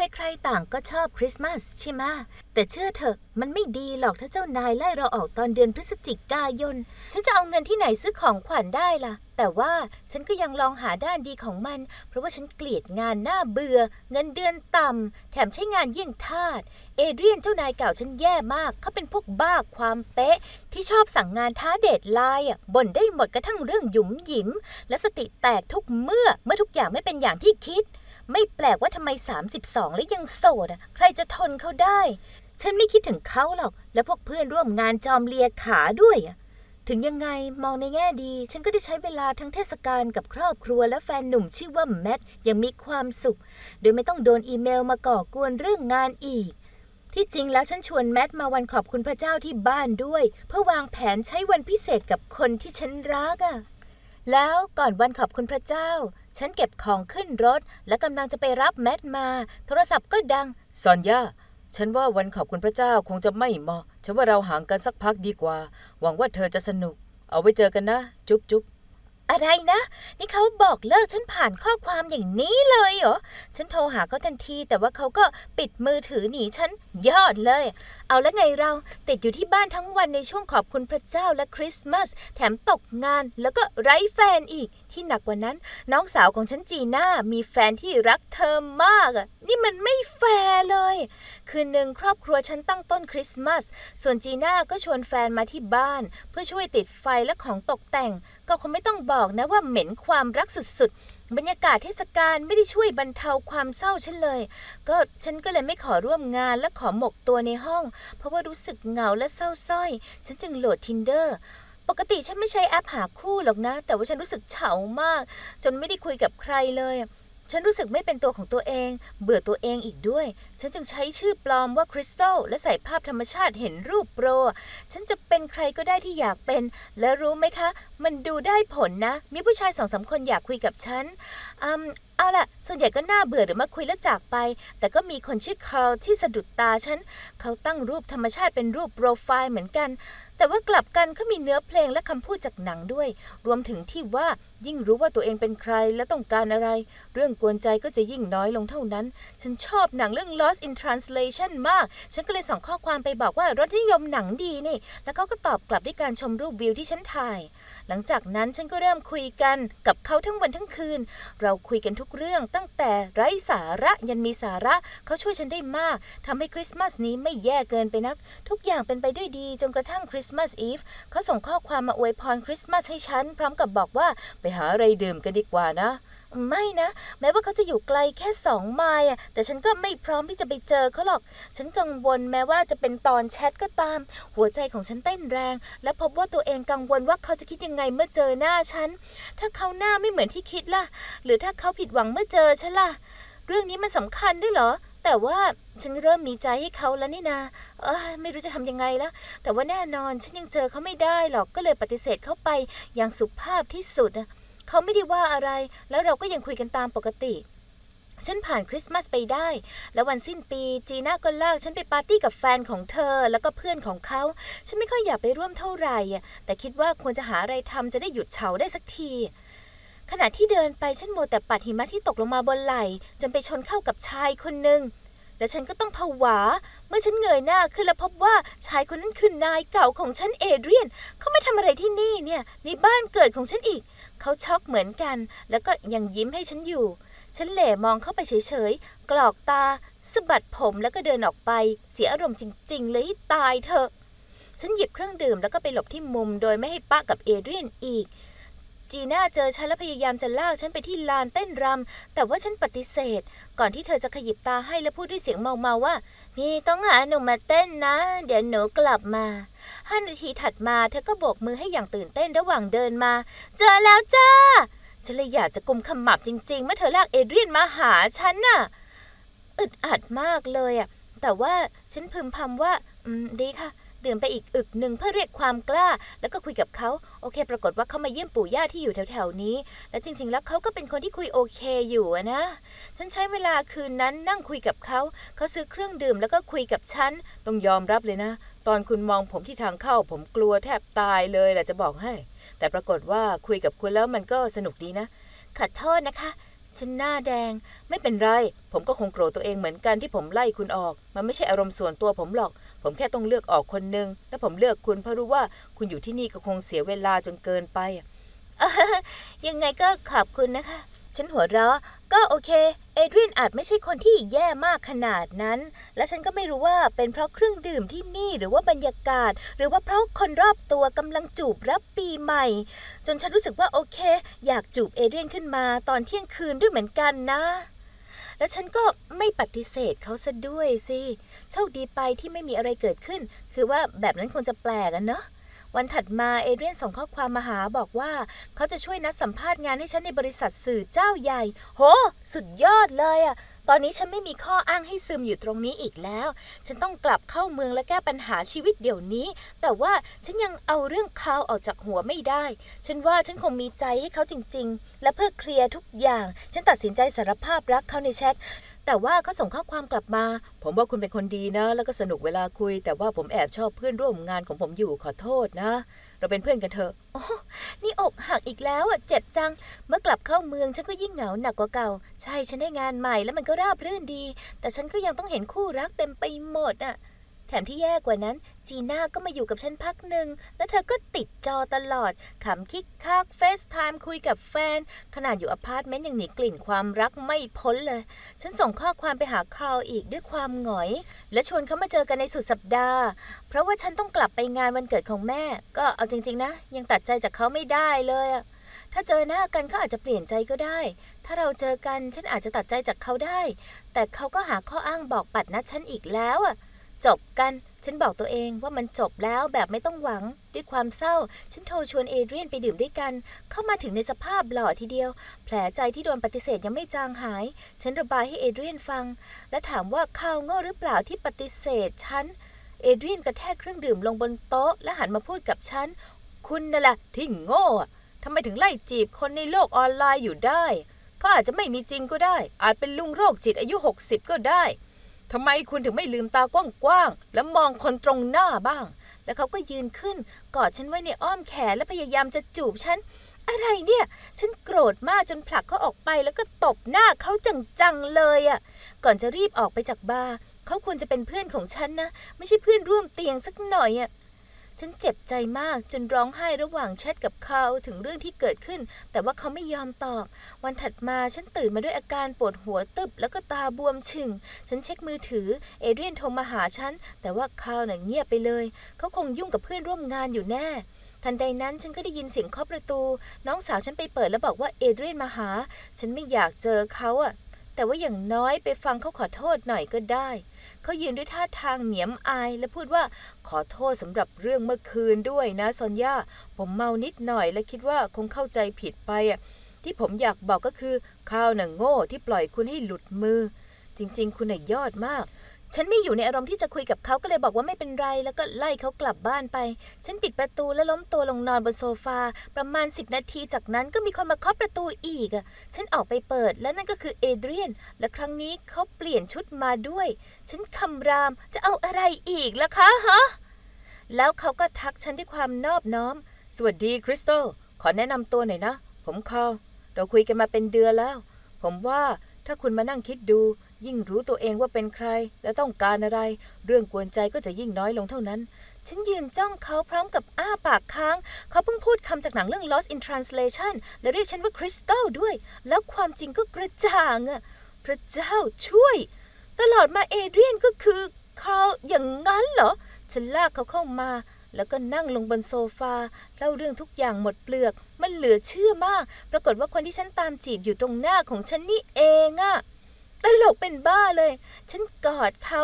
ใครๆ ต่างก็ชอบคริสต์มาสใช่ไหม แต่เชื่อเถอะ มันไม่ดีหรอกถ้าเจ้านายไล่เราออกตอนเดือนพฤศจิกายน ฉันจะเอาเงินที่ไหนซื้อของขวัญได้ล่ะ แต่ว่าฉันก็ยังลองหาด้านดีของมัน เพราะว่าฉันเกลียดงานหน้าเบื่อ เงินเดือนต่ำ แถมใช้งานยิ่งทาสเอเดรียนเจ้านายเก่าฉันแย่มาก เขาเป็นพวกบ้าความเป๊ะที่ชอบสั่งงานท้าเดดไลน์บ่นได้หมดกระทั่งเรื่องหยุมหยิมและสติแตกทุกเมื่อเมื่อทุกอย่างไม่เป็นอย่างที่คิดไม่แปลกว่าทำไม 32 และยังโสดอะใครจะทนเขาได้ ฉันไม่คิดถึงเขาหรอก และพวกเพื่อนร่วมงานจอมเลียขาด้วยอะถึงยังไงมองในแง่ดี ฉันก็ได้ใช้เวลาทั้งเทศกาลกับครอบครัวและแฟนหนุ่มชื่อว่าแมทยังมีความสุข โดยไม่ต้องโดนอีเมลมาก่อกวนเรื่องงานอีก ที่จริงแล้วฉันชวนแมทมาวันขอบคุณพระเจ้าที่บ้านด้วยเพื่อวางแผนใช้วันพิเศษกับคนที่ฉันรักอะแล้วก่อนวันขอบคุณพระเจ้าฉันเก็บของขึ้นรถ และกำลังจะไปรับแมทมา โทรศัพท์ก็ดังซอนยาฉันว่าวันขอบคุณพระเจ้าคงจะไม่เหมาะฉันว่าเราห่างกันสักพักดีกว่า หวังว่าเธอจะสนุก เอาไว้เจอกันนะ จุ๊บจุ๊บอะไรนะ นี่เขาบอกเลิกฉันผ่านข้อความอย่างนี้เลยเหรอฉันโทรหาเขาทันที แต่ว่าเขาก็ปิดมือถือหนีฉันยอดเลยเอาแล้วไงเราติดอยู่ที่บ้านทั้งวันในช่วงขอบคุณพระเจ้าและคริสต์มาสแถมตกงานแล้วก็ไร้แฟนอีกที่หนักกว่านั้น น้องสาวของฉัน จีน่ามีแฟนที่รักเธอมาก นี่มันไม่แฟร์เลยคืนหนึ่งครอบครัวฉันตั้งต้นคริสต์มาสส่วนจีน่าก็ชวนแฟนมาที่บ้านเพื่อช่วยติดไฟและของตกแต่ง ก็คงไม่ต้องบอกนะว่าเหม็นความรักสุดๆบรรยากาศเทศกาลไม่ได้ช่วยบรรเทาความเศร้าฉันเลย ก็ฉันก็เลยไม่ขอร่วมงานและขอหมกตัวในห้อง เพราะว่ารู้สึกเหงาและเศร้าส้อย ฉันจึงโหลด tinder ปกติฉันไม่ใช้แอปหาคู่หรอกนะ แต่ว่าฉันรู้สึกเฉามาก จนไม่ได้คุยกับใครเลยฉันรู้สึกไม่เป็นตัวของตัวเอง เบื่อตัวเองอีกด้วย ฉันจึงใช้ชื่อปลอมว่าคริสตัลและใส่ภาพธรรมชาติเห็นรูปโปร ฉันจะเป็นใครก็ได้ที่อยากเป็น และรู้ไหมคะ มันดูได้ผลนะ มีผู้ชายสองสาคนอยากคุยกับฉันอืมเอาล่ะส่วนใหญ่ก็น่าเบื่อหรือมาคุยแล้วจากไป แต่ก็มีคนชื่อคาร์ลที่สะดุดตาฉัน เขาตั้งรูปธรรมชาติเป็นรูปโปรไฟล์เหมือนกัน แต่ว่ากลับกันเขามีเนื้อเพลงและคำพูดจากหนังด้วย รวมถึงที่ว่ายิ่งรู้ว่าตัวเองเป็นใครและต้องการอะไร เรื่องกวนใจก็จะยิ่งน้อยลงเท่านั้น ฉันชอบหนังเรื่อง Lost in Translation มาก ฉันก็เลยส่งข้อความไปบอกว่ารสนิยมหนังดีนี่ แล้วเขาก็ตอบกลับด้วยการชมรูปวิวที่ฉันถ่าย หลังจากนั้นฉันก็เริ่มคุยกันกับเขาทั้งวันทั้งคืน เราคุยกันทุกกเรื่องตั้งแต่ไร้สาระยันมีสาระ เขาช่วยฉันได้มาก ทำให้คริสต์มาสนี้ไม่แย่เกินไปนัก ทุกอย่างเป็นไปด้วยดี จนกระทั่งคริสต์มาสอีฟเขาส่งข้อความมาอวยพรคริสต์มาสให้ฉัน พร้อมกับบอกว่าไปหาอะไรดื่มกันดีกว่านะไม่นะแม้ว่าเขาจะอยู่ไกลแค่สองไมล์แต่ฉันก็ไม่พร้อมที่จะไปเจอเขาหรอก ฉันกังวลแม้ว่าจะเป็นตอนแชทก็ตาม หัวใจของฉันเต้นแรง และพบว่าตัวเองกังวลว่าเขาจะคิดยังไงเมื่อเจอหน้าฉันถ้าเขาหน้าไม่เหมือนที่คิดล่ะหรือถ้าเขาผิดหวังเมื่อเจอฉันล่ะ เรื่องนี้มันสำคัญด้วยเหรอ แต่ว่าฉันเริ่มมีใจให้เขาแล้วนี่นาะไม่รู้จะทํยังไงแล้วแต่ว่าแน่นอนฉันยังเจอเขาไม่ได้หรอกก็เลยปฏิเสธเขาไปอย่างสุภาพที่สุดเขาไม่ได้ว่าอะไร แล้วเราก็ยังคุยกันตามปกติ ฉันผ่านคริสต์มาสไปได้ แล้ววันสิ้นปี จีน่าก็ลากฉันไปปาร์ตี้กับแฟนของเธอ แล้วก็เพื่อนของเขา ฉันไม่ค่อยอยากไปร่วมเท่าไหร่แต่คิดว่าควรจะหาอะไรทำจะได้หยุดเฉาได้สักที ขณะที่เดินไปฉันโมแต่ปัดหิมะที่ตกลงมาบนไหล่จนไปชนเข้ากับชายคนหนึ่ง และฉันก็ต้องผวา เมื่อฉันเงยหน้าขึ้นแล้วพบว่าชายคนนั้นคือนายเก่าของฉันเอเดรียน เขาไม่ทำอะไรที่นี่เนี่ยในบ้านเกิดของฉันอีกเขาช็อกเหมือนกัน แล้วก็ยังยิ้มให้ฉันอยู่ ฉันเหล่มองเข้าไปเฉย ๆกรอกตาสะบัดผมแล้วก็เดินออกไป เสียอารมณ์จริง ๆ เลยตายเถอะฉันหยิบเครื่องดื่มแล้วก็ไปหลบที่มุมโดยไม่ให้ป้ากับเอเดรียนอีกจีน่าเจอฉันและพยายามจะลากฉันไปที่ลานเต้นรำแต่ว่าฉันปฏิเสธ ก่อนที่เธอจะขยิบตาให้และพูดด้วยเสียงเมาๆว่ามีต้องหาหนูมาเต้นนะ เดี๋ยวหนูกลับมาห้านาทีถัดมาเธอก็โบกมือให้อย่างตื่นเต้นระหว่างเดินมา เจอแล้วจ้าฉันเลยอยากจะกลุมขมับจริงๆ เมื่อเธอลากเอเดรียนมาหาฉันน่ะอึดอัดมากเลยอ่ะแต่ว่าฉันพึมพำว่า อืมดีค่ะื่นไปอีกอึกหนึ่งเพื่อเรียกความกล้า แล้วก็คุยกับเขาโอเค ปรากฏว่าเขามาเยี่ยมปู่ย่าที่อยู่แถวๆนี้ และจริง ๆ แล้วเขาก็เป็นคนที่คุยโอเคอยู่นะ ฉันใช้เวลาคืนนั้นนั่งคุยกับเขาเขาซื้อเครื่องดื่มแล้วก็คุยกับฉันต้องยอมรับเลยนะ ตอนคุณมองผมที่ทางเข้า ผมกลัวแทบตายเลยแหละจะบอกให้แต่ปรากฏว่าคุยกับคุณแล้วมันก็สนุกดีนะขอโทษนะคะฉันหน้าแดง ไม่เป็นไร ผมก็คงโกรธตัวเองเหมือนกันที่ผมไล่คุณออก มันไม่ใช่อารมณ์ส่วนตัวผมหรอก ผมแค่ต้องเลือกออกคนนึงและผมเลือกคุณเพราะรู้ว่าคุณอยู่ที่นี่ก็คงเสียเวลาจนเกินไปยังไงก็ขอบคุณนะคะฉันหัวเราะก็โอเค เอเดรียนอาจไม่ใช่คนที่แย่มากขนาดนั้น และฉันก็ไม่รู้ว่าเป็นเพราะเครื่องดื่มที่นี่หรือว่าบรรยากาศ หรือว่าเพราะคนรอบตัวกำลังจูบรับปีใหม่ จนฉันรู้สึกว่าโอเคอยากจูบเอเดรียนขึ้นมา ตอนเที่ยงคืนด้วยเหมือนกันนะ แล้วฉันก็ไม่ปฏิเสธเขาซะด้วยสิโชคดีไปที่ไม่มีอะไรเกิดขึ้น คือว่าแบบนั้นคงจะแปลกอะเนาะวันถัดมาเอเดรียนส่งข้อความมาหาบอกว่า เขาจะช่วยนัดสัมภาษณ์งานให้ฉันในบริษัทสื่อเจ้าใหญ่ โหสุดยอดเลยอะตอนนี้ฉันไม่มีข้ออ้างให้ซึมอยู่ตรงนี้อีกแล้ว ฉันต้องกลับเข้าเมืองและแก้ปัญหาชีวิตเดี๋ยวนี้ แต่ว่าฉันยังเอาเรื่องข่าวออกจากหัวไม่ได้ ฉันว่าฉันคงมีใจให้เขาจริง ๆ และเพื่อเคลียร์ทุกอย่าง ฉันตัดสินใจสารภาพรักเขาในแชทแต่ว่าเขาส่งข้อความกลับมา ผมว่าคุณเป็นคนดีนะ แล้วก็สนุกเวลาคุย แต่ว่าผมแอบชอบเพื่อนร่วมงานของผมอยู่ ขอโทษนะ เราเป็นเพื่อนกันเถอะโอ้นี่อกหักอีกแล้วอ่ะ เจ็บจัง เมื่อกลับเข้าเมืองฉันก็ยิ่งเหงาหนักกว่าเก่า ใช่ ฉันได้งานใหม่แล้วมันก็ราบรื่นดี แต่ฉันก็ยังต้องเห็นคู่รักเต็มไปหมดอ่ะแถมที่แย่กว่านั้น จีน่าก็มาอยู่กับฉันพักหนึ่ง แล้วเธอก็ติดจอตลอดขำคิกคักเฟซไทม์คุยกับแฟน ขนาดอยู่อพาร์ตเมนต์ยังหนีกลิ่นความรักไม่พ้นเลย ฉันส่งข้อความไปหาคราวอีกด้วยความหงอย และชวนเขามาเจอกันในสุดสัปดาห์ เพราะว่าฉันต้องกลับไปงานวันเกิดของแม่ ก็เอาจริง ๆนะ ยังตัดใจจากเขาไม่ได้เลยถ้าเจอหน้ากันเขาอาจจะเปลี่ยนใจก็ได้ ถ้าเราเจอกัน ฉันอาจจะตัดใจจากเขาได้ แต่เขาก็หาข้ออ้างบอกปัดนัดฉันอีกแล้วอ่ะจบกัน ฉันบอกตัวเองว่ามันจบแล้วแบบไม่ต้องหวัง ด้วยความเศร้า ฉันโทรชวนเอเดรียนไปดื่มด้วยกัน เข้ามาถึงในสภาพหล่อทีเดียว แผลใจที่โดนปฏิเสธยังไม่จางหาย ฉันระบายให้เอเดรียนฟัง และถามว่าเขาโง่หรือเปล่าที่ปฏิเสธฉัน เอเดรียนกระแทกเครื่องดื่มลงบนโต๊ะและหันมาพูดกับฉัน คุณนั่นแหละที่โง่ทำไมถึงไล่จีบคนในโลกออนไลน์อยู่ได้เขาอาจจะไม่มีจริงก็ได้ อาจเป็นลุงโรคจิตอายุ 60 ก็ได้ทำไมคุณถึงไม่ลืมตากว้างๆ แล้วมองคนตรงหน้าบ้าง แล้วเขาก็ยืนขึ้น กอดฉันไว้ในอ้อมแขนและพยายามจะจูบฉัน อะไรเนี่ย ฉันโกรธมากจนผลักเขาออกไปแล้วก็ตบหน้าเขาจังๆ เลยอะ่ะ ก่อนจะรีบออกไปจากบาร์เขาควรจะเป็นเพื่อนของฉันนะ ไม่ใช่เพื่อนร่วมเตียงสักหน่อยอะ่ะฉันเจ็บใจมากจนร้องไห้ระหว่างแชทกับเขา ถึงเรื่องที่เกิดขึ้น แต่ว่าเขาไม่ยอมตอบวันถัดมาฉันตื่นมาด้วยอาการปวดหัวตึบแล้วก็ตาบวมชึ่งฉันเช็คมือถือเอเดรียนโทรมาหาฉัน แต่ว่าเขาเนี่ยเงียบไปเลย เขาคงยุ่งกับเพื่อนร่วมงานอยู่แน่ ทันใดนั้นฉันก็ได้ยินเสียงเคาะประตู น้องสาวฉันไปเปิดแล้วบอกว่าเอเดรียนมาหา ฉันไม่อยากเจอเขาอ่ะแต่ว่าอย่างน้อยไปฟังเขาขอโทษหน่อยก็ได้ เขายืนด้วยท่าทางเหนียมอาย และพูดว่าขอโทษสำหรับเรื่องเมื่อคืนด้วยนะซอนย่าผมเมานิดหน่อยและคิดว่าคงเข้าใจผิดไปอ่ะที่ผมอยากบอกก็คือ ข้าวหนังโง่ที่ปล่อยคุณให้หลุดมือ จริงๆคุณน่ะยอดมากฉันไม่อยู่ในอารมณ์ที่จะคุยกับเขาก็เลยบอกว่าไม่เป็นไร แล้วก็ไล่เขากลับบ้านไป ฉันปิดประตูและล้มตัวลงนอนบนโซฟา ประมาณ 10 นาทีจากนั้นก็มีคนมาเคาะประตูอีก ฉันออกไปเปิดและนั่นก็คือเอเดรียน และครั้งนี้เขาเปลี่ยนชุดมาด้วย ฉันคำรามจะเอาอะไรอีกล่ะคะฮะ แล้วเขาก็ทักฉันด้วยความนอบน้อม สวัสดีคริสโตขอแนะนำตัวหน่อยนะ ผมคอ เราคุยกันมาเป็นเดือนแล้ว ผมว่าถ้าคุณมานั่งคิดดูยิ่งรู้ตัวเองว่าเป็นใคร และต้องการอะไร เรื่องกวนใจก็จะยิ่งน้อยลงเท่านั้น ฉันยืนจ้องเขาพร้อมกับอ้าปากค้าง เขาเพิ่งพูดคำจากหนังเรื่อง Lost in Translation และเรียกฉันว่าคริสตัลด้วย แล้วความจริงก็กระจ่างอะพระเจ้าช่วย ตลอดมาเอเดรียนก็คือเขาอย่างนั้นเหรอ ฉันลากเขาเข้ามา แล้วก็นั่งลงบนโซฟาเล่าเรื่องทุกอย่างหมดเปลือก มันเหลือเชื่อมากปรากฏว่าคนที่ฉันตามจีบอยู่ตรงหน้าของฉันนี่เองอะตลกเป็นบ้าเลย ฉันกอดเขา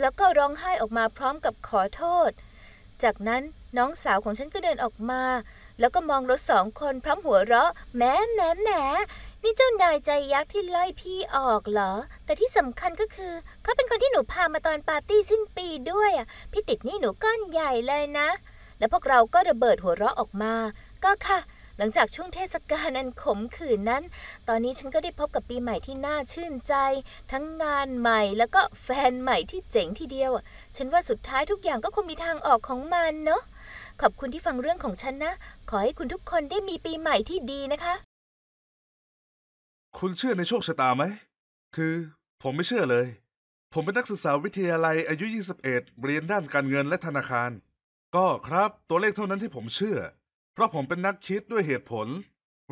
แล้วก็ร้องไห้ออกมาพร้อมกับขอโทษ จากนั้นน้องสาวของฉันก็เดินออกมา แล้วก็มองรถสองคนพร้อมหัวเราะแหมแหมแหมนี่เจ้านายใจยักษ์ที่ไล่พี่ออกเหรอ แต่ที่สำคัญก็คือ เขาเป็นคนที่หนูพามาตอนปาร์ตี้สิ้นปีด้วยอ่ะพี่ติดนี่หนูก้อนใหญ่เลยนะ แล้วพวกเราก็ระเบิดหัวเราะออกมา ก็ค่ะหลังจากช่วงเทศกาลอันขมขื่นนั้น ตอนนี้ฉันก็ได้พบกับปีใหม่ที่น่าชื่นใจ ทั้งงานใหม่แล้วก็แฟนใหม่ที่เจ๋งทีเดียว ฉันว่าสุดท้ายทุกอย่างก็คงมีทางออกของมันเนาะ ขอบคุณที่ฟังเรื่องของฉันนะ ขอให้คุณทุกคนได้มีปีใหม่ที่ดีนะคะ คุณเชื่อในโชคชะตาไหม คือผมไม่เชื่อเลย ผมเป็นนักศึกษาวิทยาลัยอายุ 21เรียนด้านการเงินและธนาคาร ก็ครับตัวเลขเท่านั้นที่ผมเชื่อราะผมเป็นนักคิดด้วยเหตุผล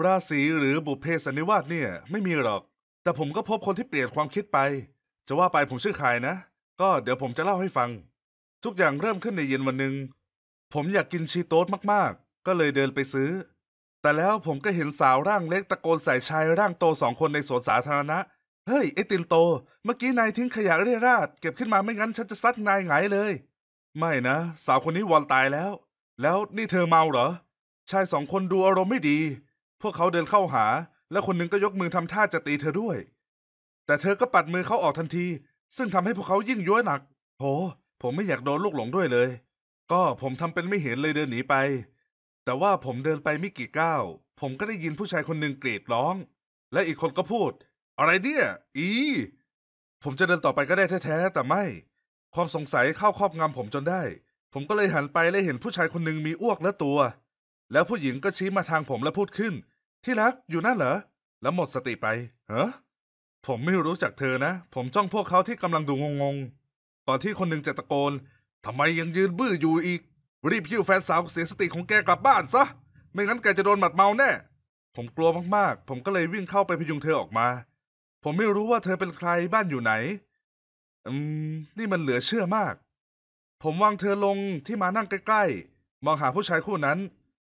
ราศีหรือบุพเพสันนิวาสเนี่ย ไม่มีหรอก แต่ผมก็พบคนที่เปลี่ยนความคิดไป จะว่าไปผมชื่อขายนะ ก็เดี๋ยวผมจะเล่าให้ฟัง ทุกอย่างเริ่มขึ้นในเย็นวันหนึ่งผมอยากกินชีโต๊ดมากๆ ก็เลยเดินไปซื้อ แต่แล้วผมก็เห็นสาวร่างเล็กตะโกนใส่ชายร่างโตสองคนในสวนสาธารณะ เฮ้ยไอตินโต เมื่อกี้นายทิ้งขยะเรี่ยราดเก็บขึ้นมาไม่งั้นฉันจะซัดนายไงเลย ไม่นะสาวคนนี้วอนตายแล้ว แล้วนี่เธอเมาเหรอชายสองคนดูอารมณ์ไม่ดี พวกเขาเดินเข้าหา และคนหนึ่งก็ยกมือทำท่าจะตีเธอด้วย แต่เธอก็ปัดมือเขาออกทันที ซึ่งทำให้พวกเขายิ่งย้วยหนัก โหผมไม่อยากโดนลูกหลงด้วยเลย ก็ผมทำเป็นไม่เห็นเลยเดินหนีไป แต่ว่าผมเดินไปไม่กี่ก้าว ผมก็ได้ยินผู้ชายคนหนึ่งกรีดร้อง และอีกคนก็พูด อะไรเนี่ย อี ผมจะเดินต่อไปก็ได้แท้ๆแต่ไม่ ความสงสัยเข้าครอบงำผมจนได้ ผมก็เลยหันไปและเห็นผู้ชายคนหนึ่งมีอ้วกและตัวแล้วผู้หญิงก็ชี้มาทางผมและพูดขึ้น ที่รักอยู่นั่นเหรอ แล้วหมดสติไปเฮ้อผมไม่รู้จักเธอนะ ผมจ้องพวกเขาที่กำลังดูงงๆ ตอนที่คนหนึ่งจะตะโกน ทำไมยังยืนบื้ออยู่อีก รีบพิ้วแฟนสาวเสียสติของแกกลับบ้านซะ ไม่งั้นแกจะโดนหมัดเมาแน่ผมกลัวมากๆ ผมก็เลยวิ่งเข้าไปพยุงเธอออกมา ผมไม่รู้ว่าเธอเป็นใครบ้านอยู่ไหน อืมนี่มันเหลือเชื่อมาก ผมวางเธอลงที่มานั่งใกล้ๆมองหาผู้ชายคู่นั้น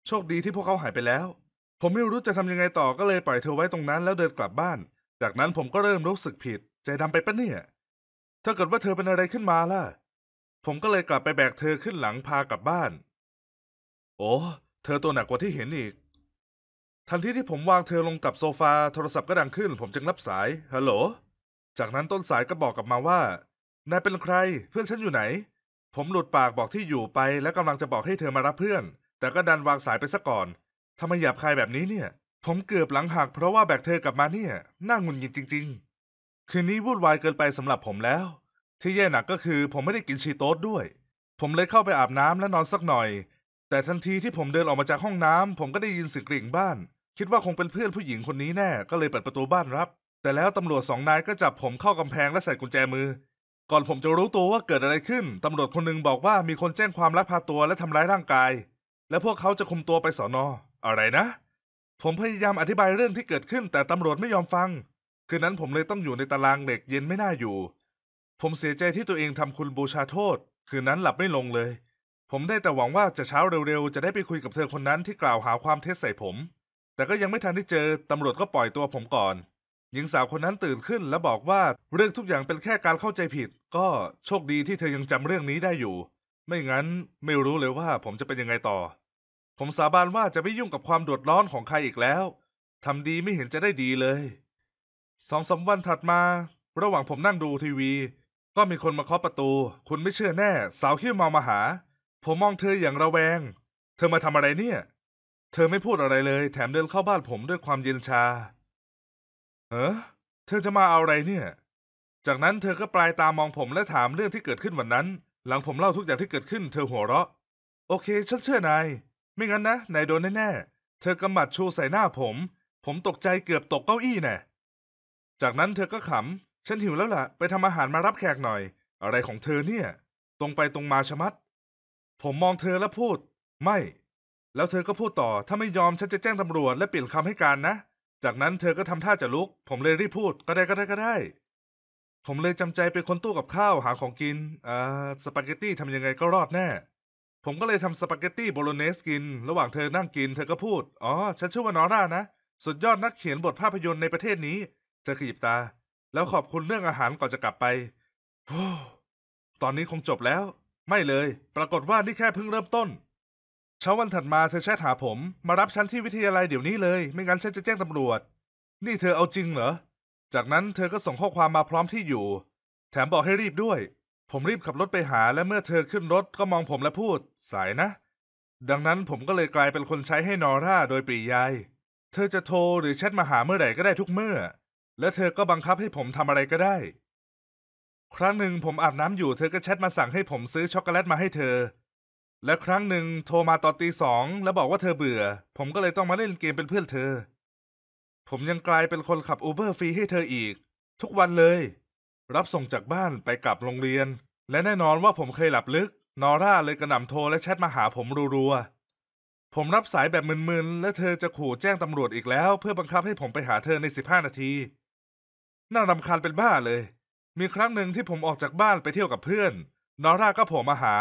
โชคดีที่พวกเขาหายไปแล้ว ผมไม่รู้จะทำยังไงต่อก็เลยปล่อยเธอไว้ตรงนั้นแล้วเดินกลับบ้าน จากนั้นผมก็เริ่มรู้สึกผิด ใจดำาไปปะเนี่ย ถ้าเกิดว่าเธอเป็นอะไรขึ้นมาล่ะ ผมก็เลยกลับไปแบกเธอขึ้นหลังพากลับบ้าน โอ้ เธอตัวหนักกว่าที่เห็นอีก ทันทีที่ผมวางเธอลงกับโซฟาโทรศัพท์ก็ดังขึ้น ผมจึงรับสาย ฮัลโหล จากนั้นต้นสายก็บอกกลับมาว่า นายเป็นใคร เพื่อนฉันอยู่ไหน ผมหลุดปากบอกที่อยู่ไป และกำลังจะบอกให้เธอมารับเพื่อนแต่ก็ดันวางสายไปซะก่อน ทำไมหยาบคายแบบนี้เนี่ย ผมเกือบหลังหักเพราะว่าแบกเธอกลับมาเนี่ย น่าหงุดหงิดจริงๆ คืนนี้วุ่นวายเกินไปสำหรับผมแล้ว ที่แย่หนักก็คือ ผมไม่ได้กินชีโต๊ดด้วย ผมเลยเข้าไปอาบน้ำและนอนสักหน่อย แต่ทันทีที่ผมเดินออกมาจากห้องน้ำผมก็ได้ยินเสียงกริ่งบ้าน คิดว่าคงเป็นเพื่อนผู้หญิงคนนี้แน่ก็เลยเปิดประตูบ้านรับ แต่แล้วตำรวจสองนายก็จับผมเข้ากำแพงและใส่กุญแจมือ ก่อนผมจะรู้ตัวว่าเกิดอะไรขึ้นตำรวจคนหนึ่งบอกว่ามีคนแจ้งความลักพาตัวและทำร้ายร่างกายและพวกเขาจะคุมตัวไปสอนออะไรนะ ผมพยายามอธิบายเรื่องที่เกิดขึ้น แต่ตำรวจไม่ยอมฟัง คืนนั้นผมเลยต้องอยู่ในตารางเหล็กเย็นไม่น่าอยู่ ผมเสียใจที่ตัวเองทำคุณบูชาโทษ คืนนั้นหลับไม่ลงเลย ผมได้แต่หวังว่าจะเช้าเร็วๆ จะได้ไปคุยกับเธอคนนั้นที่กล่าวหาความเท็จใส่ผม แต่ก็ยังไม่ทันได้เจอตำรวจก็ปล่อยตัวผมก่อน หญิงสาวคนนั้นตื่นขึ้น และบอกว่าเรื่องทุกอย่างเป็นแค่การเข้าใจผิด ก็โชคดีที่เธอยังจำเรื่องนี้ได้อยู่ไม่งั้นไม่รู้เลยว่า ผมจะเป็นยังไงต่อ ผมสาบานว่าจะไม่ยุ่งกับความโดดร้อนของใครอีกแล้วทำดีไม่เห็นจะได้ดีเลย สองสาวันถัดมา ระหว่างผมนั่งดูทีวี ก็มีคนมาเคาะประตู คุณไม่เชื่อแน่ สาวขี้เมามาหา ผมมองเธออย่างระแวง เธอมาทำอะไรเนี่ย เธอไม่พูดอะไรเลย แถมเดินเข้าบ้านผมด้วยความเย็นชาเออเธอจะมาเอาอะไรเนี่ย จากนั้นเธอก็ปลายตามองผมและถามเรื่องที่เกิดขึ้นวันนั้นหลังผมเล่าทุกอย่างที่เกิดขึ้นเธอหัวเราะ โอเคฉันเชื่อนาย ไม่งั้นนะ นายโดนแน่ ๆ เธอกำหมัดชูใส่หน้าผม ผมตกใจเกือบตกเก้าอี้แน่ จากนั้นเธอก็ขำ ฉันหิวแล้วล่ะ ไปทำอาหารมารับแขกหน่อย อะไรของเธอเนี่ย ตรงไปตรงมาชะมัด ผมมองเธอแล้วพูด ไม่ แล้วเธอก็พูดต่อถ้าไม่ยอมฉันจะแจ้งตำรวจและเปลี่ยนคำให้การนะ จากนั้นเธอก็ทำท่าจะลุก ผมเลยรีบพูดก็ได้ก็ได้ก็ได้ผมเลยจำใจไปคนตู้กับข้าวหาของกิน อ่าสปาเกตตี้ทำยังไงก็รอดแน่ ผมก็เลยทำสปาเกตตี้โบโลเนสกิน ระหว่างเธอนั่งกินเธอก็พูด อ๋อฉันชื่อว่านอร่านะ สุดยอดนักเขียนบทภาพยนตร์ในประเทศนี้ เธอขยิบตา แล้วขอบคุณเรื่องอาหารก่อนจะกลับไปโอ้ตอนนี้คงจบแล้ว ไม่เลย ปรากฏว่านี่แค่เพิ่งเริ่มต้นเช้าวันถัดมาเธอแชทหาผม มารับฉันที่วิทยาลัยเดี๋ยวนี้เลย ไม่งั้นฉันจะแจ้งตำรวจ นี่เธอเอาจริงเหรอจากนั้นเธอก็ส่งข้อความมาพร้อมที่อยู่ แถมบอกให้รีบด้วย ผมรีบขับรถไปหา และเมื่อเธอขึ้นรถก็มองผมและพูดสายนะ ดังนั้นผมก็เลยกลายเป็นคนใช้ให้นอร่าโดยปริยาย เธอจะโทรหรือแชทมาหาเมื่อไหร่ก็ได้ทุกเมื่อ และเธอก็บังคับให้ผมทำอะไรก็ได้ ครั้งหนึ่งผมอาบน้ำอยู่เธอก็แชทมาสั่งให้ผมซื้อช็อกโกแลตมาให้เธอ และครั้งหนึ่ง โทรมาตอนตีสองแล้วบอกว่าเธอเบื่อ ผมก็เลยต้องมาเล่นเกมเป็นเพื่อนเธอผมยังกลายเป็นคนขับอูเบอร์ฟรีให้เธออีก ทุกวันเลย รับส่งจากบ้านไปกลับโรงเรียน และแน่นอนว่าผมเคยหลับลึก นอร่าเลยกระหน่ำโทรและแชทมาหาผมรัวๆผมรับสายแบบมึนๆ และเธอจะขู่แจ้งตำรวจอีกแล้ว เพื่อบังคับให้ผมไปหาเธอในสิบห้านาที น่ารำคาญเป็นบ้าเลย มีครั้งหนึ่งที่ผมออกจากบ้านไปเที่ยวกับเพื่อนนอร่าก็โผล่มาหา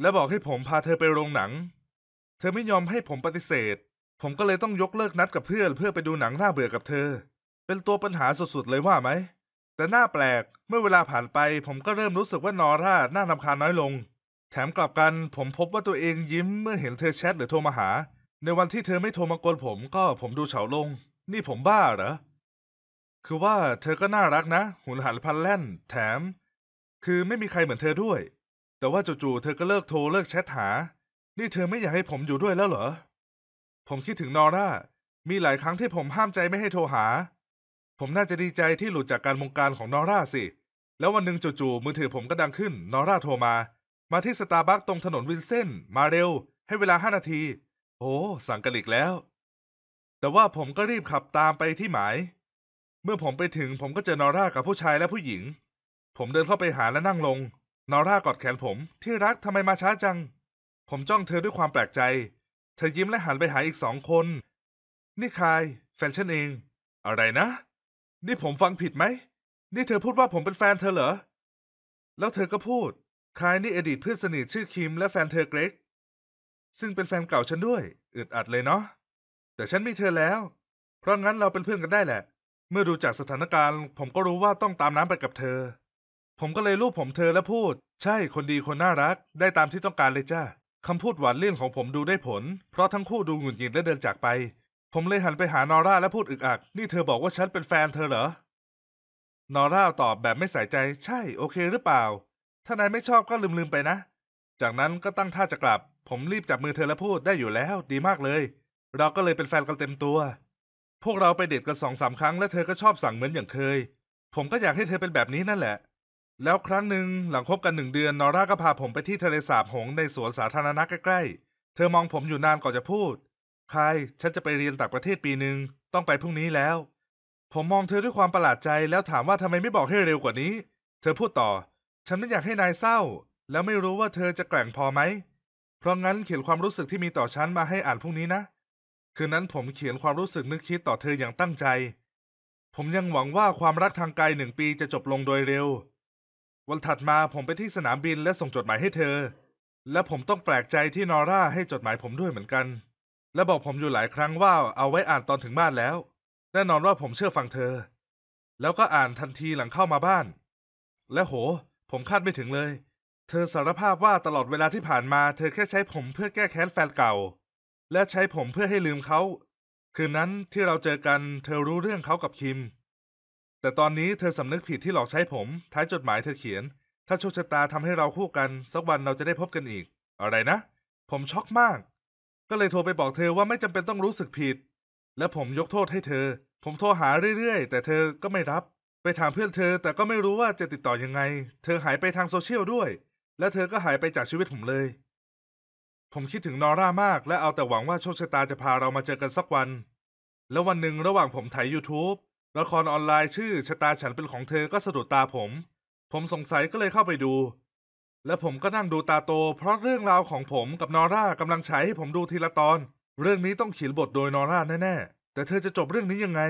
และบอกให้ผมพาเธอไปโรงหนัง เธอไม่ยอมให้ผมปฏิเสธผมก็เลยต้องยกเลิกนัดกับเพื่อนเพื่อไปดูหนังหน้าเบื่อกับเธอ เป็นตัวปัญหาสุด ๆเลยว่าไหม แต่หน้าแปลก เมื่อเวลาผ่านไป ผมก็เริ่มรู้สึกว่านอร่าหน้าลำคาญน้อยลง แถมกลับกัน ผมพบว่าตัวเองยิ้มเมื่อเห็นเธอแชทหรือโทรมาหา ในวันที่เธอไม่โทรมากวนผมก็ผมดูเฉาลง นี่ผมบ้าเหรอ คือว่าเธอก็น่ารักนะหุ่นหันพันแล่น แถม คือไม่มีใครเหมือนเธอด้วย แต่ว่าจู่ๆเธอก็เลิกโทรเลิกแชทหา นี่เธอไม่อยากให้ผมอยู่ด้วยแล้วเหรอผมคิดถึงนอร่า มีหลายครั้งที่ผมห้ามใจไม่ให้โทรหา ผมน่าจะดีใจที่หลุดจากการบงการของนอร่าสิ แล้ววันหนึ่งจู่ๆมือถือผมก็ดังขึ้น นอร่าโทรมา มาที่สตาร์บัคตรงถนนวินเซนต์มาเร็วให้เวลาห้านาที โอ้ สั่งกระลิกแล้ว แต่ว่าผมก็รีบขับตามไปที่หมาย เมื่อผมไปถึงผมก็เจอนอร่ากับผู้ชายและผู้หญิง ผมเดินเข้าไปหาและนั่งลง นอร่ากอดแขนผม ที่รักทำไมมาช้าจัง ผมจ้องเธอด้วยความแปลกใจธอยิ้มและหันไปหาอีกสองคน นี่ใครแฟนฉันเอง อะไรนะ นี่ผมฟังผิดไหม นี่เธอพูดว่าผมเป็นแฟนเธอเหรอ แล้วเธอก็พูดคายนี่อดีตเพื่อนสนิทชื่อคิม และแฟนเธอ เกรกซึ่งเป็นแฟนเก่าฉันด้วย อึดอัดเลยเนาะ แต่ฉันมีเธอแล้ว เพราะงั้นเราเป็นเพื่อนกันได้แหละ เมื่อดูจากสถานการณ์ ผมก็รู้ว่าต้องตามน้ำไปกับเธอ ผมก็เลยรูปผมเธอและพูด ใช่คนดีคนน่ารัก ได้ตามที่ต้องการเลยจ้าคำพูดหวานเลี่ยนของผมดูได้ผล เพราะทั้งคู่ดูหงุดหงิดและเดินจากไป ผมเลยหันไปหานอร่าและพูดอึกอัก นี่เธอบอกว่าฉันเป็นแฟนเธอเหรอ นอร่าตอบแบบไม่ใส่ใจใช่ โอเคหรือเปล่า ถ้านายไม่ชอบก็ลืมๆไปนะ จากนั้นก็ตั้งท่าจะกลับ ผมรีบจับมือเธอและพูดได้อยู่แล้วดีมากเลย เราก็เลยเป็นแฟนกันเต็มตัว พวกเราไปเดทกันสองสามครั้งและเธอก็ชอบสั่งเหมือนอย่างเคย ผมก็อยากให้เธอเป็นแบบนี้นั่นแหละแล้วครั้งหนึ่งหลังคบกันหนึ่งเดือน นอร่าก็พาผมไปที่ทะเลสาบหงในสวนสาธารณะใกล้ๆ เธอมองผมอยู่นานก่อนจะพูด ใคร ฉันจะไปเรียนต่างประเทศปีหนึ่งต้องไปพรุ่งนี้แล้ว ผมมองเธอด้วยความประหลาดใจแล้วถามว่าทำไมไม่บอกให้เร็วกว่านี้ เธอพูดต่อ ฉันไม่อยากให้นายเศร้า แล้วไม่รู้ว่าเธอจะแกล่งพอไหม เพราะงั้นเขียนความรู้สึกที่มีต่อฉันมาให้อ่านพรุ่งนี้นะ คืนนั้นผมเขียนความรู้สึกนึกคิดต่อเธออย่างตั้งใจ ผมยังหวังว่าความรักทางไกลหนึ่งปีจะจบลงโดยเร็ววันถัดมาผมไปที่สนามบินและส่งจดหมายให้เธอ และผมต้องแปลกใจที่นอร่าให้จดหมายผมด้วยเหมือนกัน และบอกผมอยู่หลายครั้งว่าเอาไว้อ่านตอนถึงบ้านแล้ว แน่นอนว่าผมเชื่อฟังเธอ แล้วก็อ่านทันทีหลังเข้ามาบ้าน และโห ผมคาดไม่ถึงเลย เธอสารภาพว่าตลอดเวลาที่ผ่านมาเธอแค่ใช้ผมเพื่อแก้แค้นแฟนเก่า และใช้ผมเพื่อให้ลืมเขาคืนนั้นที่เราเจอกันเธอรู้เรื่องเขากับคิมแต่ตอนนี้เธอสำนึกผิดที่หลอกใช้ผมท้ายจดหมายเธอเขียน ถ้าโชคชะตาทำให้เราคู่กันสักวันเราจะได้พบกันอีก อะไรนะ ผมช็อกมาก ก็เลยโทรไปบอกเธอว่าไม่จำเป็นต้องรู้สึกผิด และผมยกโทษให้เธอ ผมโทรหาเรื่อยๆ แต่เธอก็ไม่รับไปถามเพื่อนเธอแต่ก็ไม่รู้ว่าจะติดต่อยังไง เธอหายไปทางโซเชียลด้วยและเธอก็หายไปจากชีวิตผมเลย ผมคิดถึงนอร่ามาก และเอาแต่หวังว่าโชคชะตาจะพาเรามาเจอกันสักวัน แล้ววันหนึ่งระหว่างผมไถ่าย YouTube ละครออนไลน์ชื่อชะตาฉันเป็นของเธอก็สะดุดตาผม ผมสงสัยก็เลยเข้าไปดู และผมก็นั่งดูตาโต เพราะเรื่องราวของผมกับนอร่ากำลังฉายให้ผมดูทีละตอน เรื่องนี้ต้องเขียนบทโดยนอร่าแน่ๆ แต่เธอจะจบเรื่องนี้ยังไง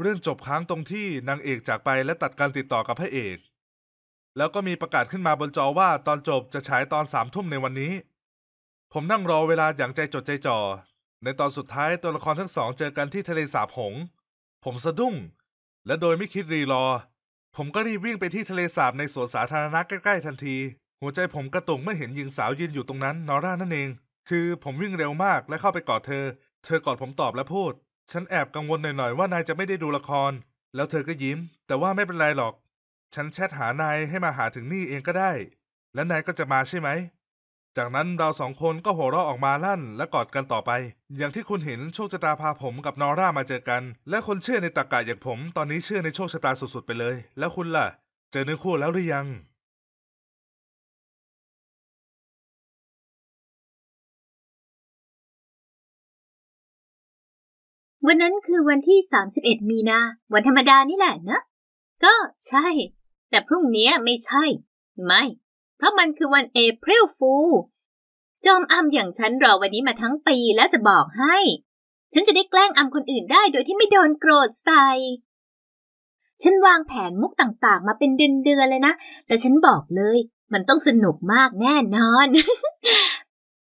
เรื่องจบค้างตรงที่นางเอกจากไปและตัดการติดต่อกับพระเอก แล้วก็มีประกาศขึ้นมาบนจอว่าตอนจบจะฉายตอนสามทุ่มในวันนี้ ผมนั่งรอเวลาอย่างใจจดใจจ่อ ในตอนสุดท้ายตัวละครทั้งสองเจอกันที่ทะเลสาบหงผมสะดุ้ง และโดยไม่คิดรีรอ ผมก็รีบวิ่งไปที่ทะเลสาบในสวนสาธารณะใกล้ๆทันที หัวใจผมกระตุกเมื่อเห็นหญิงสาวยืนอยู่ตรงนั้น นอร่านั่นเอง คือผมวิ่งเร็วมากและเข้าไปกอดเธอ เธอกอดผมตอบและพูด ฉันแอบกังวลหน่อยๆว่านายจะไม่ได้ดูละคร แล้วเธอก็ยิ้ม แต่ว่าไม่เป็นไรหรอก ฉันแชทหานายให้มาหาถึงนี่เองก็ได้ และนายก็จะมาใช่ไหมจากนั้นเราสองคนก็หัวเราะออกมาลั่นและกอดกันต่อไป อย่างที่คุณเห็นโชคชะตาพาผมกับนอร่ามาเจอกัน และคนเชื่อในตะกกะอย่างผม ตอนนี้เชื่อในโชคชะตาสุดๆ ไปเลย แล้วคุณล่ะ เจอเนื้อคู่แล้วหรือยัง วันนั้นคือวันที่ 31 มีนาวันธรรมดานี่แหละเนอะก็ใช่ แต่พรุ่งนี้ไม่ใช่ ไม่เพราะมันคือวันเอพริลฟูจอมอำอย่างฉันรอวันนี้มาทั้งปีแล้วจะบอกให้ ฉันจะได้แกล้งอำคนอื่นได้โดยที่ไม่โดนโกรธใส่ ฉันวางแผนมุกต่างๆมาเป็นเดือนๆเลยนะ แต่ฉันบอกเลย มันต้องสนุกมากแน่นอน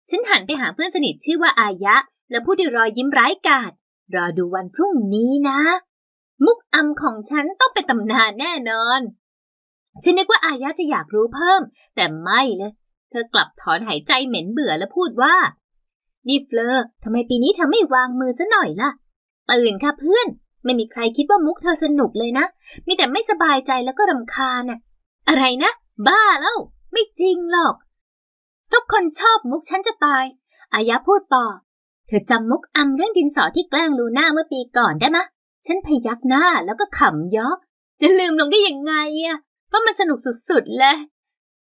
ฉันหันไปหาเพื่อนสนิทชื่อว่าอายะแล้วพูดด้วยรอยยิ้มร้ายกาดรอดูวันพรุ่งนี้นะ มุกอำของฉันต้องเป็นตำนานแน่นอนฉันนึกว่าอายะจะอยากรู้เพิ่ม แต่ไม่เลย เธอกลับถอนหายใจเหม็นเบื่อและพูดว่า นี่เฟลอร์ทำไมปีนี้เธอไม่วางมือซะหน่อยล่ะ ตื่นค่ะเพื่อน ไม่มีใครคิดว่ามุกเธอสนุกเลยนะ มีแต่ไม่สบายใจแล้วก็รำคาญอะอะไรนะ บ้าแล้ว ไม่จริงหรอก ทุกคนชอบมุกฉันจะตาย อายะพูดต่อ เธอจำมุกอำเรื่องดินสอที่แกล้งลูน่าเมื่อปีก่อนได้ไหมฉันพยักหน้าแล้วก็ขำยอกจะลืมลงได้ยังไงอะราะมันสนุกสุดๆ เลย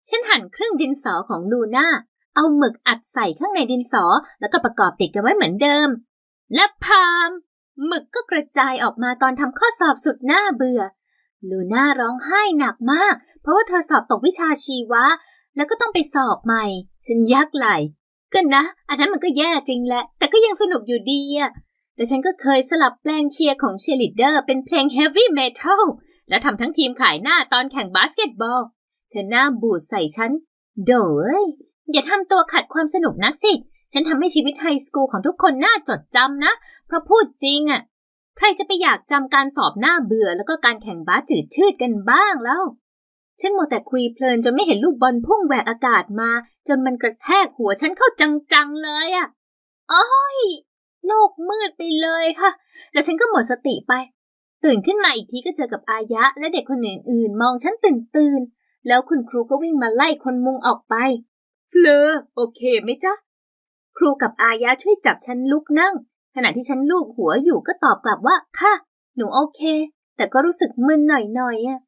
ฉันหั่นครึ่งดินสอของลูน่า เอาหมึกอัดใส่ข้างในดินสอแล้วก็ประกอบติดกันไว้เหมือนเดิม และพาม หมึกก็กระจายออกมาตอนทำข้อสอบสุดน่าเบื่อ ลูน่าร้องไห้หนักมาก เพราะว่าเธอสอบตกวิชาชีวะ แล้วก็ต้องไปสอบใหม่ ฉันยักไหล ก็นะ อันนั้นมันก็แย่จริงแหละ แต่ก็ยังสนุกอยู่ดีอะแต่ฉันก็เคยสลับแปลงเชียร์ของเชียร์ลีดเดอร์เป็นเพลงเฮฟวี่เมทัลและทำทั้งทีมขายหน้าตอนแข่งบาสเกตบอล เธอหน้าบูดใส่ฉัน โดย อย่าทำตัวขัดความสนุกนักสิ ฉันทำให้ชีวิตไฮสคูลของทุกคนน่าจดจำนะ เพราะพูดจริงอ่ะ ใครจะไปอยากจำการสอบหน้าเบื่อแล้วก็การแข่งบาสจืดชืดกันบ้างแล้ว ฉันโมแต่คุยเพลินจนไม่เห็นลูกบอลพุ่งแหวกอากาศมา จนมันกระแทกหัวฉันเข้าจังๆเลยอ่ะโอ้ยโลกมืดไปเลยค่ะ แล้วฉันก็หมดสติไปตื่นขึ้นมาอีกทีก็เจอกับอายะ และเด็กคนอื่น ๆ มองฉันตื่นตื่น แล้วคุณครูก็วิ่งมาไล่คนมุงออกไปเฟลอโอเคไหมจ๊ะ ครูกับอายะช่วยจับฉันลุกนั่ง ขณะที่ฉันลูกหัวอยู่ก็ตอบกลับว่า ค่ะ หนูโอเค แต่ก็รู้สึกมึนหน่อยๆอ่ะ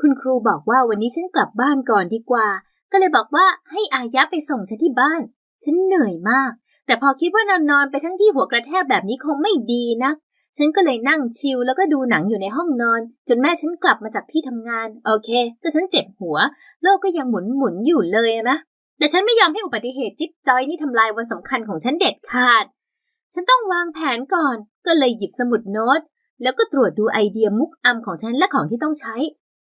คุณครูบอกว่าวันนี้ฉันกลับบ้านก่อนดีกว่า ก็เลยบอกว่าให้อายะไปส่งฉันที่บ้าน ฉันเหนื่อยมาก แต่พอคิดว่านอนนอนไปทั้งที่หัวกระแทกแบบนี้คงไม่ดีนะฉันก็เลยนั่งชิลแล้วก็ดูหนังอยู่ในห้องนอน จนแม่ฉันกลับมาจากที่ทำงานโอเค ก็ฉันเจ็บหัว โลกก็ยังหมุนหมุนอยู่เลยนะแต่ฉันไม่ยอมให้อุบัติเหตุจิ๊บจอยนี่ทำลายวันสำคัญของฉันเด็ดขาด ฉันต้องวางแผนก่อนก็เลยหยิบสมุดโน้ต แล้วก็ตรวจดูไอเดียมุกอัมของฉันและของที่ต้องใช้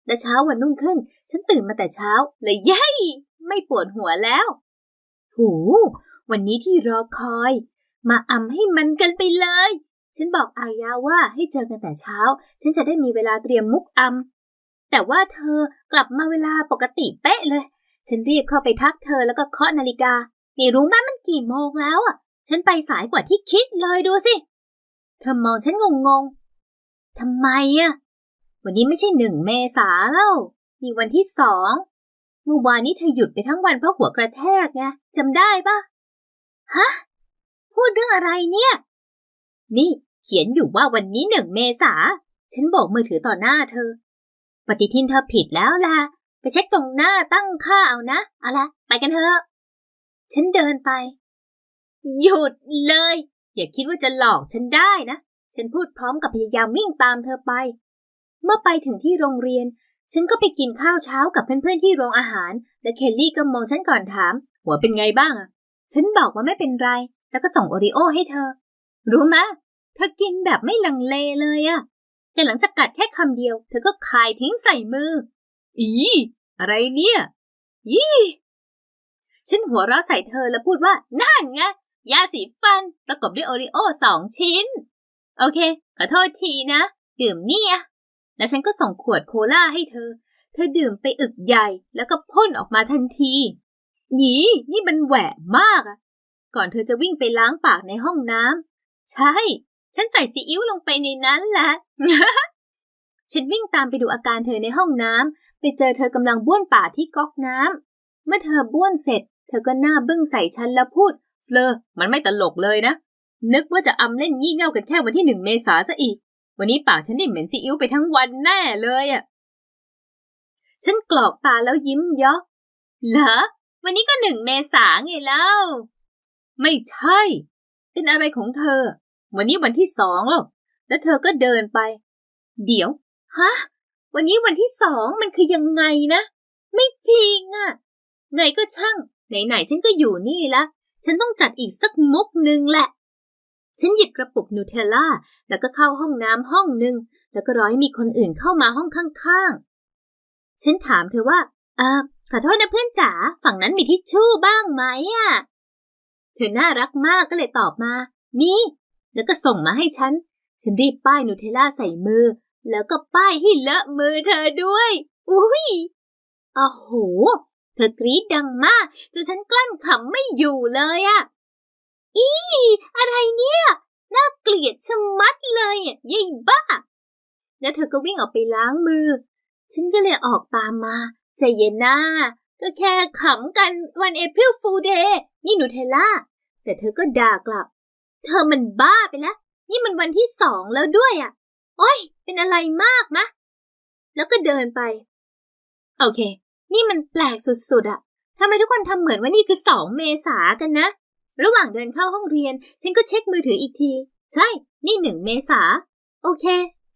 และเช้าวันนุ่งขึ้น ฉันตื่นมาแต่เช้าเลยเย้ยไม่ปวดหัวแล้วหูวันนี้ที่รอคอย มาอัมให้มันกันไปเลยฉันบอกอายาว่าให้เจอกันแต่เช้าฉันจะได้มีเวลาเตรียมมุกอำแต่ว่าเธอกลับมาเวลาปกติเป๊ะเลย ฉันรีบเข้าไปทักเธอแล้วก็เคาะนาฬิกา นี่รู้ไหมมันกี่โมงแล้วอ่ะ ฉันไปสายกว่าที่คิดเลยดูสิเธอมองฉันงงงทำไมอ่ะวันนี้ไม่ใช่หนึ่งเมษาแล้วมีวันที่สองเมื่อวานนี้เธอหยุดไปทั้งวันเพราะหัวกระแทกไงจำได้ปะฮะพูดเรื่องอะไรเนี่ย นี่เขียนอยู่ว่าวันนี้หนึ่งเมษาฉันบอกมือถือต่อหน้าเธอ ปฏิทินเธอผิดแล้วล่ะ ไปเช็คตรงหน้าตั้งค่าเอานะเอาละ ไปกันเถอะ ฉันเดินไป หยุดเลย อย่าคิดว่าจะหลอกฉันได้นะ ฉันพูดพร้อมกับพยายามวิ่งตามเธอไป เมื่อไปถึงที่โรงเรียน ฉันก็ไปกินข้าวเช้ากับเพื่อนๆที่โรงอาหารและเคลลี่ก็มองฉันก่อนถาม หัวเป็นไงบ้างอะฉันบอกว่าไม่เป็นไรแล้วก็ส่งโอริโอให้เธอ รู้ไหมเธอกินแบบไม่ลังเลเลยอะแต่หลังจากกัดแค่คำเดียว เธอก็คายทิ้งใส่มือ อี อะไรเนี่ย ยี่ฉันหัวเราะใส่เธอแล้วพูดว่า นั่นไง ยาสีฟัน ประกอบด้วยโอริโอสองชิ้น โอเค ขอโทษทีนะ ดื่มเนี่ยแล้วฉันก็ส่งขวดโคลาให้เธอ เธอดื่มไปอึกใหญ่ แล้วก็พ่นออกมาทันทีหยีนี่มันแหวะมากอะ ก่อนเธอจะวิ่งไปล้างปากในห้องน้ำใช่ฉันใส่ซีอิ๊วลงไปในนั้นละ ฉันวิ่งตามไปดูอาการเธอในห้องน้ำ ไปเจอเธอกำลังบ้วนปากที่ก๊อกน้ำเมื่อเธอบ้วนเสร็จ เธอก็หน้าบึ้งใส่ฉันแล้วพูดเฟลอมันไม่ตลกเลยนะ นึกว่าจะอำเล่นยี่เง่ากันแค่วันที่หนึ่งเมษาซะอีก วันนี้ปากฉันนี่เหม็นซีอิ๊วไปทั้งวันแน่เลยอะฉันกรอกตาแล้วยิ้มยอกเหรอ วันนี้ก็หนึ่งเมษาไงเล่าไม่ใช่ เป็นอะไรของเธอวันนี้วันที่สองแล้ว แล้วเธอก็เดินไป เดี๋ยว ฮะ วันนี้วันที่สองมันคือยังไงนะ ไม่จริงอะ่ะไงก็ช่าง ไหนๆฉันก็อยู่นี่ละ ฉันต้องจัดอีกสักมุกนึ่งแหละ ฉันหยิบกระปุกนูเทลล่า แล้วก็เข้าห้องน้ำห้องหนึ่งแล้วก็ร้อยมีคนอื่นเข้ามาห้องข้างๆ ฉันถามเธอว่าเออขอโทษนะเพื่อนจ๋า ฝั่งนั้นมีทิชชู่บ้างไหมอะ่ะ เธอน่ารักมากก็เลยตอบมามีแล้วก็ส่งมาให้ฉัน ฉันรีบป้ายนูเทล่าใส่มือ แล้วก็ป้ายให้เลอะมือเธอด้วย อุ้ยอ้โห เธอกรี๊ดดังมากจนฉันกลั้นขำไม่อยู่เลยอะอี อะไรเนี่ย น่าเกลียดชะมัดเลยอ่ะยิ่บ้า แล้วเธอก็วิ่งออกไปล้างมือ ฉันก็เลยออกตามมา ใจเย็นหน้า ก็แค่ขำกันวันเอพิลฟูเดย์นี่หนูเทล่า แต่เธอก็ด่ากลับเธอมันบ้าไปแล้ว นี่มันวันที่สองแล้วด้วยอะ่ะ โอ้ยเป็นอะไรมากมะ แล้วก็เดินไป โอเค นี่มันแปลกสุดๆอะ่ะทำไมทุกคนทำเหมือนว่านี่คือสองเมษากันนะ ระหว่างเดินเข้าห้องเรียน ฉันก็เช็คมือถืออีกที ใช่ นี่หนึ่งเมษา โอเค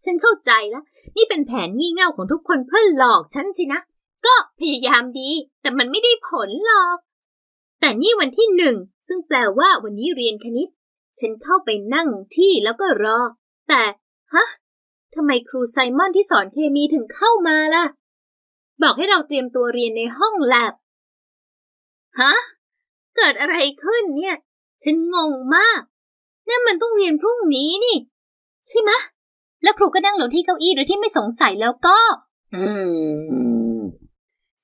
ฉันเข้าใจแล้ว นี่เป็นแผนงี่เง่าของทุกคนเพื่อหลอกฉันสินะ ก็พยายามดี แต่มันไม่ได้ผลหรอก แต่นี่วันที่หนึ่ง ซึ่งแปลว่าวันนี้เรียนคณิตฉันเข้าไปนั่งที่แล้วก็รอ แต่ฮะทำไมครูไซมอนที่สอนเคมีถึงเข้ามาล่ะ บอกให้เราเตรียมตัวเรียนในห้องแลบฮะ เกิดอะไรขึ้นเนี่ย ฉันงงมากนี่มันต้องเรียนพรุ่งนี้นี่ ใช่ไหมแล้วครูก็นั่งลงที่เก้าอี้โดยที่ไม่สงสัยแล้วก็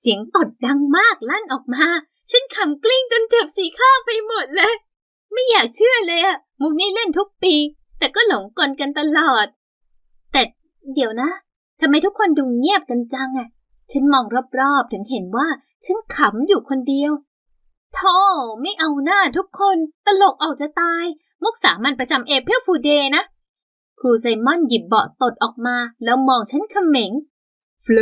เสียงตดดังมากลั่นออกมา ฉันขำกลิ้งจนเจ็บสีข้างไปหมดเลยไม่อยากเชื่อเลยอะมุกนี้เล่นทุกปี แต่ก็หลงกลกันตลอด แต่เดี๋ยวนะทำไมทุกคนดูเงียบกันจังอะฉันมองรอบๆถึงเห็นว่าฉันขำอยู่คนเดียวท่อไม่เอาหน้าทุกคนตลกออกจะตาย มุกสามัญประจำเอเพลฟูเดย์นะ ครูไซมอนหยิบเบาะตดออกมา แล้วมองฉันเขม็งเฟล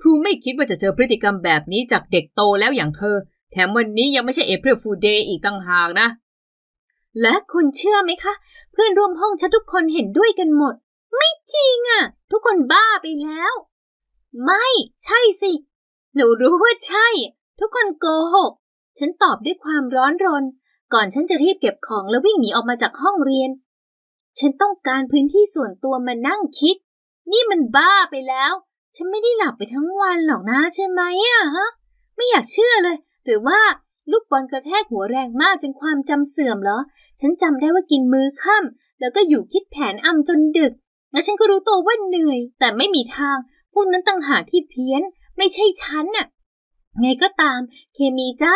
ครูไม่คิดว่าจะเจอพฤติกรรมแบบนี้จากเด็กโตแล้วอย่างเธอ แถมวันนี้ยังไม่ใช่เอเพลฟูเดย์อีกต่างหากนะและคุณเชื่อไหมคะ เพื่อนร่วมห้องฉันทุกคนเห็นด้วยกันหมด ไม่จริงอะ่ะ ทุกคนบ้าไปแล้ว ไม่ใช่สิหนูรู้ว่าใช่ ทุกคนโกหก ฉันตอบด้วยความร้อนรน ก่อนฉันจะรีบเก็บของแล้ววิ่งหนีออกมาจากห้องเรียน ฉันต้องการพื้นที่ส่วนตัวมานั่งคิด นี่มันบ้าไปแล้ว ฉันไม่ได้หลับไปทั้งวันหรอกนะใช่ไหมอะ่ะ ฮะ ไม่อยากเชื่อเลย หรือว่าลูกบอลกระแทกหัวแรงมากจนความจำเสื่อมเหรอ ฉันจำได้ว่ากินมื้อค่ำ แล้วก็อยู่คิดแผนอำจนดึก และฉันก็รู้ตัวว่าเหนื่อย แต่ไม่มีทางพวกนั้นต่างหากที่เพี้ยน ไม่ใช่ฉันน่ะ ไงก็ตามเคมีจ้า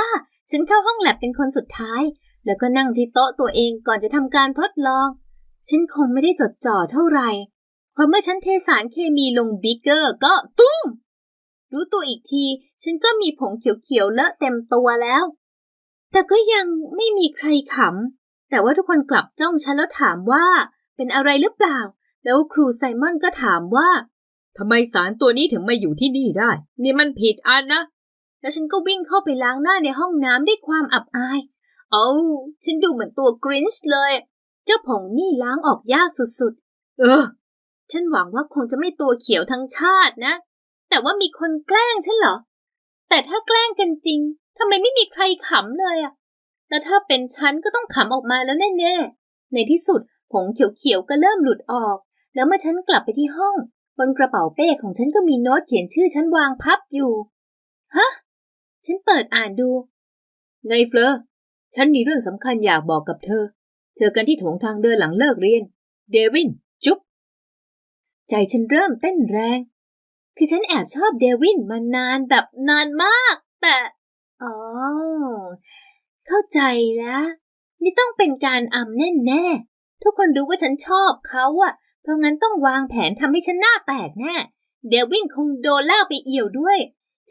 ฉันเข้าห้องแลบเป็นคนสุดท้าย แล้วก็นั่งที่โต๊ะตัวเองก่อนจะทำการทดลอง ฉันคงไม่ได้จดจ่อเท่าไหร่เพราะเมื่อฉันเทสารเคมีลงบิ๊กเกอร์ ก็ตุ้ม รู้ตัวอีกที ฉันก็มีผงเขียวๆเลอะเต็มตัวแล้วแต่ก็ยังไม่มีใครขำ แต่ว่าทุกคนกลับจ้องฉันแล้วถามว่า เป็นอะไรหรือเปล่า แล้วครูไซมอนก็ถามว่าทำไมสารตัวนี้ถึงมาอยู่ที่นี่ได้ นี่มันผิดอันนะ แล้วฉันก็วิ่งเข้าไปล้างหน้าในห้องน้ำด้วยความอับอาย เอาฉันดูเหมือนตัวกรินช์เลย เจ้าผงนี่ล้างออกยากสุดๆ เออ ฉันหวังว่าคงจะไม่ตัวเขียวทั้งชาตินะ แต่ว่ามีคนแกล้งฉันเหรอ แต่ถ้าแกล้งกันจริงทำไมไม่มีใครขำเลยอะแล้วถ้าเป็นฉันก็ต้องขำออกมาแล้วแน่ ๆ ในที่สุดผงเขียวๆก็เริ่มหลุดออก แล้วเมื่อฉันกลับไปที่ห้อง บนกระเป๋าเป้ของฉันก็มีโน้ตเขียนชื่อฉันวางพับอยู่ ฮะ ฉันเปิดอ่านดู ไงเฟลฉันมีเรื่องสำคัญอยากบอกกับเธอ เจอกันที่โถงทางเดินหลังเลิกเรียน เดวิน จุ๊บ ใจฉันเริ่มเต้นแรง คือฉันแอบชอบเดวินมานานแบบนานมาก แต่อ๋อเข้าใจแล้ว นี่ต้องเป็นการอำแน่แน่ทุกคนรู้ว่าฉันชอบเขาอะเพราะงั้นต้องวางแผนทำให้ฉันหน้าแตกแน่เดวินคงโดนล่าไปเอี่ยวด้วย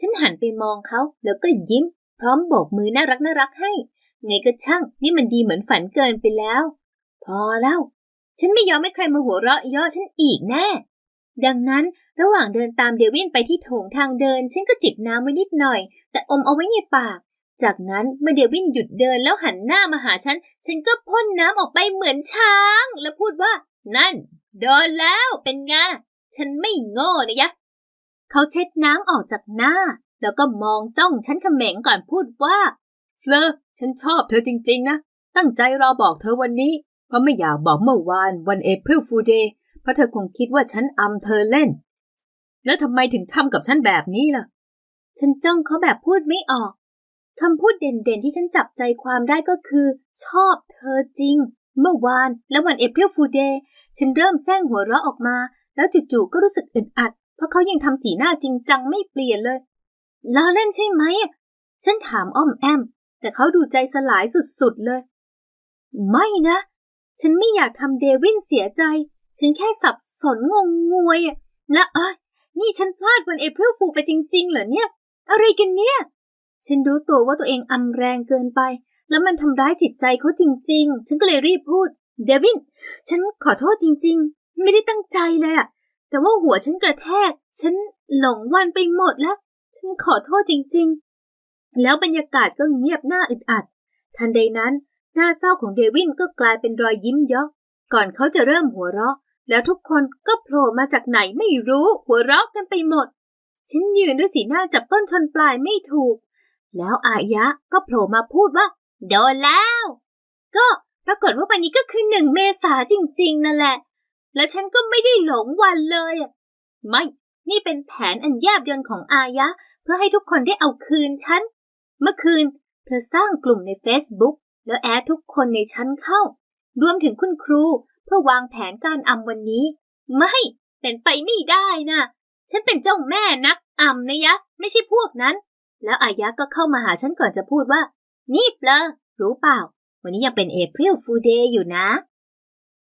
ฉันหันไปมองเขาแล้วก็ยิ้ม พร้อมโบกมือน่ารักน่ารักให้ไงก็ช่าง นี่มันดีเหมือนฝันเกินไปแล้ว พอแล้ว ฉันไม่ยอมให้ใครมาหัวเราะย่อฉันอีกแน่ดังนั้นระหว่างเดินตามเดวินไปที่โถงทางเดิน ฉันก็จิบน้ำไว้นิดหน่อย แต่อมเอาไว้ในปาก จากนั้นเมื่อเดวินหยุดเดินแล้วหันหน้ามาหาฉัน ฉันก็พ่นน้ำออกไปเหมือนช้าง แล้วพูดว่า นั่นโดนแล้วเป็นไงฉันไม่โง่นะยะ เขาเช็ดน้ำออกจากหน้า แล้วก็มองจ้องฉันเขม่งก่อนพูดว่าเลอ ฉันชอบเธอจริง ๆนะตั้งใจรอบอกเธอวันนี้ เพราะไม่อยากบอกเมื่อวาน วันเอพิลฟูเดย์ราะเธอคงคิดว่าฉันอำเธอเล่น แล้วทำไมถึงทำกับฉันแบบนี้ล่ะ ฉันจ้องเขาแบบพูดไม่ออกคำพูดเด่นๆที่ฉันจับใจความได้ก็คือ ชอบเธอจริง เมื่อวานและวันเอพิลฟูเดย์ฉันเริ่มแซงหัวเราะออกมา แล้วจู่ๆก็รู้สึกอึดอัด เพราะเขายังทำสีหน้าจริงจังไม่เปลี่ยนเลยล้อเล่นใช่ไหมฉันถามอ้อมแอมแต่เขาดูใจสลายสุดๆเลย ไม่นะฉันไม่อยากทำเดวินเสียใจถึงแค่สับสนงงงวยอะและเอ้ยนี่ฉันพลาดวันเอพริลฟูไปจริง ๆ เหรอเนี่ย อะไรกันเนี่ย ฉันรู้ตัวว่าตัวเองอำแรงเกินไป แล้วมันทำร้ายจิตใจเขาจริง ๆ ฉันก็เลยรีบพูด เดวิน ฉันขอโทษจริง ๆ ไม่ได้ตั้งใจเลยอะแต่ว่าหัวฉันกระแทก ฉันหลงวันไปหมดแล้ว ฉันขอโทษจริง ๆ แล้วบรรยากาศก็เงียบหน้าอึดอัด ทันใดนั้น หน้าเศร้าของเดวินก็กลายเป็นรอยยิ้มเยาะก่อนเขาจะเริ่มหัวเราะแล้วทุกคนก็โผล่มาจากไหนไม่รู้หัวเราะกันไปหมด ฉันยืนด้วยสีหน้าจับต้นชนปลายไม่ถูก แล้วอายะก็โผล่มาพูดว่า โดนแล้ว ก็ปรากฏว่าวันนี้ก็คือหนึ่งเมษาจริงๆ นั่นแหละ และฉันก็ไม่ได้หลงวันเลย ไม่ นี่เป็นแผนอันแยบยนของอายะ เพื่อให้ทุกคนได้เอาคืนฉันเมื่อคืน เธอสร้างกลุ่มใน Facebook แล้วแอดทุกคนในชั้นเข้า รวมถึงคุณครูพื่อวางแผนการอำวันนี้ ไม่ เป็นไปไม่ได้นะฉันเป็นเจ้าแม่นักอำนะยะ ไม่ใช่พวกนั้น แล้วอายะก็เข้ามาหาฉันก่อนจะพูดว่า นี่เปลารู้เปล่า วันนี้ยังเป็นเอพริลฟูเดย์อยู่นะ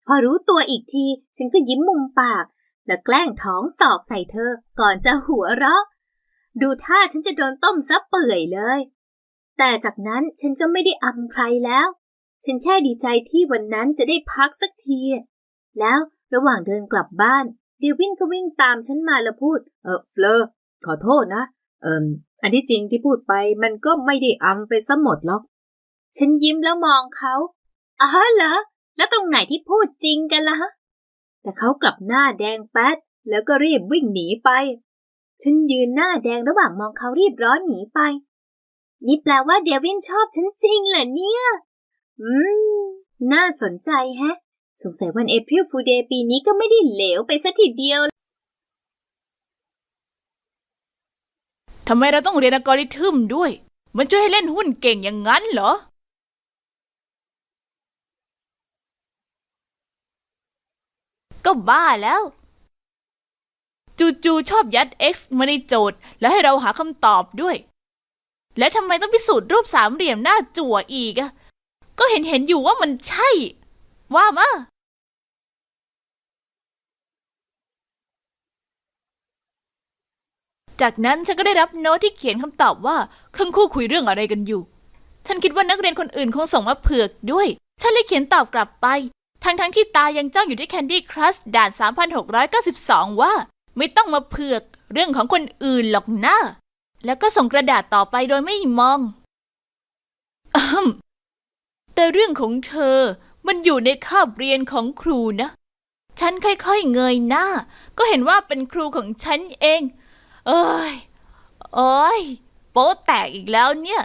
พอรู้ตัวอีกที ฉันก็ยิ้มมุมปาก และแกล้งท้องสอกใส่เธอก่อนจะหัวเราะ ดูท่าฉันจะโดนต้มซะเปื่อยเลย แต่จากนั้นฉันก็ไม่ได้อำใครแล้วฉันแค่ดีใจที่วันนั้นจะได้พักสักที แล้วระหว่างเดินกลับบ้านดิวินก็วิ่งตามฉันมาแล้วพูด เออเฟลอขอโทษนะเอิมอันที่จริงที่พูดไป มันก็ไม่ได้อำไปซะหมดหรอก ฉันยิ้มแล้วมองเขาอ๋อเหรอแล้วตรงไหนที่พูดจริงกันละ่ะแต่เขากลับหน้าแดงแป๊ดแล้วก็รีบวิ่งหนีไป ฉันยืนหน้าแดงระหว่างมองเขารีบร้อนหนีไป นี่แปลว่าเดวินชอบฉันจริงเหรอเนี่ยอืม น่าสนใจแฮะ สงสัยวันเอพิลฟูเดย์ปีนี้ก็ไม่ได้เหลวไปสัทีเดียว ทำไมเราต้องเรียนอัลกอริทึมด้วย มันช่วยให้เล่นหุ้นเก่งอย่างนั้นเหรอ ก็บ้าแล้ว จูจูชอบยัด x มาในโจทย์ แล้วให้เราหาคำตอบด้วย แล้วทำไมต้องพิสูจน์รูปสามเหลี่ยมหน้าจั่วอีกอะก็เห็นเห็นอยู่ว่ามันใช่ ว่ามะจากนั้นฉันก็ได้รับโน้ตที่เขียนคำตอบว่าคังคู่คุยเรื่องอะไรกันอยู่ ฉันคิดว่านักเรียนคนอื่นคงส่งมาเผือกด้วย ฉันเลยเขียนตอบกลับไปทั้งทั้งที่ตายังจ้องอยู่ที่แคนดี้ครัสด่าน 3692 ว่า ไม่ต้องมาเผือกเรื่องของคนอื่นหรอกนะ แล้วก็ส่งกระดาษต่อไปโดยไม่มองแต่เรื่องของเธอมันอยู่ในคาบเรียนของครูนะ ฉันค่อยๆเงยหน้าก็เห็นว่าเป็นครูของฉันเอง เอ้ยโอ้ยโป๊แตกอีกแล้วเนี่ย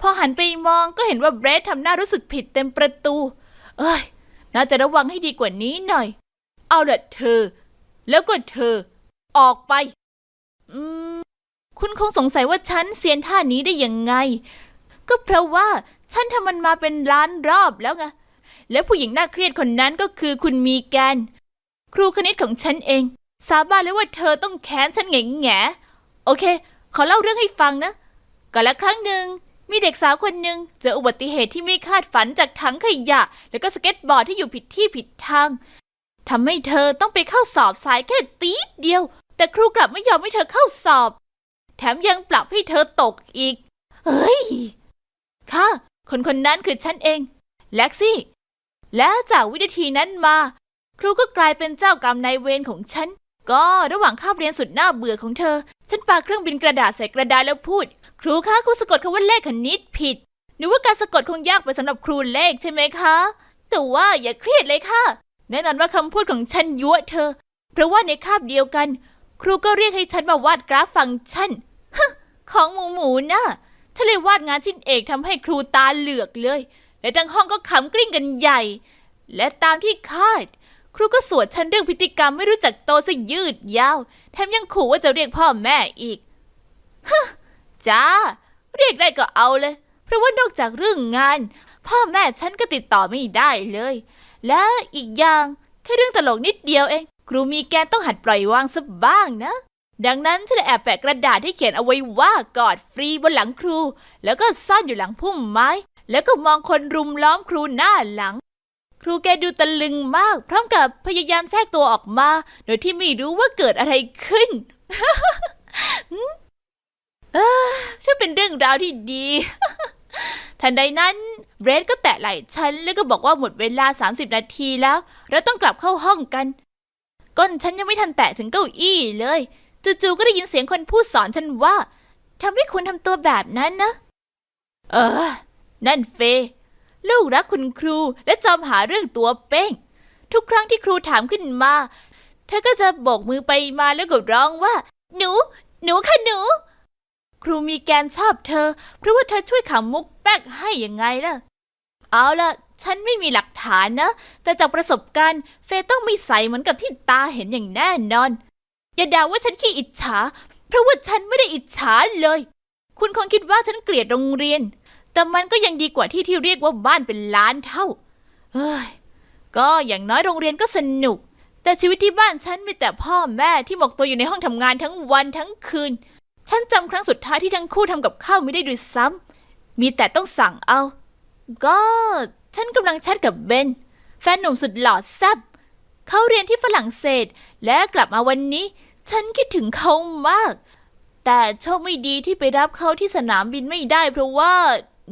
พอหันไปมองก็เห็นว่าเบรดทำหน้ารู้สึกผิดเต็มประตู เอ้ยน่าจะระวังให้ดีกว่านี้หน่อย เอาละเธอ แล้วก็เธอ ออกไป อืมคุณคงสงสัยว่าฉันเซียนท่านี้ได้ยังไง ก็เพราะว่าฉันทำ มันมาเป็น ล้านรอบแล้วไง แล้วผู้หญิงน่าเครียดคนนั้นก็คือคุณมีแกน ครูคณิตของ ฉันเอง สาบานเลยว่าเธอต้องแค้นฉันแง่แง่โอเค ขอเล่าเรื่องให้ฟังนะก่อนละครั้งหนึ่งมีเด็กสาวคนหนึ่งเจออุบัติเหตุที่ไม่คาดฝันจากถังขยะ แล้วก็สเก็ตบอร์ดที่อยู่ผิดที่ผิดทางทำให้เธอต้องไปเข้าสอบสายแค่ตีเดียว แต่ครูกลับไม่ยอมให้เธอเข้าสอบ แถมยังปรับให้ เธอตกอีกเฮ้ย ค่ะคนคนนั้นคือฉันเอง แล็กซี่ แล้วจากวินาทีนั้นมา ครูก็กลายเป็นเจ้ากรรมนายเวรของฉันก็ระหว่างคาบเรียนสุดน่าเบื่อของเธอ ฉันปาเครื่องบินกระดาษใส่กระดาษแล้วพูด ครูคะครูสะกดคำว่าเลขคณิตผิดหนูว่าการสะกดคงยากไปสำหรับครูเลขใช่ไหมคะ แต่ว่าอย่าเครียดเลยค่ะแน่นอนว่าคำพูดของฉันยั่วเธอ เพราะว่าในคาบเดียวกัน ครูก็เรียกให้ฉันมาวาดกราฟฟังชันของหมูหมูนะ่ะทะเลวาดงานชิ้นเอกทำให้ครูตาเหลือกเลย และทั้งห้องก็ขำกริ้งกันใหญ่ และตามที่คาด ครูก็สวดฉันเรื่องพฤติกรรมไม่รู้จักโตซะยืดยาวแถมยังขู่ว่าจะเรียกพ่อแม่อีกฮจ้าเรียกได้ก็เอาเลย เพราะว่านอกจากเรื่องงาน พ่อแม่ฉันก็ติดต่อไม่ได้เลย และอีกอย่างแค่เรื่องตลกนิดเดียวเองครูมีแกต้องหัดปล่อยวางซะบ้างนะดังนั้นเธอแอบแปะกระดาษที่เขียนเอาไว้ว่ากอดฟรีบนหลังครู แล้วก็ซ่อนอยู่หลังพุ่มไม้ แล้วก็มองคนรุมล้อมครูหน้าหลัง ครูแกดูตะลึงมาก พร้อมกับพยายามแทรกตัวออกมา โดยที่ไม่รู้ว่าเกิดอะไรขึ้นเออช่างเป็นเรื่องราวที่ดี ทันใดนั้นเบรดก็แตะไหล่ ฉัน แล้วก็บอกว่าหมดเวลา 30 นาทีแล้วเราต้องกลับเข้าห้องกันก้นฉันยังไม่ทันแตะถึงเก้าอี้เลยจู่ๆก็ได้ยินเสียงคนพูดสอนฉันว่า ทำให้คุณทำตัวแบบนั้นนะ เออ นั่นเฟลูกรักคุณครูและจอมหาเรื่องตัวเป้ง ทุกครั้งที่ครูถามขึ้นมา เธอก็จะโบกมือไปมาแล้วก็ร้องว่า หนู หนูค่ะหนู ครูมีแกนชอบเธอ เพราะว่าเธอช่วยขำมุกแป๊กให้ยังไงล่ะ เอาล่ะ ฉันไม่มีหลักฐานนะ แต่จากประสบการณ์ เฟต้องมีใสเหมือนกับที่ตาเห็นอย่างแน่นอนอย่าด่าว่าฉันขี้อิจฉาเพราะว่าฉันไม่ได้อิจฉาเลย คุณคงคิดว่าฉันเกลียดโรงเรียน แต่มันก็ยังดีกว่าที่ที่เรียกว่าบ้านเป็นล้านเท่าเอ้ยก็อย่างน้อยโรงเรียนก็สนุก แต่ชีวิตที่บ้านฉันมีแต่พ่อแม่ที่หมกตัวอยู่ในห้องทำงานทั้งวันทั้งคืน ฉันจำครั้งสุดท้ายที่ทั้งคู่ทำกับข้าวไม่ได้ด้วยซ้ำมีแต่ต้องสั่งเอาก็ฉันกำลังแชทกับเบนแฟนหนุ่มสุดหล่อแซ่บเขาเรียนที่ฝรั่งเศส และกลับมาวันนี้ ฉันคิดถึงเขามาก แต่โชคไม่ดีที่ไปรับเขาที่สนามบินไม่ได้ เพราะว่า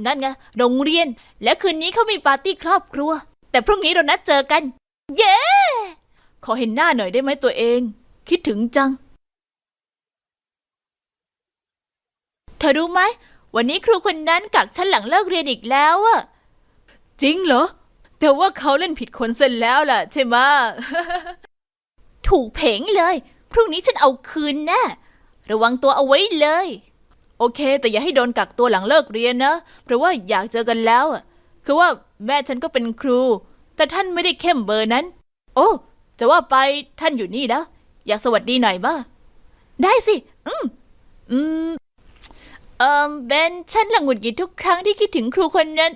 นั่นไงโรงเรียนและคืนนี้เขามีปาร์ตี้ครอบครัว แต่พรุ่งนี้เรานัดเจอกัน เย้ ขอเห็นหน้าหน่อยได้ไหมตัวเอง คิดถึงจัง เธอรู้ไหม วันนี้ครูคนนั้นกักฉันหลังเลิกเรียนอีกแล้วอะจริงเหรอแต่ว่าเขาเล่นผิดคนเสร็จแล้วล่ะ ใช่ไหมถูกเพงเลย พรุ่งนี้ฉันเอาคืนแนะ่ระวังตัวเอาไว้เลย โอเค แต่อย่าให้โดนกักตัวหลังเลิกเรียนนะ เพราะว่าอยากเจอกันแล้วอะคือว่าแม่ฉันก็เป็นครู แต่ท่านไม่ได้เข้มเบอร์นั้น โอ้แต่ว่าไปท่านอยู่นี่นะ อยากสวัสดีหน่อยบ้าได้สิ อืม อืม เออเบนฉันหลังหงุดหงิดทุกครั้งที่คิดถึงครูคนนั้น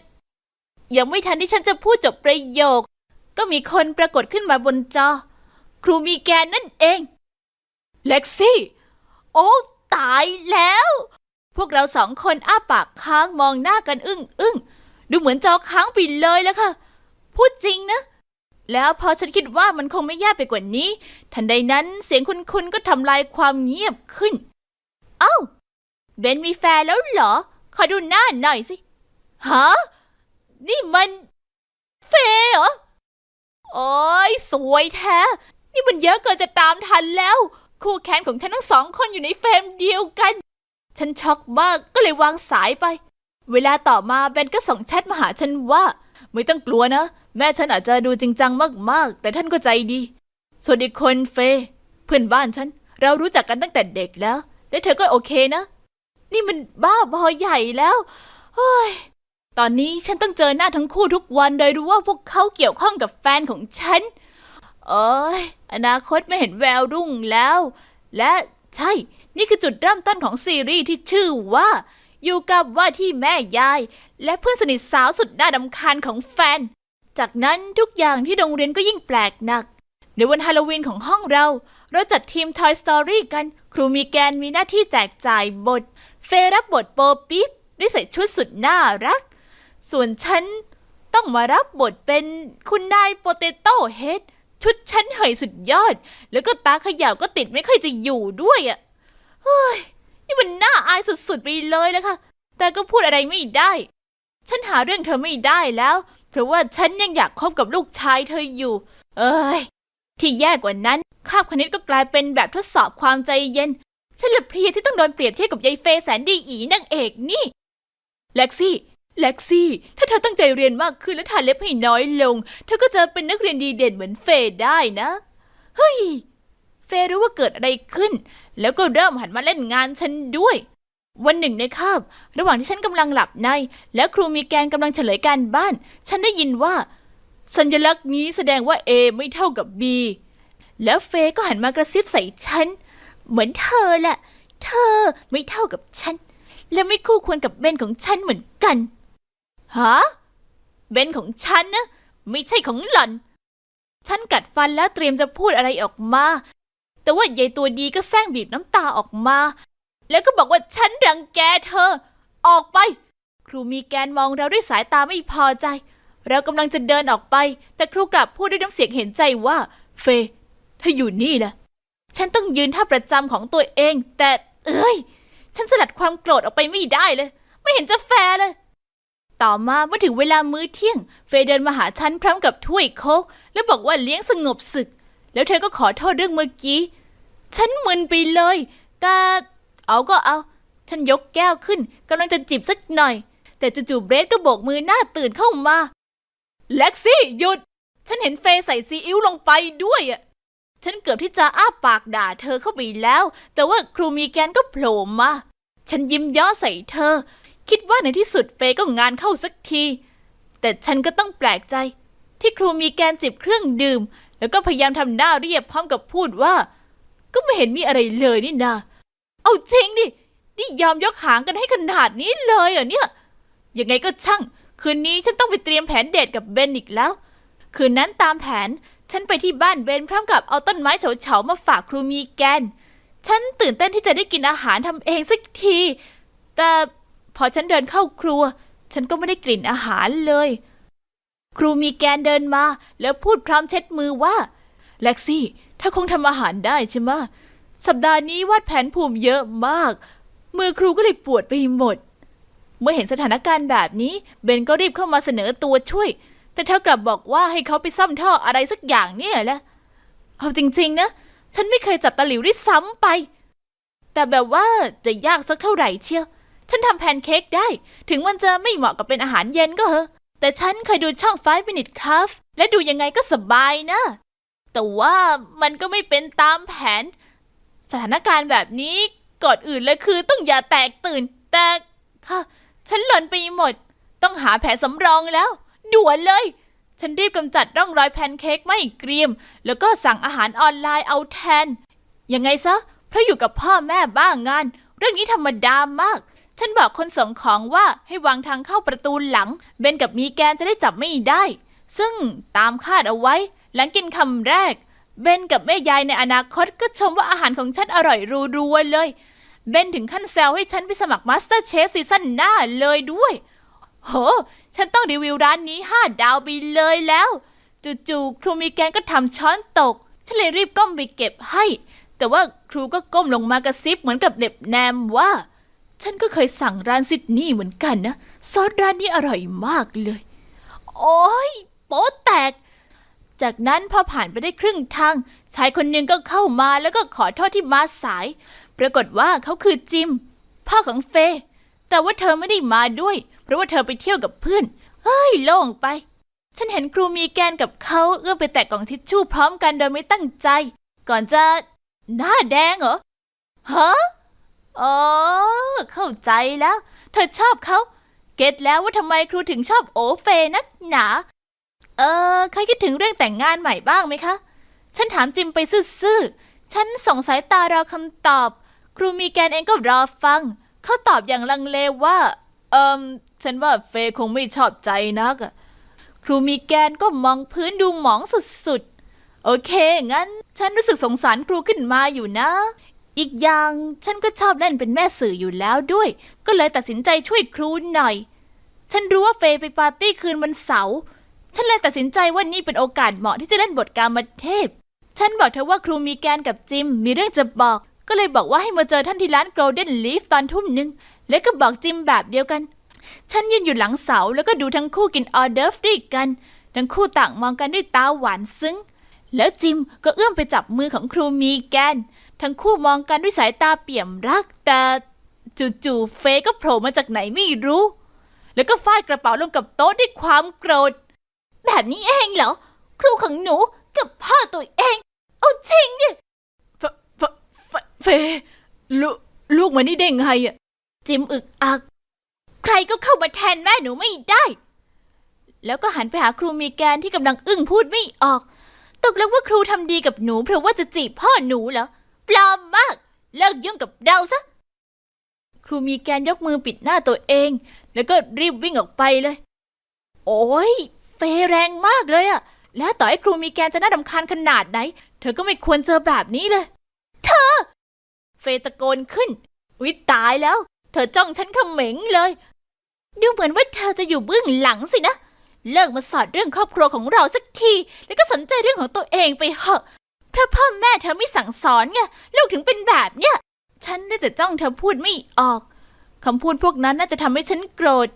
ยังไม่ทันที่ฉันจะพูดจบประโยค ก็มีคนปรากฏขึ้นมาบนจอ ครูมีแกนั่นเอง เล็กซี่ โอ้ ตายแล้ว พวกเราสองคนอ้าปากค้างมองหน้ากันอึ้งอึ้งดูเหมือนจอค้างปิดเลยแล้วค่ะ พูดจริงนะ แล้วพอฉันคิดว่ามันคงไม่แย่ไปกว่านี้ ทันใดนั้นเสียงคุณคุณก็ทำลายความเงียบขึ้น เอ้า เบนมีแฟนแล้วเหรอ ขอดูหน้าหน่อยสิ ฮะนี่มัน เฟยเหรอ โอ้ยสวยแท้ นี่มันเยอะเกินจะตามทันแล้ว คู่แข่งของฉันทั้งสองคนอยู่ในเฟรมเดียวกัน ฉันช็อกมากก็เลยวางสายไป เวลาต่อมาเบนก็ส่งแชทมาหาฉันว่า ไม่ต้องกลัวนะ แม่ฉันอาจจะดูจริงจังมากๆ แต่ท่านก็ใจดีส่วนอีกคนเฟย เพื่อนบ้านฉัน เรารู้จักกันตั้งแต่เด็กแล้ว และเธอก็โอเคนะ นี่มันบ้าบอใหญ่แล้ว เฮ้ยตอนนี้ฉันต้องเจอหน้าทั้งคู่ทุกวันโดยรู้ว่าพวกเขาเกี่ยวข้องกับแฟนของฉัน เอ้ย อนาคตไม่เห็นแววรุ่งแล้ว และใช่ นี่คือจุดเริ่มต้นของซีรีส์ที่ชื่อว่า อยู่กับว่าที่แม่ยาย และเพื่อนสนิทสาวสุดน่าดำคาญของแฟน จากนั้นทุกอย่างที่โรงเรียนก็ยิ่งแปลกหนัก ในวันฮาโลวีนของห้องเราเราจัดทีม Toy Story กันครูมีแกนมีหน้าที่แจกจ่ายบท เฟรับบทโปปิ๊บด้วยใส่ชุดสุดน่ารักส่วนฉันต้องมารับบทเป็นคุณนายโปเตโต้เฮดชุดฉันเหยสุดยอด แล้วก็ตาขยาวก็ติดไม่ค่อยจะอยู่ด้วยอะ่ะเฮ้ย นี่มันน่าอายสุด ๆ ไปเลยแล้วค่ะแต่ก็พูดอะไรไม่ได้ ฉันหาเรื่องเธอไม่ได้แล้ว เพราะว่าฉันยังอยากคบกับลูกชายเธออยู่ เอ้ยที่แย่กว่านั้นคาบคณิตก็กลายเป็นแบบทดสอบความใจเย็น ฉันละเพียที่ต้องโดนเปรียบเทียบกับยายเฟยแสนดีอีนางเอกนี่เล็กซี่เล็กซี่ ถ้าเธอตั้งใจเรียนมากขึ้นและทาเล็บให้น้อยลง เธอก็จะเป็นนักเรียนดีเด่นเหมือนเฟยได้นะ เฮ้ย เฟยรู้ว่าเกิดอะไรขึ้น แล้วก็เริ่มหันมาเล่นงานฉันด้วย วันหนึ่งในคาบระหว่างที่ฉันกำลังหลับใน และครูมีแกนกำลังเฉลยการบ้าน ฉันได้ยินว่า สัญลักษณ์นี้แสดงว่า A ไม่เท่ากับ B แล้วเฟยก็หันมากระซิบใส่ฉัน เหมือนเธอแหละ เธอไม่เท่ากับฉัน และไม่คู่ควรกับเบนของฉันเหมือนกันฮะเบนของฉันนะ ไม่ใช่ของหล่อนฉันกัดฟันแล้วเตรียมจะพูดอะไรออกมา แต่ว่ายายตัวดีก็แซงบีบน้ำตาออกมา แล้วก็บอกว่าฉันรังแกเธอ ออกไป ครูมีแกนมองเราด้วยสายตาไม่พอใจ เรากำลังจะเดินออกไป แต่ครูกลับพูดด้วยน้ำเสียงเห็นใจว่า เฟยถ้าอยู่นี่ล่ะ ฉันต้องยืนท่าประจำของตัวเอง แต่เอ้ย ฉันสลัดความโกรธออกไปไม่ได้เลย ไม่เห็นจะแฟร์เลยต่อมาเมื่อถึงเวลามื้อเที่ยง เฟยเดินมาหาฉันพร้อมกับถ้วยโคกและบอกว่าเลี้ยงสงบศึก แล้วเธอก็ขอโทษเรื่องเมื่อกี้ ฉันมึนไปเลยแต่เอาก็เอา ฉันยกแก้วขึ้นกำลังจะจิบสักหน่อย แต่จู่ๆเบรดก็โบกมือหน้าตื่นเข้ามาเล็กซี่ หยุด ฉันเห็นเฟยใส่ซีอิ๊วลงไปด้วยอ่ะฉันเกือบที่จะอ้าปากด่าเธอเข้าไปแล้ว แต่ว่าครูมีแกนก็โผล่มา ฉันยิ้มย่อใส่เธอคิดว่าในที่สุดเฟยก็งานเข้าสักที แต่ฉันก็ต้องแปลกใจ ที่ครูมีแกนจิบเครื่องดื่ม แล้วก็พยายามทำหน้าเรียบพร้อมกับพูดว่า ก็ไม่เห็นมีอะไรเลยนี่นา เอาจริงดิ นี่ยอมยกหางกันให้ขนาดนี้เลยเหรอเนี่ย ยังไงก็ช่าง คืนนี้ฉันต้องไปเตรียมแผนเดทกับเบนอีกแล้ว คืนนั้นตามแผน ฉันไปที่บ้านเบนพร้อมกับเอาต้นไม้เฉาๆมาฝากครูมีแกน ฉันตื่นเต้นที่จะได้กินอาหารทำเองสักที แต่พอฉันเดินเข้าครัว ฉันก็ไม่ได้กลิ่นอาหารเลย ครูมีแกนเดินมา แล้วพูดพร้อมเช็ดมือว่า แล็กซี่ถ้าคงทำอาหารได้ใช่ไหม สัปดาห์นี้วาดแผนภูมิเยอะมาก มือครูก็เลยปวดไปหมด เมื่อเห็นสถานการณ์แบบนี้ เบนก็รีบเข้ามาเสนอตัวช่วย แต่เธอกลับบอกว่าให้เขาไปซ่อมท่ออะไรสักอย่างเนี่ยแหละ เอาจริงๆนะ ฉันไม่เคยจับตะหลิวด้ซ้ำไป แต่แบบว่าจะยากสักเท่าไหร่เชียวฉันทำแพนเค้กได้ ถึงมันจะไม่เหมาะกับเป็นอาหารเย็นก็เหอะ แต่ฉันเคยดูช่อง5 Minute Craft และดูยังไงก็สบายนะ แต่ว่ามันก็ไม่เป็นตามแผน สถานการณ์แบบนี้ก่อนอื่นเลยคือต้องอย่าแตกตื่น แต่ค่ะฉันหล่นไปหมด ต้องหาแผนสำรองแล้ว ด่วนเลย ฉันรีบกำจัดร่องรอยแพนเค้กไม่เกรียม แล้วก็สั่งอาหารออนไลน์เอาแทน ยังไงซะ เพราะอยู่กับพ่อแม่บ้างงาน เรื่องนี้ธรรมดามากฉันบอกคนส่งของว่าให้วางทางเข้าประตูหลัง เบนกับมีแกนจะได้จับไม่ได้ ซึ่งตามคาดเอาไว้ หลังกินคำแรก เบนกับแม่ยายในอนาคตก็ชมว่าอาหารของฉันอร่อยรูรัวเลย เบนถึงขั้นแซวให้ฉันไปสมัครมาสเตอร์เชฟซีซั่นหน้าเลยด้วยโหฉันต้องรีวิวร้านนี้ห้าดาวไปเลยแล้วจู่ๆครูมีแกนก็ทำช้อนตกฉันเลยรีบก้มไปเก็บให้ แต่ว่าครูก็ก้มลงมากระซิบเหมือนกับเด็บแนมว่าฉันก็เคยสั่งร้านซิดนี่เหมือนกันนะซอสร้านนี้อร่อยมากเลย โอ้ยโป๊แตก จากนั้นพอผ่านไปได้ครึ่งทาง ชายคนหนึ่งก็เข้ามาแล้วก็ขอโทษที่มาสาย ปรากฏว่าเขาคือจิม พ่อของเฟย์แต่ว่าเธอไม่ได้มาด้วย เพราะว่าเธอไปเที่ยวกับเพื่อนเฮ้ยโล่งไป ฉันเห็นครูมีแกนกับเขา เอื้อมไปแตะกล่องทิชชู่พร้อมกันโดยไม่ตั้งใจ ก่อนจะหน้าแดงเหรอฮะอ๋อเข้าใจแล้ว เธอชอบเขาเก็ตแล้วว่าทำไมครูถึงชอบโอเฟนักหนา เออเคยคิดถึงเรื่องแต่งงานใหม่บ้างไหมคะ ฉันถามจิมไปซื่อๆฉันส่งสายตารอคำตอบ ครูมีแกนเองก็รอฟัง เขาตอบอย่างลังเลว่า เอิมฉันว่าเฟยคงไม่ชอบใจนัก ครูมีแกนก็มองพื้นดูหมองสุดๆ โอเค งั้นฉันรู้สึกสงสารครูขึ้นมาอยู่นะอีกอย่างฉันก็ชอบเล่นเป็นแม่สื่ออยู่แล้วด้วย ก็เลยตัดสินใจช่วยครูหน่อย ฉันรู้ว่าเฟยไปปาร์ตี้คืนวันเสาร์ฉันเลยตัดสินใจว่านี่เป็นโอกาสเหมาะที่จะเล่นบทการมาเทพฉันบอกเธอว่าครูมีแกนกับจิมมีเรื่องจะบอก ก็เลยบอกว่าให้มาเจอท่านที่ร้านโกลเด้นลีฟตอนทุ่มหนึ่งแล้วก็บอกจิมแบบเดียวกันฉันยืนอยู่หลังเสาแล้วก็ดูทั้งคู่กินออเดอร์ฟด้วยกันทั้งคู่ต่างมองกันด้วยตาหวานซึ้งแล้วจิมก็เอื้อมไปจับมือของครูมีแกนทั้งคู่มองกันด้วยสายตาเปี่ยมรักแต่จู่ๆเฟยก็โผล่มาจากไหนไม่รู้ แล้วก็ฟาดกระเป๋าลงกับโต๊ะด้วยความโกรธ แบบนี้เองเหรอ ครูของหนูกับพ่อตัวเอง เอาจริงดิเฟเฟเฟลูลูกมานี่เด้งไงอะจิมอึกอัก ใครก็เข้ามาแทนแม่หนูไม่ได้ แล้วก็หันไปหาครูมีแกนที่กำลังอึ้งพูดไม่ออก ตกลงว่าครูทำดีกับหนูเพราะว่าจะจีบพ่อหนูเหรอปลอมมาก เลิกยุ่งกับเราซะ ครูมีแกนยกมือปิดหน้าตัวเอง แล้วก็รีบวิ่งออกไปเลย โอ้ยเฟแรงมากเลยอะแล้วต่อให้ครูมีแกนจะน่าดำคาญขนาดไหน เธอก็ไม่ควรเจอแบบนี้เลย เธอ เฟตะโกนขึ้น วิตายแล้ว เธอจ้องฉันเขม็งเลย ดูเหมือนว่าเธอจะอยู่เบื้องหลังสินะ เลิกมาสอดเรื่องครอบครัวของเราสักที แล้วก็สนใจเรื่องของตัวเองไปเหอะถพราะพ่อแม่เธอไม่สั่งสอนไงลูกถึงเป็นแบบเนี้ยฉันได้แต่จ้องเธอพูดไม่ออก คำพูดพวกนั้นน่าจะทำให้ฉันโกรธ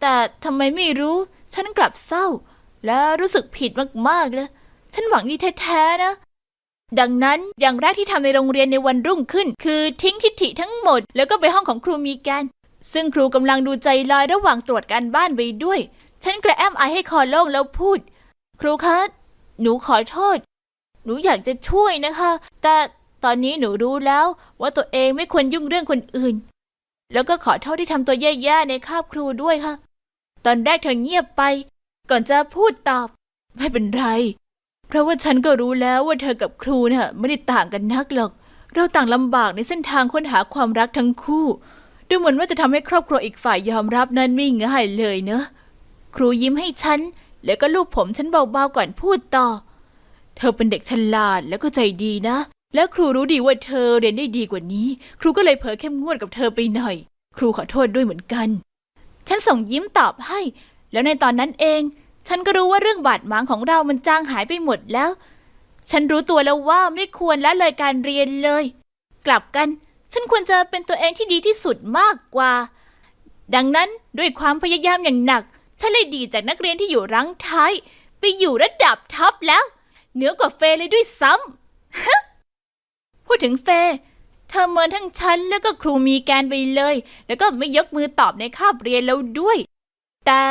แต่ทำไมไม่รู้ ฉันกลับเศร้า และรู้สึกผิดมากๆเลยฉันหวังดีแท้ๆนะ ดังนั้นอย่างแรกที่ทำในโรงเรียนในวันรุ่งขึ้น คือทิ้งทิฐิทั้งหมด แล้วก็ไปห้องของครูมีแกนซึ่งครูกำลังดูใจลอยระหว่างตรวจการบ้านไปด้วยฉันกระแอมไอให้คอโล่งแล้วพูด ครูคะหนูขอโทษหนูอยากจะช่วยนะคะ แต่ตอนนี้หนูรู้แล้วว่าตัวเองไม่ควรยุ่งเรื่องคนอื่น แล้วก็ขอโทษที่ทำตัวแย่ๆ ในคาบครูด้วยค่ะ ตอนแรกเธอเงียบไปก่อนจะพูดตอบ ไม่เป็นไร เพราะว่าฉันก็รู้แล้วว่าเธอกับครูนะ่ะไม่ได้ต่างกันนักหรอก เราต่างลำบากในเส้นทางค้นหาความรักทั้งคู่ ดูเหมือนว่าจะทำให้ครอบครัวอีกฝ่ายยอมรับนั้นไม่ง่ายเลยเนอะครูยิ้มให้ฉันแล้วก็ลูบผมฉันเบาๆ ก่อนพูดต่อเธอเป็นเด็กฉลาดแล้วก็ใจดีนะ และครูรู้ดีว่าเธอเรียนได้ดีกว่านี้ ครูก็เลยเผลอเข้มงวดกับเธอไปหน่อย ครูขอโทษด้วยเหมือนกัน ฉันส่งยิ้มตอบให้ แล้วในตอนนั้นเอง ฉันก็รู้ว่าเรื่องบาดหมางของเรามันจางหายไปหมดแล้ว ฉันรู้ตัวแล้วว่าไม่ควรละเลยการเรียนเลย กลับกันฉันควรจะเป็นตัวเองที่ดีที่สุดมากกว่า ดังนั้นด้วยความพยายามอย่างหนัก ฉันเลยดีจากนักเรียนที่อยู่รั้งท้าย ไปอยู่ระดับท็อปแล้วเหนือกว่าเฟยเลยด้วยซ้ำ พูดถึงเฟยเธอเมินทั้งฉันแล้วก็ครูมีแกนไปเลย แล้วก็ไม่ยกมือตอบในคาบเรียนแล้วด้วย แต่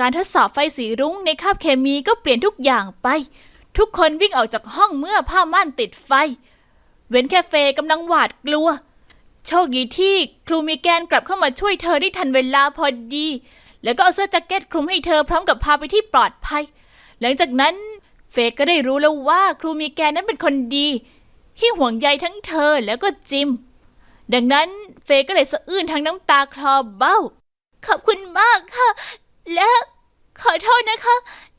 การทดสอบไฟสีรุ้งในคาบเคมีก็เปลี่ยนทุกอย่างไป ทุกคนวิ่งออกจากห้องเมื่อผ้าม่านติดไฟ เว้นแค่เฟยกำลังหวาดกลัว โชคดีที่ครูมีแกนกลับเข้ามาช่วยเธอได้ทันเวลาพอดี แล้วก็เอาเสื้อแจ็คเก็ตคลุมให้เธอพร้อมกับพาไปที่ปลอดภัย หลังจากนั้นเฟก็ได้รู้แล้วว่าครูมีแกนั้นเป็นคนดี ที่ห่วงใยทั้งเธอแล้วก็จิม ดังนั้นเฟก็เลยสะอื้นทั้งน้ำตาคลอเบ้า ขอบคุณมากค่ะ และขอโทษนะคะ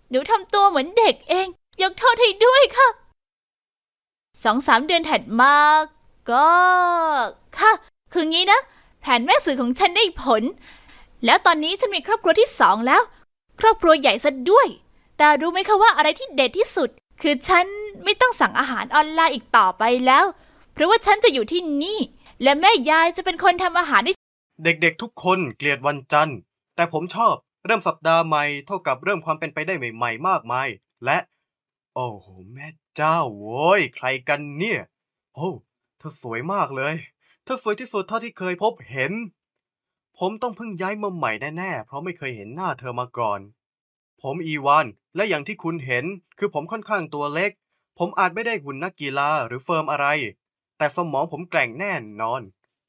หนูทำตัวเหมือนเด็กเอง ยกโทษให้ด้วยค่ะสองสามเดือนถัดมาก็ค่ะ คืองี้นะ แผนแม่สื่อของฉันได้ผล แล้วตอนนี้ฉันมีครอบครัวที่สองแล้ว ครอบครัวใหญ่ซะด้วยแต่รู้ไหมคะว่าอะไรที่เด็ดที่สุด คือฉันไม่ต้องสั่งอาหารออนไลน์อีกต่อไปแล้ว เพราะว่าฉันจะอยู่ที่นี่ และแม่ยายจะเป็นคนทำอาหารให้เด็กๆ ทุกคนเกลียดวันจันทร์แต่ผมชอบเริ่มสัปดาห์ใหม่เท่ากับเริ่มความเป็นไปได้ใหม่ๆมากมายและ โอ้โหแม่เจ้าโว้ยใครกันเนี่ยโอ้เธอสวยมากเลย เธอสวยที่สุดเท่าที่เคยพบเห็น ผมต้องเพิ่งย้ายมาใหม่แน่ๆเพราะไม่เคยเห็นหน้าเธอมาก่อนผมอีวานและอย่างที่คุณเห็นคือผมค่อนข้างตัวเล็ก ผมอาจไม่ได้หุ่นนักกีฬาหรือเฟิร์มอะไร แต่สมองผมแกร่งแน่นอน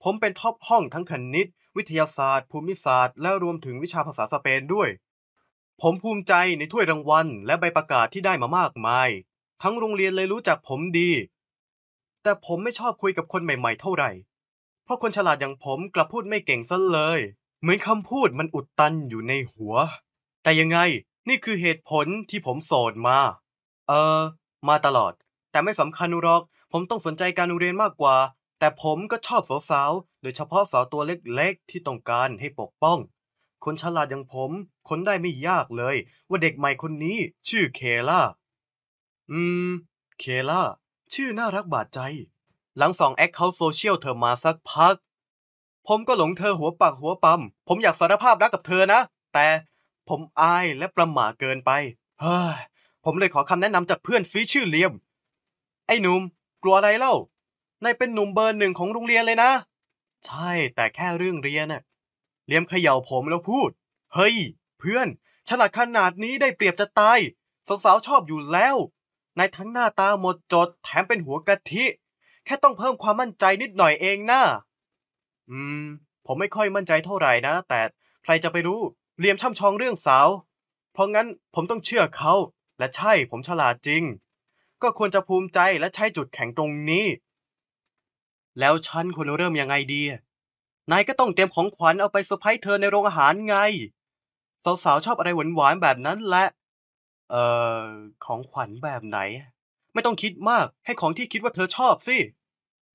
ผมเป็นท็อปห้องทั้งคณิตวิทยาศาสตร์ ภูมิศาสตร์และรวมถึงวิชาภาษาสเปนด้วย ผมภูมิใจในถ้วยรางวัลและใบประกาศที่ได้มามากมาย ทั้งโรงเรียนเลยรู้จักผมดี แต่ผมไม่ชอบคุยกับคนใหม่ๆ เท่าไหร่ เพราะคนฉลาดอย่างผมกลับพูดไม่เก่งซะเลย เหมือนคำพูดมันอุดตันอยู่ในหัว แต่ยังไงนี่คือเหตุผลที่ผมโสดมา เออ มาตลอด แต่ไม่สำคัญหรอก ผมต้องสนใจการเรียนมากกว่า แต่ผมก็ชอบสาวๆโดยเฉพาะสาวตัวเล็ก ๆ ที่ต้องการให้ปกป้อง คนฉลาดอย่างผมค้นได้ไม่ยากเลย ว่าเด็กใหม่คนนี้ ชื่อเคล่า อืม เคล่า ชื่อน่ารักบาดใจ หลังส่องแอคเคาท์โซเชียลเธอมาสักพัก ผมก็หลงเธอหัวปากหัวปั๊มผมอยากสารภาพรักกับเธอนะ แต่ผมอายและประหม่าเกินไป เฮ้ย ผมเลยขอคำแนะนำจากเพื่อนฟีชื่อเลียม ไอ้หนุ่ม กลัวอะไรเล่า นายเป็นหนุ่มเบอร์หนึ่งของโรงเรียนเลยนะ ใช่ แต่แค่เรื่องเรียนน่ะเลียมเขย่าผมแล้วพูด เฮ้ย เพื่อน ฉลาดขนาดนี้ได้เปรียบจะตายสาวๆชอบอยู่แล้วนายทั้งหน้าตาหมดจดแถมเป็นหัวกะทิ แค่ต้องเพิ่มความมั่นใจนิดหน่อยเองนะ่อืม ผมไม่ค่อยมั่นใจเท่าไหร่นะ แต่ใครจะไปรู้เหลี่ยมช่ำชองเรื่องสาว เพราะงั้นผมต้องเชื่อเขา และใช่ผมฉลาดจริง ก็ควรจะภูมิใจและใช้จุดแข็งตรงนี้ แล้วฉันควรเริ่มยังไงดี นายก็ต้องเตรียมของขวัญเอาไปเซอร์ไพรส์เธอในโรงอาหารไง สาวๆชอบอะไรหวานๆ แบบนั้นแหละ เอ่อของขวัญแบบไหน ไม่ต้องคิดมากให้ของที่คิดว่าเธอชอบสิ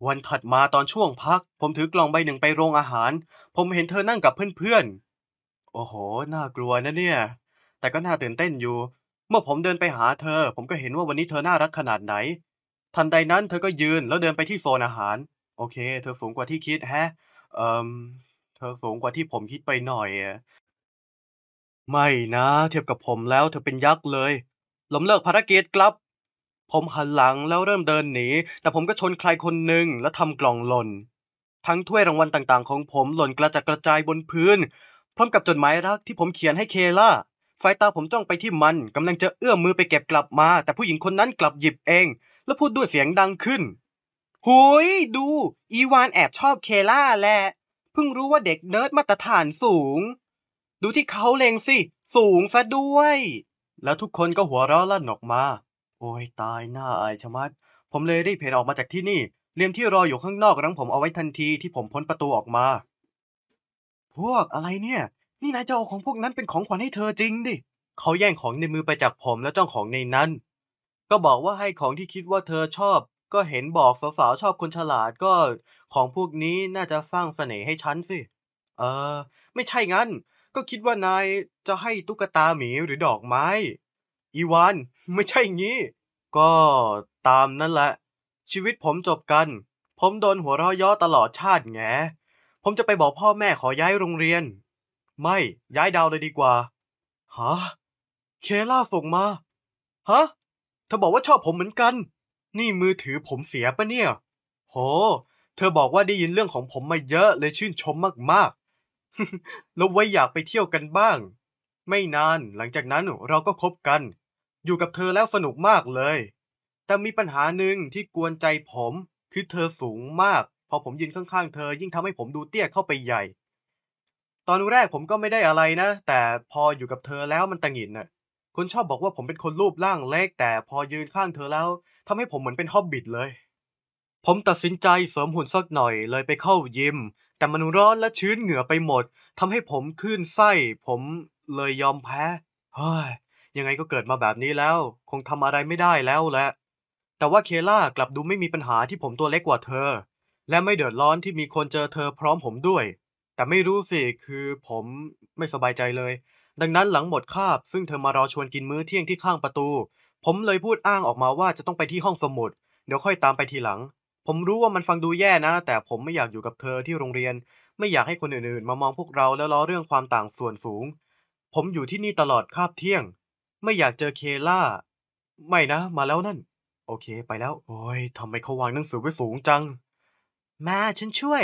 วันถัดมาตอนช่วงพัก ผมถือกล่องใบหนึ่งไปโรงอาหาร ผมเห็นเธอนั่งกับเพื่อนโอ้โห น่ากลัวนะเนี่ย แต่ก็น่าตื่นเต้นอยู่ เมื่อผมเดินไปหาเธอ ผมก็เห็นว่าวันนี้เธอน่ารักขนาดไหน ทันใดนั้นเธอก็ยืนแล้วเดินไปที่โซนอาหาร โอเค เธอสูงกว่าที่คิดแฮะ เอ่เธอสูงกว่าที่ผมคิดไปหน่อยอะไม่นะ เทียบกับผมแล้วเธอเป็นยักษ์เลยล้มเลิกภารกิจครับ ผมหันหลังแล้วเริ่มเดินหนี แต่ผมก็ชนใครคนหนึ่งแล้วทำกล่องหล่นทั้งถ้วยรางวัลต่าง ๆ ของผมหล่นกระจัดกระจายบนพื้นพร้อมกับจดหมายรักที่ผมเขียนให้เคล่าสายตาผมจ้องไปที่มันกำลังจะเอื้อมมือไปเก็บกลับมา แต่ผู้หญิงคนนั้นกลับหยิบเอง และพูดด้วยเสียงดังขึ้น หุยดู อีวานแอบชอบเคล่าแหละ เพิ่งรู้ว่าเด็กเนิร์ดมาตรฐานสูง ดูที่เขาเลงสิ สูงซะด้วย แล้วทุกคนก็หัวเราะลั่นออกมา โอ้ยตายหน้าอายชะมัด ผมเลยรีบเพนออกมาจากที่นี่เรียมที่รออยู่ข้างนอกรั้งผมเอาไว้ทันทีที่ผมพ้นประตูออกมาพวกอะไรเนี่ย นี่นายจะเอาของพวกนั้นเป็นของขวัญให้เธอจริงดิเขาแย่งของในมือไปจากผมแล้วจ้องของในนั้น ก็บอกว่าให้ของที่คิดว่าเธอชอบ ก็เห็นบอกสาวๆชอบคนฉลาดก็ ของพวกนี้น่าจะสร้างเสน่ห์ให้ฉันสิ เออ ไม่ใช่งั้น ก็คิดว่านายจะให้ตุ๊กตาหมีหรือดอกไม้ อีวานไม่ใช่งี้ ก็ตามนั้นแหละ ชีวิตผมจบกัน ผมโดนหัวเราะย่อตลอดชาติแงผมจะไปบอกพ่อแม่ขอย้ายโรงเรียน ไม่ ย้ายดาวเลยดีกว่า ฮะ เคล่าส่งมา ฮะ เธอบอกว่าชอบผมเหมือนกัน นี่มือถือผมเสียปะเนี่ย โห เธอบอกว่าได้ยินเรื่องของผมมาเยอะเลยชื่นชมมากๆแล้วไว้อยากไปเที่ยวกันบ้าง ไม่นาน หลังจากนั้นเราก็คบกัน อยู่กับเธอแล้วสนุกมากเลย แต่มีปัญหาหนึ่งที่กวนใจผมคือเธอสูงมากพอผมยืนข้างๆเธอ ยิ่งทำให้ผมดูเตี้ยเข้าไปใหญ่ ตอนแรกผมก็ไม่ได้อะไรนะ แต่พออยู่กับเธอแล้วมันตังหินน่ะคนชอบบอกว่าผมเป็นคนรูปร่างเล็กแต่พอยืนข้างเธอแล้ว ทำให้ผมเหมือนเป็นฮอบบิทเลย ผมตัดสินใจเสริมหุ่นสักหน่อย เลยไปเข้ายิม แต่มันร้อนและชื้นเหงื่อไปหมด ทำให้ผมขึ้นไส้ ผมเลยยอมแพ้เฮ้ยยังไงก็เกิดมาแบบนี้แล้ว คงทำอะไรไม่ได้แล้วแหละแต่ว่าเคล่ากลับดูไม่มีปัญหาที่ผมตัวเล็กกว่าเธอและไม่เดือดร้อนที่มีคนเจอเธอพร้อมผมด้วย แต่ไม่รู้สิคือผมไม่สบายใจเลย ดังนั้นหลังหมดคาบซึ่งเธอมารอชวนกินมื้อเที่ยงที่ข้างประตู ผมเลยพูดอ้างออกมาว่าจะต้องไปที่ห้องสมุด เดี๋ยวค่อยตามไปทีหลัง ผมรู้ว่ามันฟังดูแย่นะ แต่ผมไม่อยากอยู่กับเธอที่โรงเรียน ไม่อยากให้คนอื่นๆมามองพวกเราแล้วล้อเรื่องความต่างส่วนสูง ผมอยู่ที่นี่ตลอดคาบเที่ยง ไม่อยากเจอเคล่า ไม่นะ มาแล้วนั่น โอเค ไปแล้ว โอ้ยทำไมเขาวางหนังสือไว้สูงจังมาฉันช่วย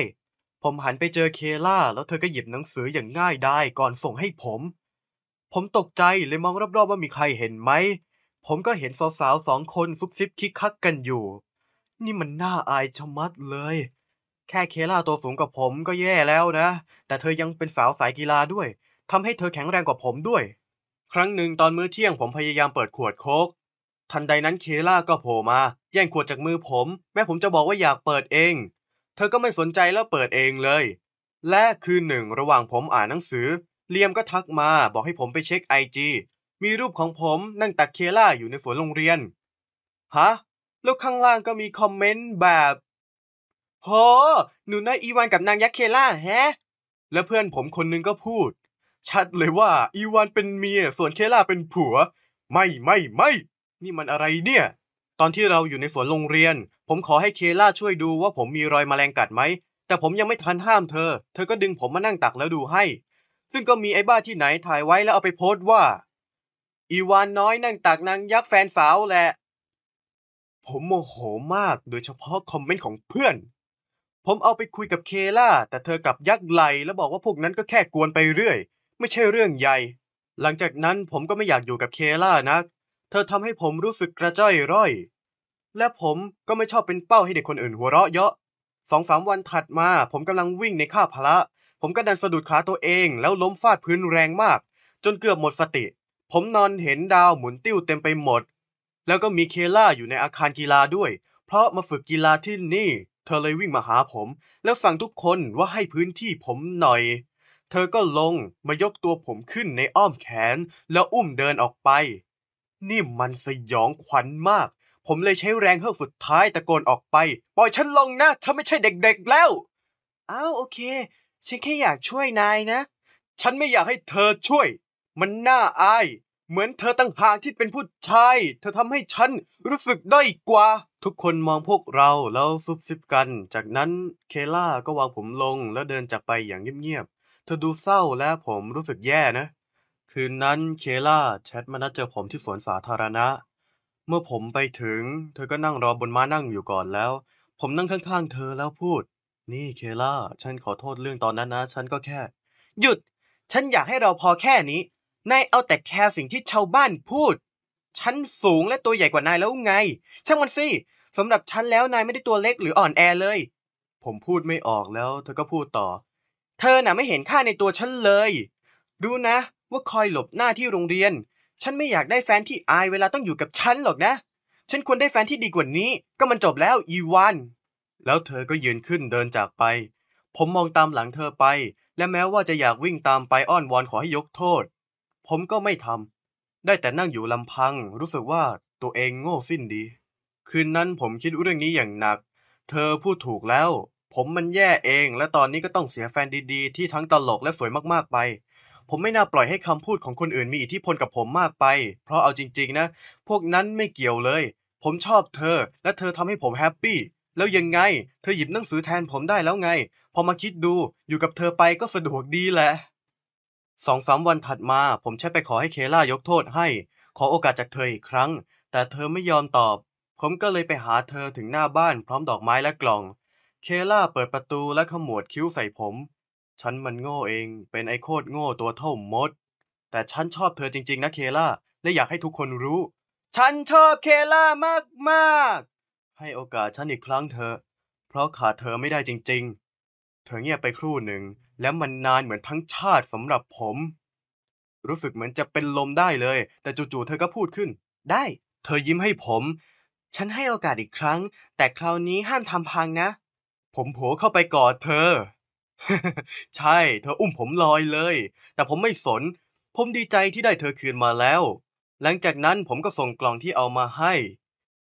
ผมหันไปเจอเคล่าแล้วเธอก็หยิบหนังสืออย่างง่ายได้ก่อนส่งให้ผม ผมตกใจ เลยมองรอบๆว่ามีใครเห็นไหม ผมก็เห็นสาวๆสองคนซุบซิบคิกคักกันอยู่ นี่มันน่าอายชะมัดเลย แค่เคล่าตัวสูงกว่าผมก็แย่แล้วนะ แต่เธอยังเป็นสาวสายกีฬาด้วยทำให้เธอแข็งแรงกว่าผมด้วย ครั้งหนึ่งตอนมื้อเที่ยง ผมพยายามเปิดขวดโค้กทันใดนั้นเคล่าก็โผล่มาแย่งขวดจากมือผม แม้ผมจะบอกว่าอยากเปิดเองเธอก็ไม่สนใจแล้วเปิดเองเลย และคืนหนึ่งระหว่างผมอ่านหนังสือเลียมก็ทักมาบอกให้ผมไปเช็คไอจีมีรูปของผมนั่งตักเคล่าอยู่ในสวนโรงเรียนฮะแล้วข้างล่างก็มีคอมเมนต์แบบโหหนูน้อยอีวานกับนางยักษ์เคล่าแฮะ แล้วเพื่อนผมคนนึงก็พูด ชัดเลยว่า อีวานเป็นเมีย ส่วนเคล่าเป็นผัว ไม่ไม่ไม่นี่มันอะไรเนี่ยตอนที่เราอยู่ในสวนโรงเรียน ผมขอให้เคล่าช่วยดูว่าผมมีรอยมแมลงกัดไหม แต่ผมยังไม่ทันห้ามเธอ เธอก็ดึงผมมานั่งตักแล้วดูให้ ซึ่งก็มีไอ้บ้าที่ไหนถ่ายไว้แล้วเอาไปโพสต์ว่า อีวานน้อยนั่งตักนางยักษ์แฟนสาวแหละ ผมโมโหมากโดยเฉพาะคอมเมนต์ของเพื่อน ผมเอาไปคุยกับเคล่าแต่เธอกลับยักษ์ไหลแล้วบอกว่าพวกนั้นก็แค่กวนไปเรื่อย ไม่ใช่เรื่องใหญ่ หลังจากนั้นผมก็ไม่อยากอยู่กับเคล่านักเธอทำให้ผมรู้สึกกระจ้อยร่อย และผมก็ไม่ชอบเป็นเป้าให้เด็กคนอื่นหัวเราะเยาะสองสามวันถัดมาผมกำลังวิ่งในข้าพละ ผมก็ดันสะดุดขาตัวเองแล้วล้มฟาดพื้นแรงมาก จนเกือบหมดสติ ผมนอนเห็นดาวหมุนติ้วเต็มไปหมด แล้วก็มีเคล่าอยู่ในอาคารกีฬาด้วย เพราะมาฝึกกีฬาที่นี่ เธอเลยวิ่งมาหาผม แล้วสั่งทุกคนว่าให้พื้นที่ผมหน่อย เธอก็ลงมายกตัวผมขึ้นในอ้อมแขนแล้วอุ้มเดินออกไปนี่มันสยองขวัญมาก ผมเลยใช้แรงเฮือกสุดท้ายตะโกนออกไป ปล่อยฉันลงนะ ฉันไม่ใช่เด็กๆแล้ว อ้าวโอเค ฉันแค่อยากช่วยนายนะ ฉันไม่อยากให้เธอช่วย มันน่าอาย เหมือนเธอตั้งหากที่เป็นผู้ชาย เธอทำให้ฉันรู้สึกด้อยกว่า ทุกคนมองพวกเราแล้วซุบซิบกัน จากนั้นเคล่าก็วางผมลงแล้วเดินจากไปอย่างเงียบๆ เธอดูเศร้าและผมรู้สึกแย่นะคืนนั้นเคล่าแชทมานัดเจอผมที่สวนสาธารณะ เมื่อผมไปถึงเธอก็นั่งรอบนม้านั่งอยู่ก่อนแล้ว ผมนั่งข้างๆเธอแล้วพูด นี่เคล่าฉันขอโทษเรื่องตอนนั้นนะ ฉันก็แค่ หยุด ฉันอยากให้เราพอแค่นี้นายเอาแต่แค่สิ่งที่ชาวบ้านพูด ฉันสูงและตัวใหญ่กว่านายแล้วไงช่างมันสิสำหรับฉันแล้วนายไม่ได้ตัวเล็กหรืออ่อนแอเลยผมพูดไม่ออกแล้ว เธอก็พูดต่อ เธอน่ะไม่เห็นค่าในตัวฉันเลย ดูนะว่าคอยหลบหน้าที่โรงเรียน ฉันไม่อยากได้แฟนที่อายเวลาต้องอยู่กับฉันหรอกนะ ฉันควรได้แฟนที่ดีกว่านี้ ก็มันจบแล้วอีวานแล้วเธอก็ยืนขึ้นเดินจากไป ผมมองตามหลังเธอไป และแม้ว่าจะอยากวิ่งตามไปอ้อนวอนขอให้ยกโทษ ผมก็ไม่ทำ ได้แต่นั่งอยู่ลำพัง รู้สึกว่าตัวเองโง่สิ้นดี คืนนั้นผมคิดเรื่องนี้อย่างหนัก เธอพูดถูกแล้ว ผมมันแย่เอง และตอนนี้ก็ต้องเสียแฟนดีๆ ที่ทั้งตลกและสวยมากๆไปผมไม่น่าปล่อยให้คำพูดของคนอื่นมีอิทธิพลกับผมมากไป เพราะเอาจริงๆนะ พวกนั้นไม่เกี่ยวเลย ผมชอบเธอและเธอทำให้ผมแฮปปี้ แล้วยังไงเธอหยิบหนังสือแทนผมได้แล้วไง พอมาคิดดูอยู่กับเธอไปก็สะดวกดีแหละสองสามวันถัดมา ผมแชทไปขอให้เคล่ายกโทษให้ ขอโอกาสจากเธออีกครั้ง แต่เธอไม่ยอมตอบ ผมก็เลยไปหาเธอถึงหน้าบ้าน พร้อมดอกไม้และกล่อง เคล่าเปิดประตูและขมวดคิ้วใส่ผมฉันมันโง่เอง เป็นไอ้โคตรโง่ตัวเท่ามด แต่ฉันชอบเธอจริงๆนะเคล่าและอยากให้ทุกคนรู้ ฉันชอบเคล่ามากๆ ให้โอกาสฉันอีกครั้งเธอ เพราะขาดเธอไม่ได้จริงๆ เธอเงียบไปครู่หนึ่งแล้วมันนานเหมือนทั้งชาติสำหรับผม รู้สึกเหมือนจะเป็นลมได้เลย แต่จู่ๆเธอก็พูดขึ้น ได้ เธอยิ้มให้ผม ฉันให้โอกาสอีกครั้ง แต่คราวนี้ห้ามทำพังนะ ผมโผล่เข้าไปกอดเธอใช่ เธออุ้มผมลอยเลย แต่ผมไม่สน ผมดีใจที่ได้เธอคืนมาแล้ว หลังจากนั้นผมก็ส่งกล่องที่เอามาให้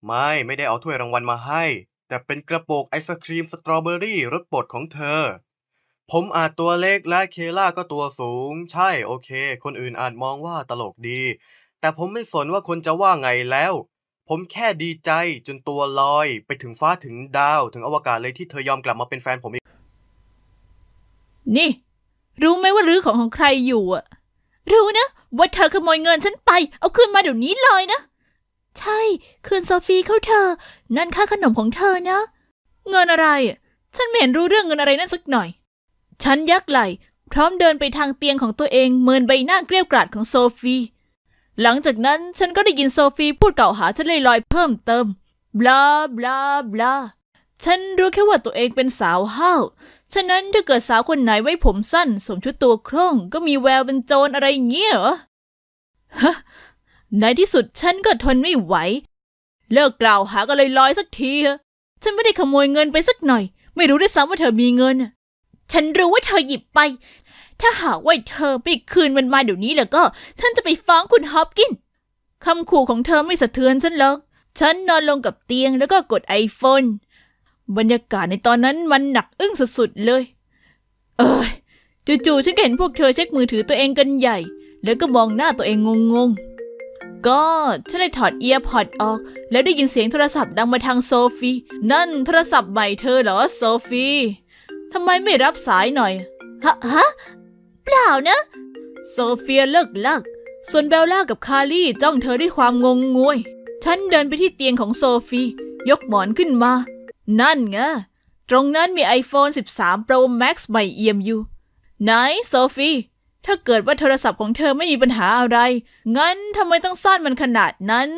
ไม่ไม่ได้เอาถ้วยรางวัลมาให้ แต่เป็นกระโปรงไอศครีมสตรอเบอรี่รสโปรดของเธอ ผมอาจตัวเล็กและเคล่าก็ตัวสูง ใช่โอเค คนอื่นอาจมองว่าตลกดี แต่ผมไม่สนว่าคนจะว่าไงแล้ว ผมแค่ดีใจจนตัวลอย ไปถึงฟ้าถึงดาว ถึงอวกาศเลยที่เธอยอมกลับมาเป็นแฟนผมนี่รู้ไหมว่ารื้อของของใครอยู่อะรู้นะ ว่าเธอขโมยเงินฉันไป เอาขึ้นมาเดี๋ยวนี้เลยนะ ใช่ คืนโซฟีเขาเธอนั่นค่าขนมของเธอนะ เงินอะไร ฉันไม่เห็นรู้เรื่องเงินอะไรนั่นสักหน่อย ฉันยักไหลพร้อมเดินไปทางเตียงของตัวเองเมินใบหน้าเกลี้ยกก่าดของโซฟี หลังจากนั้นฉันก็ได้ยินโซฟีพูดเก่าหาฉันลอยๆเพิ่มเติม บลาบลาบลาฉันรู้แค่ว่าตัวเองเป็นสาวห้าวฉะนั้นถ้าเกิดสาวคนไหนไว้ผมสั้นสวมชุดตัวคร่งก็มีแววเป็นโจรอะไรอย่างเงี้ยเหรอฮะในที่สุดฉันก็ทนไม่ไหว เลิกกล่าวหากันลอยสักทีเถอะฉันไม่ได้ขโมยเงินไปสักหน่อย ไม่รู้ด้วยซ้ำว่าเธอมีเงิน ฉันรู้ว่าเธอหยิบไป ถ้าหากว่าเธอไปคืนมันมาเดี๋ยวนี้แล้วก็ฉันจะไปฟ้องคุณฮอปกินคำขู่ของเธอไม่สะเทือนฉันหรอก ฉันนอนลงกับเตียงแล้วก็กดไอโฟนบรรยากาศในตอนนั้นมันหนักอึ้งสุดๆเลย เอ้ยจู่ๆ ฉันก็เห็นพวกเธอเช็คมือถือตัวเองกันใหญ่ แล้วก็มองหน้าตัวเองงงๆ ก็ฉันเลยถอดเอียร์พอดออก แล้วได้ยินเสียงโทรศัพท์ดังมาทางโซฟี นั่นโทรศัพท์ใหม่เธอเหรอโซฟี ทำไมไม่รับสายหน่อย ฮะฮะเปล่านะ โซเฟียเลิกลักส่วนเบลล่ากับคาลี่จ้องเธอด้วยความงงงวยฉันเดินไปที่เตียงของโซฟี ยกหมอนขึ้นมานั่นไง ตรงนั้นมี iPhone 13 Pro Max ใหม่เอี่ยมอยู่ ไหน โซฟี ถ้าเกิดว่าโทรศัพท์ของเธอไม่มีปัญหาอะไร งั้นทำไมต้องซ่อนมันขนาดนั้น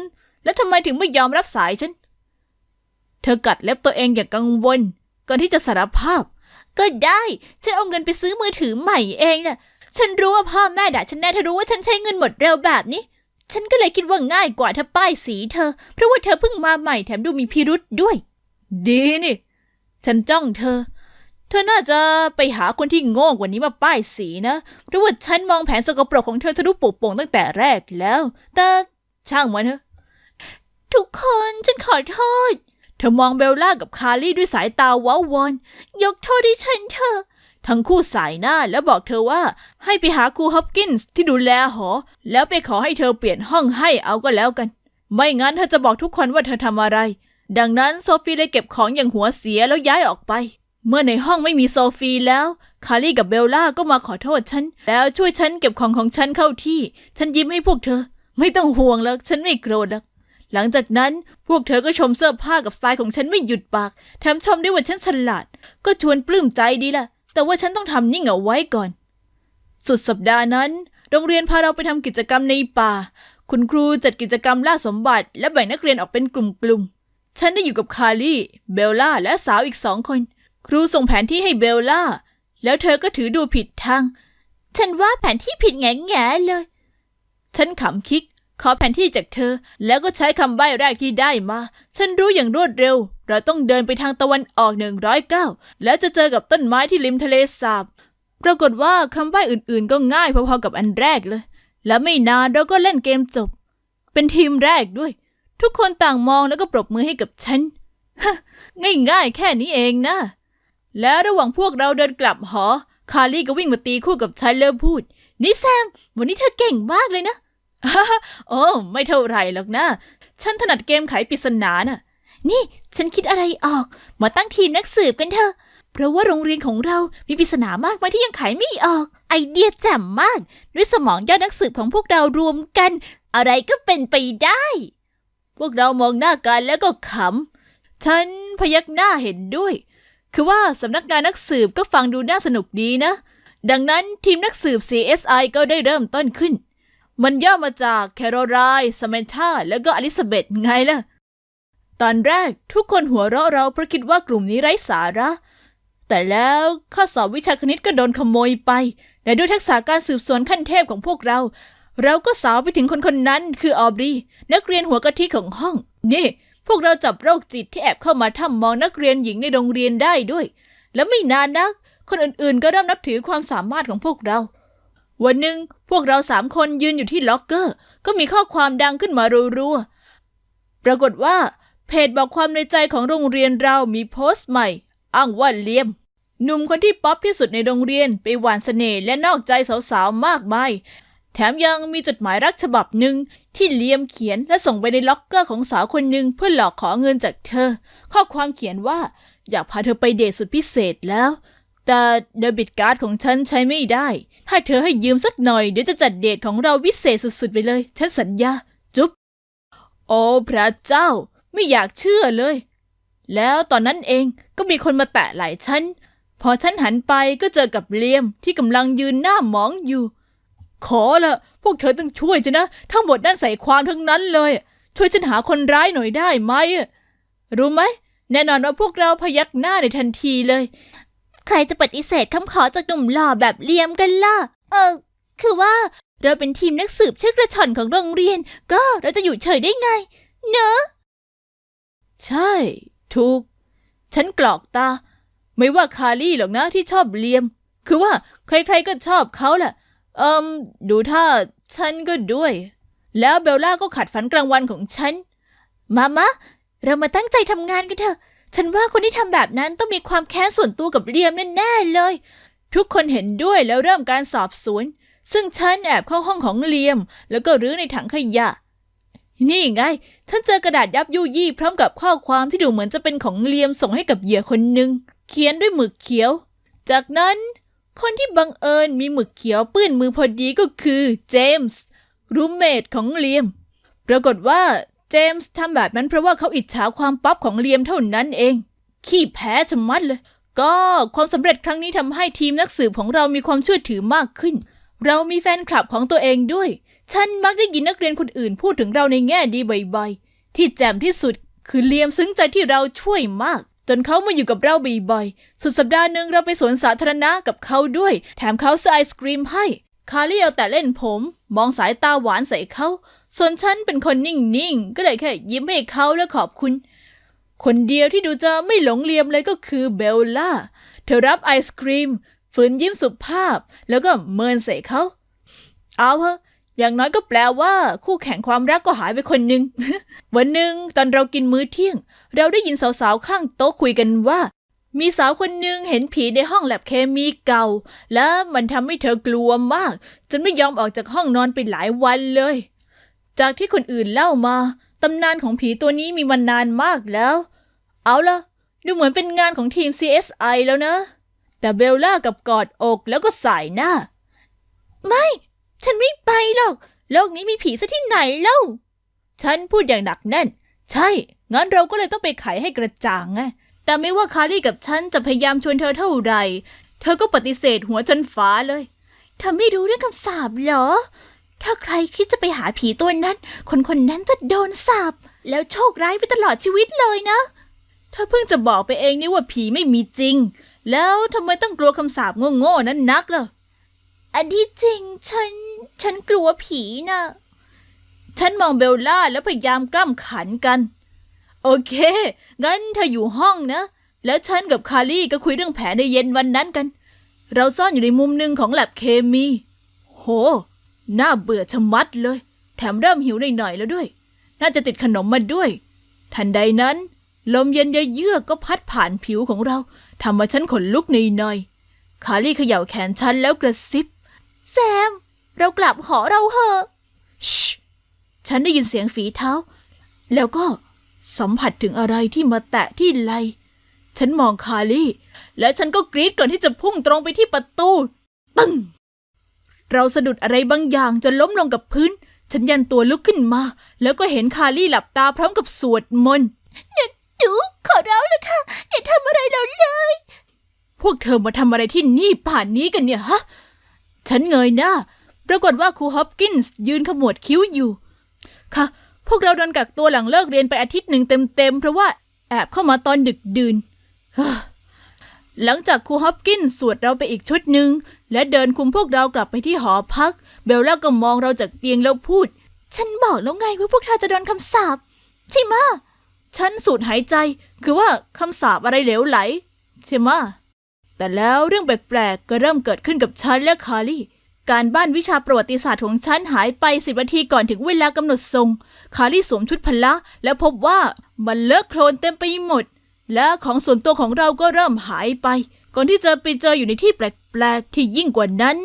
และทำไมถึงไม่ยอมรับสายฉัน เธอกัดเล็บตัวเองอย่างกังวล ก่อนที่จะสารภาพ ก็ได้ ฉันเอาเงินไปซื้อมือถือใหม่เองน่ะ ฉันรู้ว่าพ่อแม่ด่าฉันแน่ถ้ารู้ว่าฉันใช้เงินหมดเร็วแบบนี้ ฉันก็เลยคิดว่าง่ายกว่าถ้าป้ายสีเธอ เพราะว่าเธอเพิ่งมาใหม่แถมดูมีพิรุษด้วยดีนี่ ฉันจ้องเธอ เธอน่าจะไปหาคนที่โง่กว่านี้มาป้ายสีนะเพราะว่าฉันมองแผนสกปรกของเธอทะลุปุโป่งตั้งแต่แรกแล้ว แต่ ช่างมันเถอะทุกคนฉันขอโทษ เธอมองเบลล่ากับคารี่ด้วยสายตาว้าวอนยกโทษให้ฉันเถอะทั้งคู่สายหน้าแล้วบอกเธอว่าให้ไปหาครูฮอปกินส์ที่ดูแลหอแล้วไปขอให้เธอเปลี่ยนห้องให้เอาก็แล้วกัน ไม่งั้นเธอจะบอกทุกคนว่าเธอทำอะไรดังนั้นโซฟีเลยเก็บของอย่างหัวเสียแล้วย้ายออกไป เมื่อในห้องไม่มีโซฟีแล้ว คารี่กับเบลล่าก็มาขอโทษฉันแล้วช่วยฉันเก็บของ ของฉันเข้าที่ ฉันยิ้มให้พวกเธอ ไม่ต้องห่วงหรอกฉันไม่โกรธหรอกหลังจากนั้นพวกเธอก็ชมเสื้อผ้ากับสไตล์ของฉันไม่หยุดปาก แถมชมด้วยว่าฉันฉลาด ก็ชวนปลื้มใจดีละ่ะ แต่ว่าฉันต้องทำนิ่งเอาไว้ก่อน สุดสัปดาห์นั้น โรงเรียนพาเราไปทำกิจกรรมในป่า คุณครูจัดกิจกรรมล่าสมบัติ และแบ่งนักเรียนออกเป็นกลุ่มฉันได้อยู่กับคาลี่ เบลล่า และสาวอีกสองคน ครูส่งแผนที่ให้เบลล่า แล้วเธอก็ถือดูผิดทาง ฉันว่าแผนที่ผิดแง่แง่เลย ฉันขำคิก ขอแผนที่จากเธอแล้วก็ใช้คำใบ้แรกที่ได้มา ฉันรู้อย่างรวดเร็ว เราต้องเดินไปทางตะวันออกหนึ่งร้อยเก้าแล้วจะเจอกับต้นไม้ที่ริมทะเลสาบปรากฏว่าคำใบ้อื่นๆ ก็ง่ายพอๆกับอันแรกเลย และไม่นานเราก็เล่นเกมจบ เป็นทีมแรกด้วยทุกคนต่างมองแล้วก็ปรบมือให้กับฉันง่ายๆแค่นี้เองนะ แล้วระหว่างพวกเราเดินกลับหอ คาลี่ก็วิ่งมาตีคู่กับฉันเลิ่มพูด นี่แซม วันนี้เธอเก่งมากเลยนะโอ้ ไม่เท่าไรหรอกนะ ฉันถนัดเกมไขปริศนาน่ะ นี่ฉันคิดอะไรออก มาตั้งทีมนักสืบกันเถอะ เพราะว่าโรงเรียนของเรามีปริศนามากมายที่ยังไขไม่ออก ไอเดียแจ่มมาก ด้วยสมองยอดนักสืบของพวกเรารวมกัน อะไรก็เป็นไปได้พวกเรามองหน้ากันแล้วก็ขำ ฉันพยักหน้าเห็นด้วย คือว่าสำนักงานนักสืบก็ฟังดูน่าสนุกดีนะ ดังนั้นทีมนักสืบ CSI ก็ได้เริ่มต้นขึ้น มันย่อมาจากแคโรไลน์สมันธาแล้วก็อลิซาเบธไงล่ะ ตอนแรกทุกคนหัวเราะเราเพราะคิดว่ากลุ่มนี้ไร้สาระ แต่แล้วข้อสอบวิชาคณิตก็โดนขโมยไป และด้วยทักษะการสืบสวนขั้นเทพของพวกเรา เราก็สาวไปถึงคนคนนั้นคือออบรีนักเรียนหัวกะทิของห้องนี่ พวกเราจับโรคจิตที่แอบเข้ามาทำมองนักเรียนหญิงในโรงเรียนได้ด้วย และไม่นานนัก คนอื่นๆ ก็เริ่มนับถือความสามารถของพวกเรา วันหนึ่ง พวกเราสามคนยืนอยู่ที่ล็อกเกอร์ก็มีข้อความดังขึ้นมารัวๆปรากฏว่าเพจบอกความในใจของโรงเรียนเรามีโพสต์ใหม่ อ้างว่าเลียมหนุ่มคนที่ป๊อปที่สุดในโรงเรียนไปหวานเสน่ห์และนอกใจสาวๆมากมายแถมยังมีจดหมายรักฉบับหนึ่งที่เลียมเขียนและส่งไปในล็อกเกอร์ของสาวคนหนึ่งเพื่อหลอกขอเงินจากเธอ ข้อความเขียนว่า อยากพาเธอไปเดทสุดพิเศษแล้ว แต่เดบิตการ์ดของฉันใช้ไม่ได้ ถ้าเธอให้ยืมสักหน่อย เดี๋ยวจะจัดเดทของเราวิเศษสุดๆ ไปเลย ฉันสัญญาจุ๊บโอ้พระเจ้า ไม่อยากเชื่อเลย แล้วตอนนั้นเองก็มีคนมาแตะไหล่ฉันพอฉันหันไปก็เจอกับเลียมที่กำลังยืนหน้ามองอยู่ขอละพวกเธอต้องช่วยฉันนะ ทั้งหมดนั่นใส่ความทั้งนั้นเลย ช่วยฉันหาคนร้ายหน่อยได้ไหม รู้ไหม แน่นอนว่าพวกเราพยักหน้าในทันทีเลย ใครจะปฏิเสธคำขอจากหนุ่มหล่อแบบเลียมกันล่ะ เออ คือว่าเราเป็นทีมนักสืบเชื่อกระชอนของโรงเรียน ก็เราจะอยู่เฉยได้ไง เนอะ ใช่ ถูก ฉันกรอกตา ไม่ว่าคารี่หรอกนะที่ชอบเลียม คือว่าใครๆก็ชอบเขาแหละเอิมดูท่าฉันก็ด้วย แล้วเบลล่าก็ขัดฝันกลางวันของฉัน มามะเรามาตั้งใจทำงานกันเถอะ ฉันว่าคนที่ทำแบบนั้นต้องมีความแค้นส่วนตัวกับเลียมแน่ๆเลย ทุกคนเห็นด้วยแล้วเริ่มการสอบสวน ซึ่งฉันแอบเข้าห้องของเลียม แล้วก็รื้อในถังขยะ นี่ไงฉันเจอกระดาษยับยุยี่พร้อมกับข้อความที่ดูเหมือนจะเป็นของเลียมส่งให้กับเหยื่อคนหนึ่งเขียนด้วยหมึกเขียว จากนั้นคนที่บังเอิญมีหมึกเขียวปื้นมือพอดีก็คือเจมส์รูมเมทของเลียมปรากฏว่าเจมส์ทำแบบนั้นเพราะว่าเขาอิจฉาความป๊อปของเลียมเท่านั้นเอง ขี้แพ้ชะมัดเลย ก็ความสำเร็จครั้งนี้ทำให้ทีมนักสืบของเรามีความเชื่อถือมากขึ้น เรามีแฟนคลับของตัวเองด้วย ฉันมักได้ยินนักเรียนคนอื่นพูดถึงเราในแง่ดีบ่อยๆที่แจ่มที่สุดคือเลียมซึ้งใจที่เราช่วยมากนเขามาอยู่กับเราบ่อยๆสุดสัปดาห์หนึ่งเราไปสวนสาธารณะกับเขาด้วย แถมเขาซื้อไอศกรีมให้ คาร์ลี่เอาแต่เล่นผม มองสายตาหวานใส่เขา ส่วนฉันเป็นคนนิ่งๆ ก็เลยแค่ยิ้มให้เขาและขอบคุณ คนเดียวที่ดูจะไม่หลงเหลี่ยมเลยก็คือเบลล่า เธอรับไอศกรีม ฝืนยิ้มสุภาพ แล้วก็เมินใส่เขา เอาเถอะอย่างน้อยก็แปลว่า คู่แข่งความรักก็หายไปคนหนึ่งวันหนึ่งตอนเรากินมื้อเที่ยงเราได้ยินสาวๆข้างโต๊ะคุยกันว่า มีสาวคนหนึ่งเห็นผีในห้องแลบเคมีเก่า และมันทำให้เธอกลัวมาก จนไม่ยอมออกจากห้องนอนไปหลายวันเลย จากที่คนอื่นเล่ามา ตำนานของผีตัวนี้มีมานานมากแล้ว เอาละดูเหมือนเป็นงานของทีม CSI แล้วนะ แต่เบลล่ากับกอดอกแล้วก็สายหน้า ไม่ ฉันไม่ไปหรอก โลกนี้มีผีซะที่ไหนเล่า ฉันพูดอย่างหนักแน่นใช่งั้นเราก็เลยต้องไปไขให้กระจ่างไงแต่ไม่ว่าคารี่กับฉัน จะพยายามชวนเธอเท่าไหร่เธอก็ปฏิเสธหัวชนฟ้าเลยเธอไม่รู้เรื่องคำสาบเหรอ ถ้าใครคิดจะไปหาผีตัวนั้น คนคนนั้นจะโดนสาบ แล้วโชคร้ายไปตลอดชีวิตเลยนะ เธอเพิ่งจะบอกไปเองนี่ว่าผีไม่มีจริง แล้วทำไมต้องกลัวคำสาบโง่ๆนั้นนักล่ะ อันที่จริง ฉัน ฉันกลัวผีนะฉันมองเบลล่าแล้วพยายามกล้ำขันกันโอเค งั้นเธออยู่ห้องนะ แล้วฉันกับคาลี่ก็คุยเรื่องแผลในเย็นวันนั้นกัน เราซ่อนอยู่ในมุมหนึ่งของแลบเคมี โห น่าเบื่อชะมัดเลย แถมเริ่มหิวหน่อยๆแล้วด้วย น่าจะติดขนมมาด้วย ทันใดนั้น ลมเย็นเยือกก็พัดผ่านผิวของเราทำมาฉันขนลุกหน่อยๆ คาลี่เขย่าแขนฉัน แล้วกระซิบ แซม เรากลับหอเราเหอะชฉันได้ยินเสียงฝีเท้า แล้วก็สัมผัสถึงอะไรที่มาแตะที่ไหลฉันมองคาลี่ และฉันก็กรีดก่อนที่จะพุ่งตรงไปที่ประตูตึง้ง เราสะดุดอะไรบางอย่างจนล้มลงกับพื้น ฉันยันตัวลุกขึ้นมา แล้วก็เห็นคาลี่หลับตาพร้อมกับสวดมนต์หนูขอร้องเลยค่ะอย่าทำอะไรเราเลย พวกเธอมาทำอะไรที่นี่ผ่านนี้กันเนี่ยฮะฉันเงยหน้าปรากฏว่าครูฮอปกินส์ยืนขมวดคิ้วอยู่ค่ะพวกเราโดนกักตัวหลังเลิกเรียนไปอาทิตย์หนึ่งเต็มๆ เพราะว่าแอบเข้ามาตอนดึกดื่น หลังจากครูฮอปกินสวดเราไปอีกชุดหนึ่งและเดินคุมพวกเรากลับไปที่หอพัก เบลล่าก็มองเราจากเตียงแล้วพูด ฉันบอกแล้วไงว่าพวกเธอจะโดนคำสาปใช่ไหมฉันสูดหายใจคือว่าคำสาปอะไรเหลวไหลใช่ไหมแต่แล้วเรื่องแปลกๆก็เริ่มเกิดขึ้นกับฉันและคารี่การบ้านวิชาประวัติศาสตร์ของฉันหายไปสิบนาทีก่อนถึงเวลากำหนดส่ง คารี่สวมชุดพละ และพบว่ามันเลอะโคลนเต็มไปหมด และของส่วนตัวของเราก็เริ่มหายไป ก่อนที่จะไปเจออยู่ในที่แปลกๆ ที่ยิ่งกว่านั้น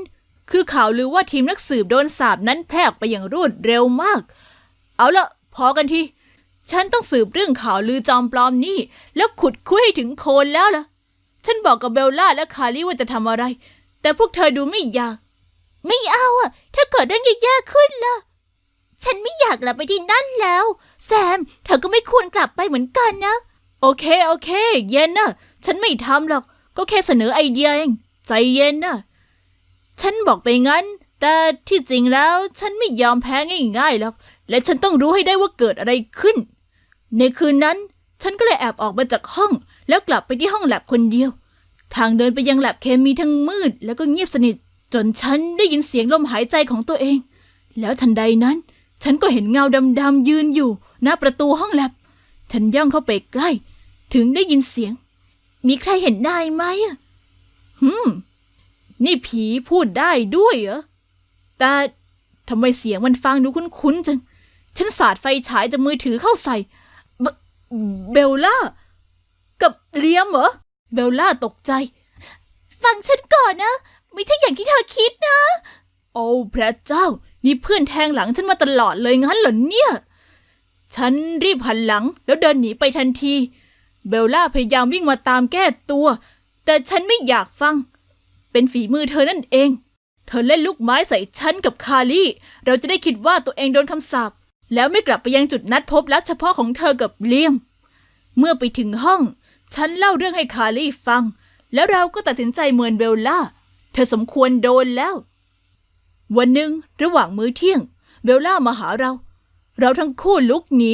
คือข่าวลือว่าทีมนักสืบโดนสาบนั้นแพร่ไปอย่างรวดเร็วมาก เอาละพอกันที ฉันต้องสืบเรื่องข่าวลือจอมปลอมนี่แล้วขุดคุ้ยถึงโคนแล้วล่ะ ฉันบอกกับเบลล่าและคารี่ว่าจะทำอะไร แต่พวกเธอดูไม่อยากไม่เอาอะ ถ้าเกิดเรื่องแย่ๆขึ้นล่ะ ฉันไม่อยากกลับไปที่นั่นแล้ว แซม เธอก็ไม่ควรกลับไปเหมือนกันนะ โอเค โอเค เย็นนะฉันไม่ทำหรอก ก็แค่เสนอไอเดียเอง ใจเย็นนะฉันบอกไปงั้น แต่ที่จริงแล้วฉันไม่ยอมแพ้ง่ายๆหรอก และฉันต้องรู้ให้ได้ว่าเกิดอะไรขึ้น ในคืนนั้น ฉันก็เลยแอบออกมาจากห้อง แล้วกลับไปที่ห้องแลบคนเดียว ทางเดินไปยังแลบเคมีทั้งมืด แล้วก็เงียบสนิทจนฉันได้ยินเสียงลมหายใจของตัวเอง แล้วทันใดนั้น ฉันก็เห็นเงาดำๆยืนอยู่หน้าประตูห้องแลบฉันย่องเข้าไปใกล้ ถึงได้ยินเสียง มีใครเห็นได้ไหมฮึมนี่ผีพูดได้ด้วยเหรอ แต่ทำไมเสียงมันฟังดูคุ้นๆจัง ฉันสาดไฟฉายจากมือถือเข้าใส่ เบลล่า กับเลียมเหรอ เบลล่าตกใจ ฟังฉันก่อนนะไม่ใช่อย่างที่เธอคิดนะ โอ้พระเจ้า นี่เพื่อนแทงหลังฉันมาตลอดเลยงั้นเหรอเนี่ย ฉันรีบหันหลัง แล้วเดินหนีไปทันที เบลล่าพยายามวิ่งมาตามแก้ตัว แต่ฉันไม่อยากฟัง เป็นฝีมือเธอนั่นเอง เธอเล่นลูกไม้ใส่ฉันกับคารี่ เราจะได้คิดว่าตัวเองโดนคำสาปแล้วไม่กลับไปยังจุดนัดพบลักเฉพาะของเธอกับเลียม เมื่อไปถึงห้อง ฉันเล่าเรื่องให้คารี่ฟัง แล้วเราก็ตัดสินใจเหมือนเบลล่าธอสมควรโดนแล้ว วันหนึ่งระหว่างมื้อเที่ยง เบลล่ามาหาเรา เราทั้งคู่ลุกหนี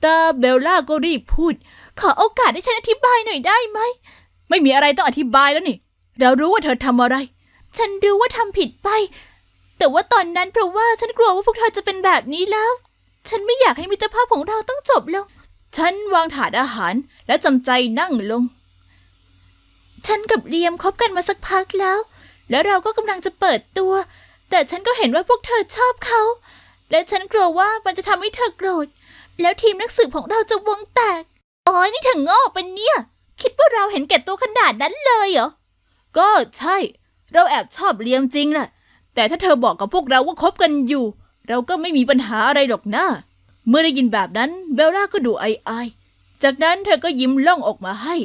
แต่เบลล่าก็รีบพูด ขอโอกาสให้ฉันอธิบายหน่อยได้ไหม ไม่มีอะไรต้องอธิบายแล้วนี่ เรารู้ว่าเธอทำอะไร ฉันรู้ว่าทำผิดไป แต่ว่าตอนนั้นเพราะว่าฉันกลัวว่าพวกเธอจะเป็นแบบนี้แล้ว ฉันไม่อยากให้มิตรภาพของเราต้องจบลงฉันวางถาดอาหารและจำใจนั่งลง ฉันกับเลียมคบกันมาสักพักแล้วแล้วเราก็กำลังจะเปิดตัว แต่ฉันก็เห็นว่าพวกเธอชอบเขา และฉันกลัวว่ามันจะทำให้เธอโกรธแล้วทีมนักสืบของเราจะวงแตกอ๋อนี่เธอโง่เป็นเนี่ย คิดว่าเราเห็นแก่ตัวขนาดนั้นเลยเหรอก็ใช่เราแอบชอบเลียมจริงแหละแต่ถ้าเธอบอกกับพวกเราว่าคบกันอยู่ เราก็ไม่มีปัญหาอะไรหรอกนะเมื่อได้ยินแบบนั้นเบลล่าก็ดูอายๆจากนั้นเธอก็ยิ้มล่องออกมาให้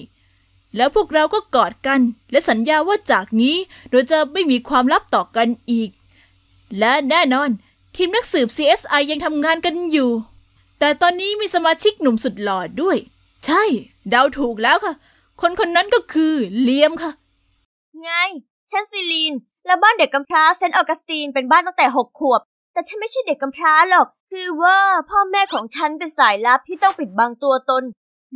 แล้วพวกเราก็กอดกัน และสัญญาว่าจากนี้เราจะไม่มีความลับต่อกันอีก และแน่นอนทีมนักสืบ CSI ยังทำงานกันอยู่ แต่ตอนนี้มีสมาชิกหนุ่มสุดหล่อด้วย ใช่เดาถูกแล้วค่ะ คนคนนั้นก็คือเลียมค่ะ ไง ฉันซิลีนและบ้านเด็กกำพร้าเซนต์ออกัสตินเป็นบ้านตั้งแต่หกขวบ แต่ฉันไม่ใช่เด็กกำพร้าหรอก คือว่าพ่อแม่ของฉันเป็นสายลับที่ต้องปิดบังตัวตน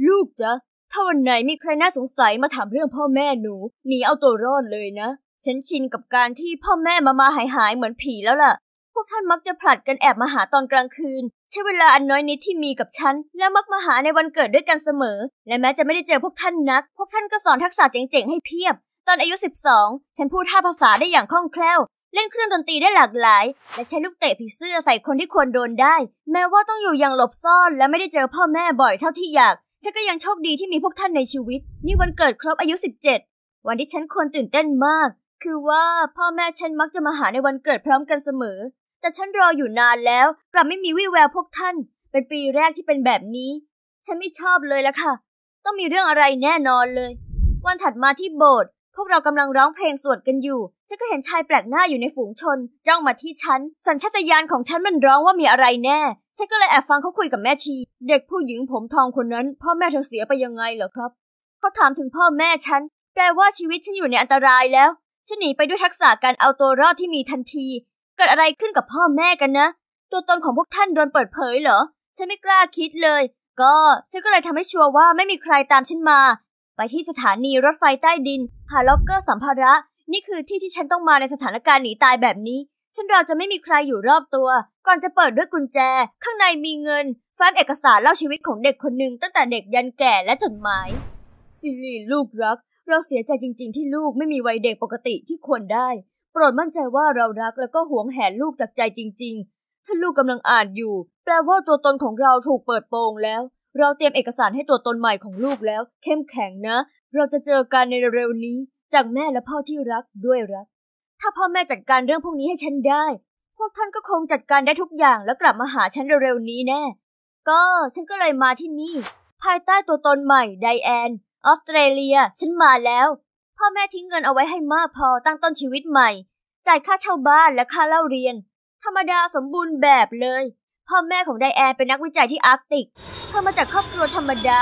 ลูกจ๊ะถ้าวันไหนมีใครน่าสงสัยมาถามเรื่องพ่อแม่หนูหนีเอาตัวรอดเลยนะ ฉันชินกับการที่พ่อแม่มามาหายหายเหมือนผีแล้วล่ะพวกท่านมักจะผลัดกันแอบมาหาตอนกลางคืนใช้เวลาอันน้อยนิดที่มีกับฉันและมักมาหาในวันเกิดด้วยกันเสมอ และแม้จะไม่ได้เจอพวกท่านนัก พวกท่านก็สอนทักษะเจ๋งๆให้เพียบ ตอนอายุ12ฉันพูดท่าภาษาได้อย่างคล่องแคล่ว เล่นเครื่องดนตรีได้หลากหลาย และใช้ลูกเตะผีเสื้อใส่คนที่ควรโดนได้ แม้ว่าต้องอยู่อย่างหลบซ่อนและไม่ได้เจอพ่อแม่บ่อยเท่าที่อยากฉันก็ยังโชคดีที่มีพวกท่านในชีวิตนี่วันเกิดครบอายุ 17 วันที่ฉันควรตื่นเต้นมาก คือว่าพ่อแม่ฉันมักจะมาหาในวันเกิดพร้อมกันเสมอ แต่ฉันรออยู่นานแล้วกลับไม่มีวี่แววพวกท่าน เป็นปีแรกที่เป็นแบบนี้ ฉันไม่ชอบเลยละค่ะต้องมีเรื่องอะไรแน่นอนเลย วันถัดมาที่โบสถ์พวกเรากำลังร้องเพลงสวดกันอยู่ฉันก็เห็นชายแปลกหน้าอยู่ในฝูงชนจ้องมาที่ฉันสัญชาตญาณของฉันมันร้องว่ามีอะไรแน่ฉันก็เลยแอบฟังเขาคุยกับแม่ชีเด็กผู้หญิงผมทองคนนั้น พ่อแม่เธอเสียไปยังไงเหรอครับเขาถามถึงพ่อแม่ฉันแปลว่าชีวิตฉันอยู่ในอันตรายแล้วฉันหนีไปด้วยทักษะการเอาตัวรอดที่มีทันทีเกิดอะไรขึ้นกับพ่อแม่กันนะ ตัวตนของพวกท่านโดนเปิดเผยเหรอฉันไม่กล้าคิดเลย ก็ฉันก็เลยทำให้ชัวร์ว่า ไม่มีใครตามฉันมา ไปที่สถานีรถไฟใต้ดินหาล็อกเกอร์สัมภาระ นี่คือที่ที่ฉันต้องมาในสถานการณ์หนีตายแบบนี้ฉันรอจะไม่มีใครอยู่รอบตัว ก่อนจะเปิดด้วยกุญแจ ข้างในมีเงินแฟ้มเอกสารเล่าชีวิตของเด็กคนหนึ่งตั้งแต่เด็กยันแก่และจดหมายซิลีลูกรัก เราเสียใจจริงๆที่ลูกไม่มีวัยเด็กปกติที่ควรได้โปรดมั่นใจว่าเรารักแล้วก็หวงแหนลูกจากใจจริงๆ ถ้าลูกกำลังอ่านอยู่ แปลว่าตัวตนของเราถูกเปิดโปงแล้ว เราเตรียมเอกสารให้ตัวตนใหม่ของลูกแล้ว เข้มแข็งนะ เราจะเจอกันในเร็วนี้ จากแม่และพ่อที่รักด้วยรักถ้าพ่อแม่จัดการเรื่องพวกนี้ให้ฉันได้ พวกท่านก็คงจัดการได้ทุกอย่างแล้วกลับมาหาฉันเร็วๆนี้แน่ ก็ฉันก็เลยมาที่นี่ ภายใต้ตัวตนใหม่ไดแอนออสเตรเลียฉันมาแล้ว พ่อแม่ทิ้งเงินเอาไว้ให้มากพอตั้งต้นชีวิตใหม่ จ่ายค่าเช่าบ้านและค่าเล่าเรียน ธรรมดาสมบูรณ์แบบเลย พ่อแม่ของไดแอนเป็นนักวิจัยที่อาร์กติกเธอมาจากครอบครัวธรรมดา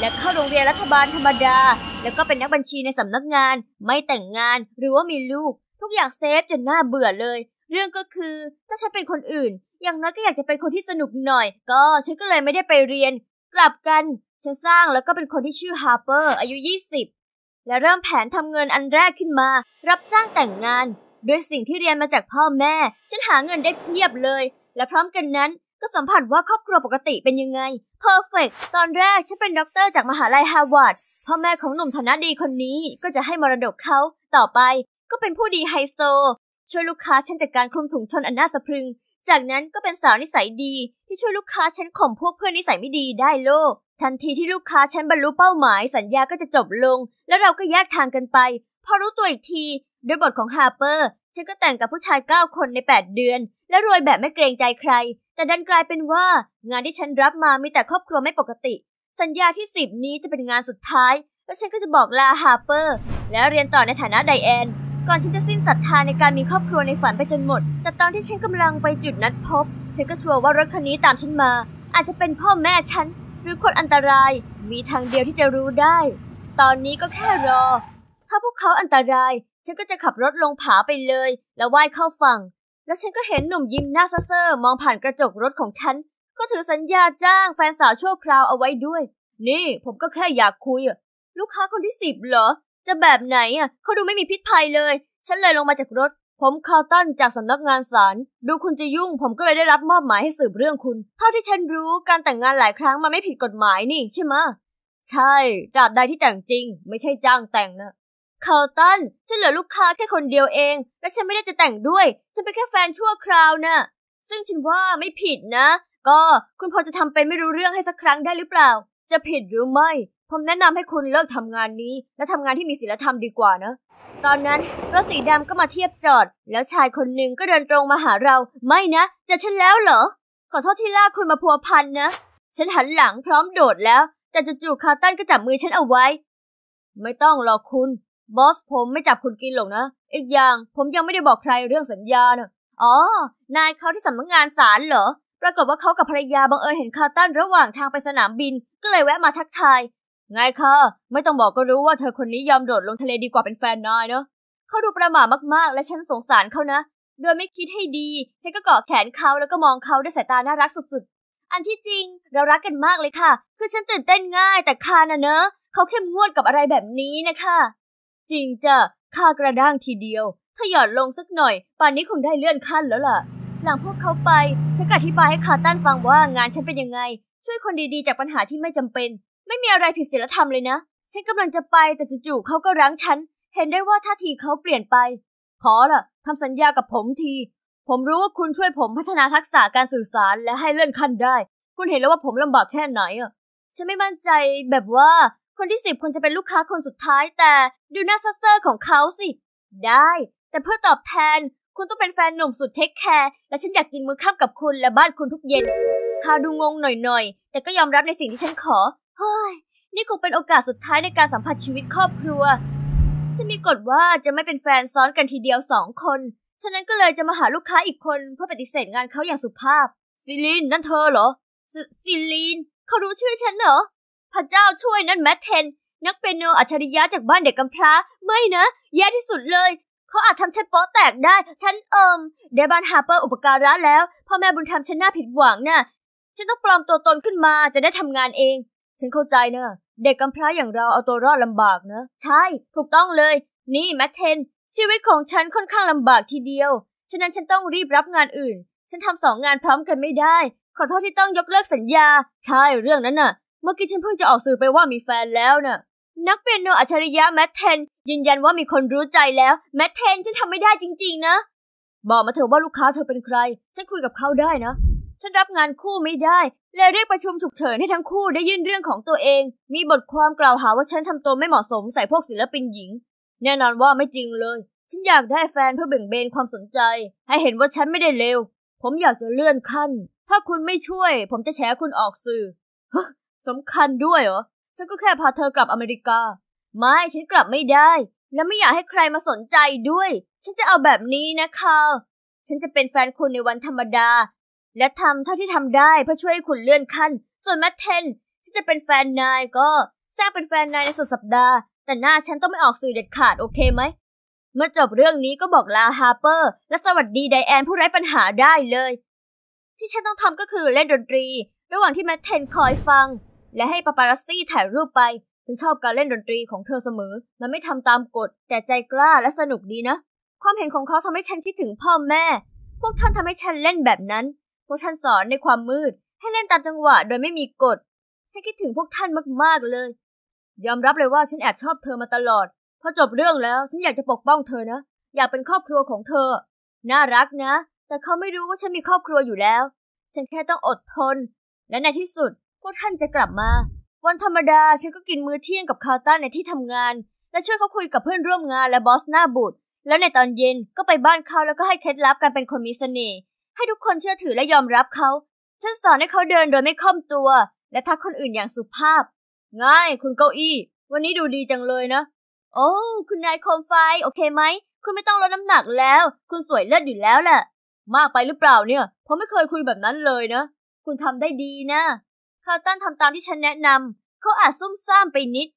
และเข้าโรงเรียนรัฐบาลธรรมดา แล้วก็เป็นนักบัญชีในสำนักงาน ไม่แต่งงานหรือว่ามีลูกทุกอย่างเซฟจนน่าเบื่อเลย เรื่องก็คือถ้าฉันเป็นคนอื่น อย่างน้อยก็อยากจะเป็นคนที่สนุกหน่อย ก็ฉันก็เลยไม่ได้ไปเรียน กลับกัน ฉันสร้างแล้วก็เป็นคนที่ชื่อฮาร์เปอร์อายุ 20 และเริ่มแผนทำเงินอันแรกขึ้นมา รับจ้างแต่งงานด้วยสิ่งที่เรียนมาจากพ่อแม่ฉันหาเงินได้เพียบเลย และพร้อมกันนั้นก็สัมผัสว่าครอบครัวปกติเป็นยังไงเพอร์เฟกตอนแรกฉันเป็นด็อกเตอร์จากมหาลัยฮาร์วาร์ดพ่อแม่ของหนุ่มฐานะดีคนนี้ก็จะให้มรดกเขาต่อไปก็เป็นผู้ดีไฮโซ ช่วยลูกค้าฉันจากการคลุมถุงชนอันน่าสะพรึง จากนั้นก็เป็นสาวนิสัยดี ที่ช่วยลูกค้าฉันข่มพวกเพื่อนนิสัยไม่ดีได้โลก ทันทีที่ลูกค้าฉันบรรลุเป้าหมายสัญญาก็จะจบลง แล้วเราก็แยกทางกันไป พอรู้ตัวอีกที ด้วยบทของฮาร์เปอร์ฉันก็แต่งกับผู้ชาย 9 คนใน 8 เดือน และรวยแบบไม่เกรงใจใคร แต่ดันกลายเป็นว่างานที่ฉันรับมามีแต่ครอบครัวไม่ปกติ สัญญาที่ 10 นี้จะเป็นงานสุดท้าย แล้วฉันก็จะบอกลาฮาร์เปอร์แล้วเรียนต่อในฐานะไดแอนก่อนฉันจะสิ้นศรัทธาในการมีครอบครัวในฝันไปจนหมด แต่ตอนที่ฉันกำลังไปจุดนัดพบ ฉันก็ชัวร์ว่ารถคันนี้ตามฉันมา อาจจะเป็นพ่อแม่ฉัน หรือคนอันตราย มีทางเดียวที่จะรู้ได้ ตอนนี้ก็แค่รอ ถ้าพวกเขาอันตราย ฉันก็จะขับรถลงผาไปเลย แล้วว่ายเข้าฝั่งแล้วฉันก็เห็นหนุ่มยิ้มหน้าเซ่อมองผ่านกระจกรถของฉัน ก็ถือสัญญาจ้างแฟนสาวชั่วคราวเอาไว้ด้วย นี่ ผมก็แค่อยากคุยลูกค้าคนที่สิบเหรอจะแบบไหนอ่ะเขาดูไม่มีพิษภัยเลย ฉันเลยลงมาจากรถ ผมคาร์ตันจากสำนักงานศาล ดูคุณจะยุ่ง ผมก็เลยได้รับมอบหมายให้สืบเรื่องคุณ เท่าที่ฉันรู้การแต่งงานหลายครั้ง มันไม่ผิดกฎหมายนี่ใช่ไหม ใช่ตราบใดที่แต่งจริง ไม่ใช่จ้างแต่งนะคาร์ตันฉันเหลือลูกค้าแค่คนเดียวเอง และฉันไม่ได้จะแต่งด้วย ฉันเป็นแค่แฟนชั่วคราวนะ่ะ ซึ่งฉันว่าไม่ผิดนะ ก็คุณพอจะทำเป็นไม่รู้เรื่องให้สักครั้งได้หรือเปล่า จะผิดหรือไม่ผมแนะนำให้คุณเลิกทำงานนี้ และทำงานที่มีศีลธรรมดีกว่านะ ตอนนั้นรถสีดำก็มาเทียบจอด แล้วชายคนหนึ่งก็เดินตรงมาหาเรา ไม่นะ จะฉันแล้วเหรอ ขอโทษที่ลากคุณมาพัวพันนะ ฉันหันหลังพร้อมโดดแล้ว แต่จู่ๆคาตันก็จับมือฉันเอาไว้ ไม่ต้องหรอกคุณ บอสผมไม่จับคุณกินหรอกนะ อีกอย่างผมยังไม่ได้บอกใครเรื่องสัญญานะอ๋อ นายเขาที่สำนักงานศาลเหรอ ปรากฏว่าเขากับภรรยาบังเอิญเห็นคาร์ตันระหว่างทางไปสนามบินก็เลยแวะมาทักทายไงคะไม่ต้องบอกก็รู้ว่าเธอคนนี้ยอมโดดลงทะเลดีกว่าเป็นแฟนนายเนาะเขาดูประหม่ามากๆและฉันสงสารเขานะ โดยไม่คิดให้ดีฉันก็เกาะแขนเขาแล้วก็มองเขาด้วยสายตาน่ารักสุดๆ อันที่จริงเรารักกันมากเลยค่ะ คือฉันตื่นเต้นง่ายแต่คานะเนอะเขาเข้มงวดกับอะไรแบบนี้นะคะ จริงจ้ะค้ากระด้างทีเดียว ถ้าหยอดลงสักหน่อย ป่านนี้คงได้เลื่อนขั้นแล้วล่ะหลังพวกเขาไปฉันอธิบายให้คาตันฟังว่างานฉันเป็นยังไง ช่วยคนดีๆจากปัญหาที่ไม่จำเป็นไม่มีอะไรผิดศีลธรรมเลยนะ ฉันกำลังจะไปแต่จู่ๆเขาก็รั้งฉัน เห็นได้ว่าท่าทีเขาเปลี่ยนไป ขอละทำสัญญากับผมที ผมรู้ว่าคุณช่วยผมพัฒนาทักษะการสื่อสารและให้เลื่อนขั้นได้ คุณเห็นแล้วว่าผมลำบากแค่ไหนอ่ะ ฉันไม่มั่นใจแบบว่าคนที่สิบคนจะเป็นลูกค้าคนสุดท้ายแต่ดูหน้าเซอร์ของเขาสิ ได้ แต่เพื่อตอบแทน คุณต้องเป็นแฟนหนุ่มสุดเทคแคร์และฉันอยากกินมื้อ้ามกับคุณและบ้านคุณทุกเย็นคาดูงงหน่อยๆ แต่ก็ยอมรับในสิ่งที่ฉันขอฮ้ยนี่คงเป็นโอกาสสุดท้ายในการสัมผัสชีวิตครอบครัว ฉันมีกฎว่าจะไม่เป็นแฟนซ้อนกันทีเดียวสองคน ฉะนั้นก็เลยจะมาหาลูกค้าอีกคนเพื่อปฏิเสธงานเขาอย่างสุภาพ ซิลีนนั่นเธอเหรอ ซิลีนเขารู้ชื่อฉันเหรอ พระเจ้าช่วยนั่นแมทเทน นักเปียโนอัจฉริยะจากบ้านเด็กกำพร้า ไม่นะ แย่ที่สุดเลยเขาอาจทำฉันโป๊ะแตกได้ฉันเอิมได้บัานฮาเปอร์อุปการะแล้วพ่อแม่บุญธรรมฉันน่าผิดหวังนะ่ะฉันต้องปลอมตัวตนขึ้นมาจะได้ทำงานเองฉันเข้าใจเนอะเด็กกำพร้าอย่างเราเอาตัวรอดลำบากเนอะใช่ ถูกต้องเลย นี่แมทเทน ชีวิตของฉันค่อนข้างลำบากทีเดียว ฉะนั้นฉันต้องรีบรับงานอื่น ฉันทำสองงานพร้อมกันไม่ได้ ขอโทษที่ต้องยกเลิกสัญญา ใช่ เรื่องนั้นน่ะ เมื่อกี้ฉันเพิ่งจะออกสื่อไปว่ามีแฟนแล้วน่ะ นักเปียโนอัจฉริยะแมทเทนยืนยันว่ามีคนรู้ใจแล้ว แมทเทนฉันทำไม่ได้จริง ๆ นะบอกมาเถอะว่าลูกค้าเธอเป็นใคร ฉันคุยกับเขาได้นะฉันรับงานคู่ไม่ได้ และเรียกประชุมฉุกเฉินให้ทั้งคู่ได้ยื่นเรื่องของตัวเอง มีบทความกล่าวหาว่าฉันทำตัวไม่เหมาะสมใส่พวกศิลปินหญิง แน่นอนว่าไม่จริงเลย ฉันอยากได้แฟนเพื่อเบ่งเบนความสนใจ ให้เห็นว่าฉันไม่ได้เลวผมอยากจะเลื่อนขั้น ถ้าคุณไม่ช่วยผมจะแฉคุณออกสื่อสำคัญด้วยเหรอฉันก็แค่พาเธอกลับอเมริกา ไม่ฉันกลับไม่ได้ และไม่อยากให้ใครมาสนใจด้วย ฉันจะเอาแบบนี้นะคะ ฉันจะเป็นแฟนคุณในวันธรรมดาและทำเท่าที่ทำได้เพื่อช่วยคุณเลื่อนขั้น ส่วนแมทเทนที่จะเป็นแฟนนายก็สร้างเป็นแฟนนายในสุดสัปดาห์ แต่หน้าฉันต้องไม่ออกสื่อเด็ดขาดโอเคไหม เมื่อจบเรื่องนี้ก็บอกลาฮาร์เปอร์และสวัสดีไดแอนผู้ไร้ปัญหาได้เลย ที่ฉันต้องทำก็คือเล่นดนตรี ระหว่างที่แมทเทนคอยฟัง และให้ปาปารัสซี่ถ่ายรูปไป ฉันชอบการเล่นดนตรีของเธอเสมอมันไม่ทำตามกฎแต่ใจกล้าและสนุกดีนะ ความเห็นของเขาทำให้ฉันคิดถึงพ่อแม่ พวกท่านทำให้ฉันเล่นแบบนั้นพวกท่านสอนในความมืด ให้เล่นตามจังหวะ โดยไม่มีกฎ ฉันคิดถึงพวกท่านมากๆเลย ยอมรับเลยว่าฉันแอบชอบเธอมาตลอด พอจบเรื่องแล้วฉันอยากจะปกป้องเธอนะ อยากเป็นครอบครัวของเธอ น่ารักนะ แต่เขาไม่รู้ว่าฉันมีครอบครัวอยู่แล้ว ฉันแค่ต้องอดทน และในที่สุด พวกท่านจะกลับมา วันธรรมดาฉันก็กินมื้อเที่ยงกับคาร์ตันในที่ทำงาน และช่วยเขาคุยกับเพื่อนร่วมงาน และบอสหน้าบุตร แล้วในตอนเย็นก็ไปบ้านเขาแล้วก็ให้เคล็ดลับการเป็นคนมีเสน่ห์ให้ทุกคนเชื่อถือและยอมรับเขา ฉันสอนให้เขาเดินโดยไม่ค่อมตัว และทักคนอื่นอย่างสุภาพ ง่าย คุณเก้าอี้ วันนี้ดูดีจังเลยนะ โอ้ คุณนายคมไฟ โอเคไหม คุณไม่ต้องลดน้ำหนักแล้ว คุณสวยเลิศอยู่แล้วแหละ มากไปหรือเปล่าเนี่ยผมไม่เคยคุยแบบนั้นเลยนะ คุณทำได้ดีนะคาร์ตันทำตามที่ฉันแนะนำเขาอาจซุ่มซ่ามไปนิด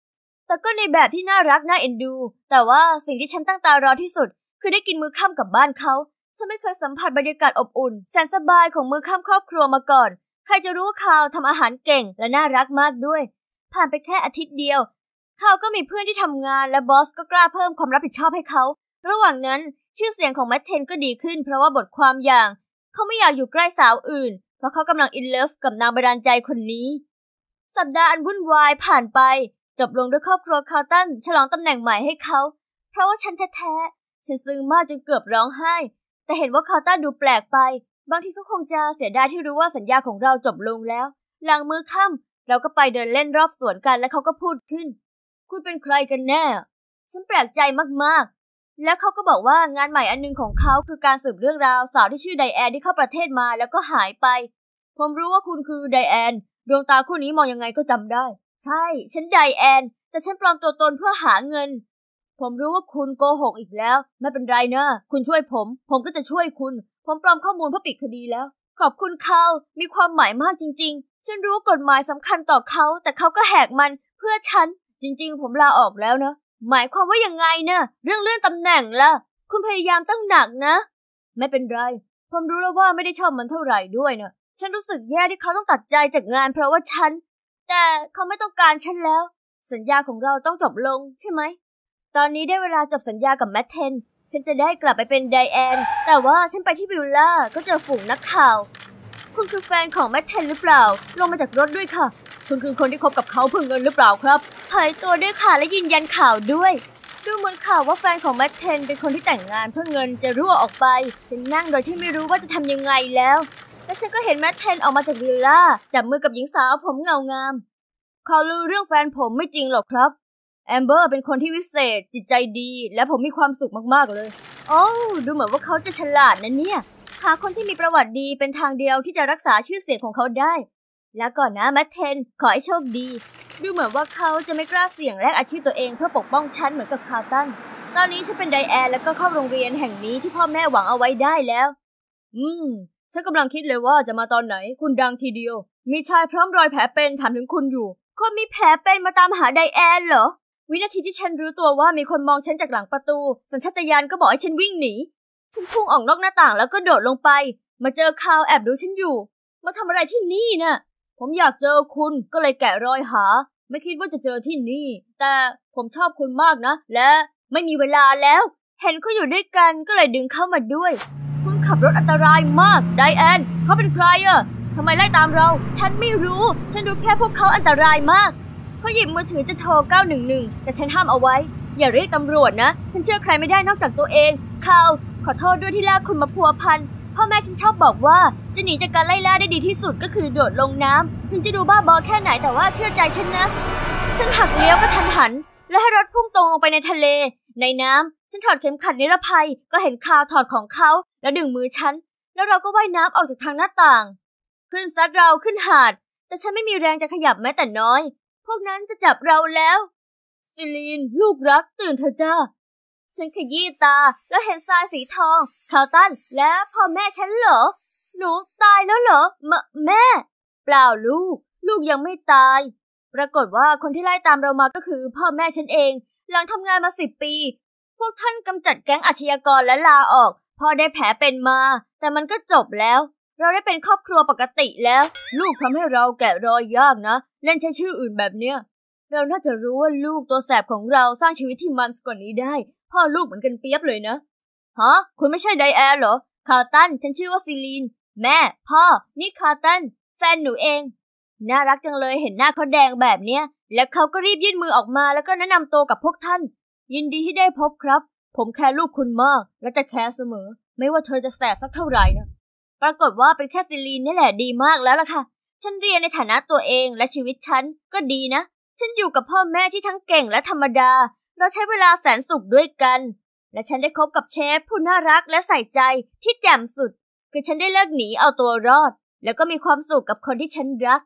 แต่ก็ในแบบที่น่ารักน่าเอ็นดู แต่ว่าสิ่งที่ฉันตั้งตารอที่สุด คือได้กินมื้อค่ำกับบ้านเขาฉันไม่เคยสัมผัสบรรยากาศอบอุ่น แสนสบายของมือข้ามครอบครัวมาก่อน ใครจะรู้ว่าข่าวทำอาหารเก่งและน่ารักมากด้วย ผ่านไปแค่อาทิตย์เดียว ข่าวก็มีเพื่อนที่ทำงานและบอสก็กล้าเพิ่มความรับผิดชอบให้เขา ระหว่างนั้นชื่อเสียงของแมทเทนก็ดีขึ้นเพราะว่าบทความอย่าง เขาไม่อยากอยู่ใกล้สาวอื่น เพราะเขากำลังอินเลิฟกับนางบันดาลใจคนนี้ สัปดาห์อันวุ่นวายผ่านไปจบลงด้วยครอบครัวคาร์ตันฉลองตำแหน่งใหม่ให้เขา เพราะว่าฉันแท้ๆฉันซึ้งมากจนเกือบร้องไห้แต่เห็นว่าคาต้าดูแปลกไป บางทีก็คงจะเสียดายที่รู้ว่าสัญญาของเราจบลงแล้วหลังมือค่ำเราก็ไปเดินเล่นรอบสวนกันแล้วเขาก็พูดขึ้น คุณเป็นใครกันแน่ ฉันแปลกใจมากๆ แล้วเขาก็บอกว่างานใหม่อันนึงของเขาคือการสืบเรื่องราวสาวที่ชื่อไดแอน ที่เข้าประเทศมาแล้วก็หายไปผมรู้ว่าคุณคือไดแอนดวงตาคู่นี้มองยังไงก็จำได้ ใช่ฉันไดแอนแต่ฉันปลอมตัวตนเพื่อหาเงินผมรู้ว่าคุณโกหกอีกแล้ว ไม่เป็นไรเนอะคุณช่วยผม ผมก็จะช่วยคุณ ผมปลอมข้อมูลเพื่อปิดคดีแล้ว ขอบคุณเขามีความหมายมากจริงๆ ฉันรู้กฎหมายสำคัญต่อเขา แต่เขาก็แหกมันเพื่อฉัน จริงๆ ผมลาออกแล้วนะ หมายความว่ายังไงนะเรื่องเลื่อนตำแหน่งล่ะคุณพยายามตั้งหนักนะ ไม่เป็นไร ผมรู้แล้วว่าไม่ได้ชอบมันเท่าไหร่ด้วยนะฉันรู้สึกแย่ที่เขาต้องตัดใจจากงานเพราะว่าฉัน แต่เขาไม่ต้องการฉันแล้ว สัญญาของเราต้องจบลงใช่ไหมตอนนี้ได้เวลาจบสัญญากับแมทเทน ฉันจะได้กลับไปเป็นไดแอน แต่ว่าฉันไปที่วิลล่าก็เจอฝูงนักข่าว คุณคือแฟนของแมทเทนหรือเปล่า ลงมาจากรถด้วยค่ะ คุณคือคนที่คบกับเขาเพื่อเงินหรือเปล่าครับ เผยตัวด้วยค่ะ และยืนยันข่าวด้วย ดูเหมือนข่าวว่าแฟนของแมทเทนเป็นคนที่แต่งงานเพื่อเงินจะรั่วออกไป ฉันนั่งโดยที่ไม่รู้ว่าจะทำยังไงแล้ว และฉันก็เห็นแมทเทนออกมาจากวิลล่าจับมือกับหญิงสาวผมเงางาม เขาลือเรื่องแฟนผมไม่จริงหรอกครับแอมเบอร์เป็นคนที่วิเศษ จิตใจดี และผมมีความสุขมากๆเลย โอ้ดูเหมือนว่าเขาจะฉลาดนะเนี่ย หาคนที่มีประวัติดีเป็นทางเดียวที่จะรักษาชื่อเสียงของเขาได้ แล้วก่อนนะแมทเทน ขอให้โชคดี ดูเหมือนว่าเขาจะไม่กล้าเสี่ยงแลกอาชีพตัวเองเพื่อปกป้องฉันเหมือนกับคาร์ตัน ตอนนี้ฉันเป็นไดแอนแล้วก็เข้าโรงเรียนแห่งนี้ที่พ่อแม่หวังเอาไว้ได้แล้ว อืมฉันกำลังคิดเลยว่าจะมาตอนไหน คุณดังทีเดียว มีชายพร้อมรอยแผลเป็นถามถึงคุณอยู่ คนมีแผลเป็นมาตามหาไดแอน เหรอวินาทีที่ฉันรู้ตัวว่ามีคนมองฉันจากหลังประตู สัญชาตญาณก็บอกให้ฉันวิ่งหนีฉันพุ่งออกนอกหน้าต่างแล้วก็โดดลงไป มาเจอคาวแอบดูฉันอยู่มาทำอะไรที่นี่นะ่ะ ผมอยากเจอคุณก็เลยแกะรอยหา ไม่คิดว่าจะเจอที่นี่แต่ผมชอบคุณมากนะและไม่มีเวลาแล้วเห็นเขาอยู่ด้วยกันก็เลยดึงเข้ามาด้วย คุณขับรถอันตรายมากไดแอนเขาเป็นใครอะทำไมไล่ตามเรา ฉันไม่รู้ ฉันรู้แค่พวกเขาอันตรายมากราะหยิบมือถือจะโทร 911 แต่ฉันห้ามเอาไว้ อย่าเรียกตำรวจนะ ฉันเชื่อใครไม่ได้นอกจากตัวเองขาขอโทษด้วยที่ลากคุณมาพัวพัน พ่อแม่ฉันชอบบอกว่า จะหนีจากการไล่ล่าได้ดีที่สุดก็คือโดดลงน้ำ ถึงจะดูบ้าบอแค่ไหนแต่ว่าเชื่อใจฉันนะ ฉันหักเลี้ยวก็ทันหัน และให้รถพุ่งตรงลงไปในทะเล ในน้ำฉันถอดเข็มขัดนิรภัย ก็เห็นคาถอดของเขา แล้วดึงมือฉัน แล้วเราก็ว่ายน้ำออกจากทางหน้าต่าง ขึ้นซัดเราขึ้นหาด แต่ฉันไม่มีแรงจะขยับแม้แต่น้อยพวกนั้นจะจับเราแล้ว ซิลีนลูกรักตื่นเถอะจ้า ฉันขยี้ตาแล้วเห็นทรายสีทองขาวตันและพ่อแม่ฉันเหรอ หนู ตายแล้วเหรอมแม่ เปล่าลูก ลูกยังไม่ตาย ปรากฏว่าคนที่ไล่ตามเรามาก็คือพ่อแม่ฉันเอง หลังทำงานมาสิบปี พวกท่านกำจัดแก๊งอาชญากรและลาออก พ่อได้แผลเป็นมา แต่มันก็จบแล้วเราได้เป็นครอบครัวปกติแล้ว ลูกทำให้เราแกะรอยยากนะ เล่นใช้ชื่ออื่นแบบเนี้ย เราน่าจะรู้ว่าลูกตัวแสบของเราสร้างชีวิตที่มันสกว่านี้ได้ พ่อลูกเหมือนกันเปียบเลยนะ ฮะ คุณไม่ใช่ไดแอร์เหรอ คาร์ตัน ฉันชื่อว่าซีลีน แม่ พ่อ นี่คาร์ตัน แฟนหนูเอง น่ารักจังเลย เห็นหน้าเขาแดงแบบเนี้ย แล้วเขาก็รีบยื่นมือออกมาแล้วก็แนะนำตัวกับพวกท่าน ยินดีที่ได้พบครับ ผมแคร์ลูกคุณมากและจะแคร์เสมอ ไม่ว่าเธอจะแสบสักเท่าไหร่นะปรากฏว่าเป็นแค่ซิลีนนี่แหละดีมากแล้วล่ะค่ะ ฉันเรียนในฐานะตัวเองและชีวิตฉันก็ดีนะ ฉันอยู่กับพ่อแม่ที่ทั้งเก่งและธรรมดา เราใช้เวลาแสนสุขด้วยกัน และฉันได้คบกับเชฟ ผู้น่ารักและใส่ใจที่แจ่มสุด คือฉันได้เลิกหนีเอาตัวรอด แล้วก็มีความสุขกับคนที่ฉันรัก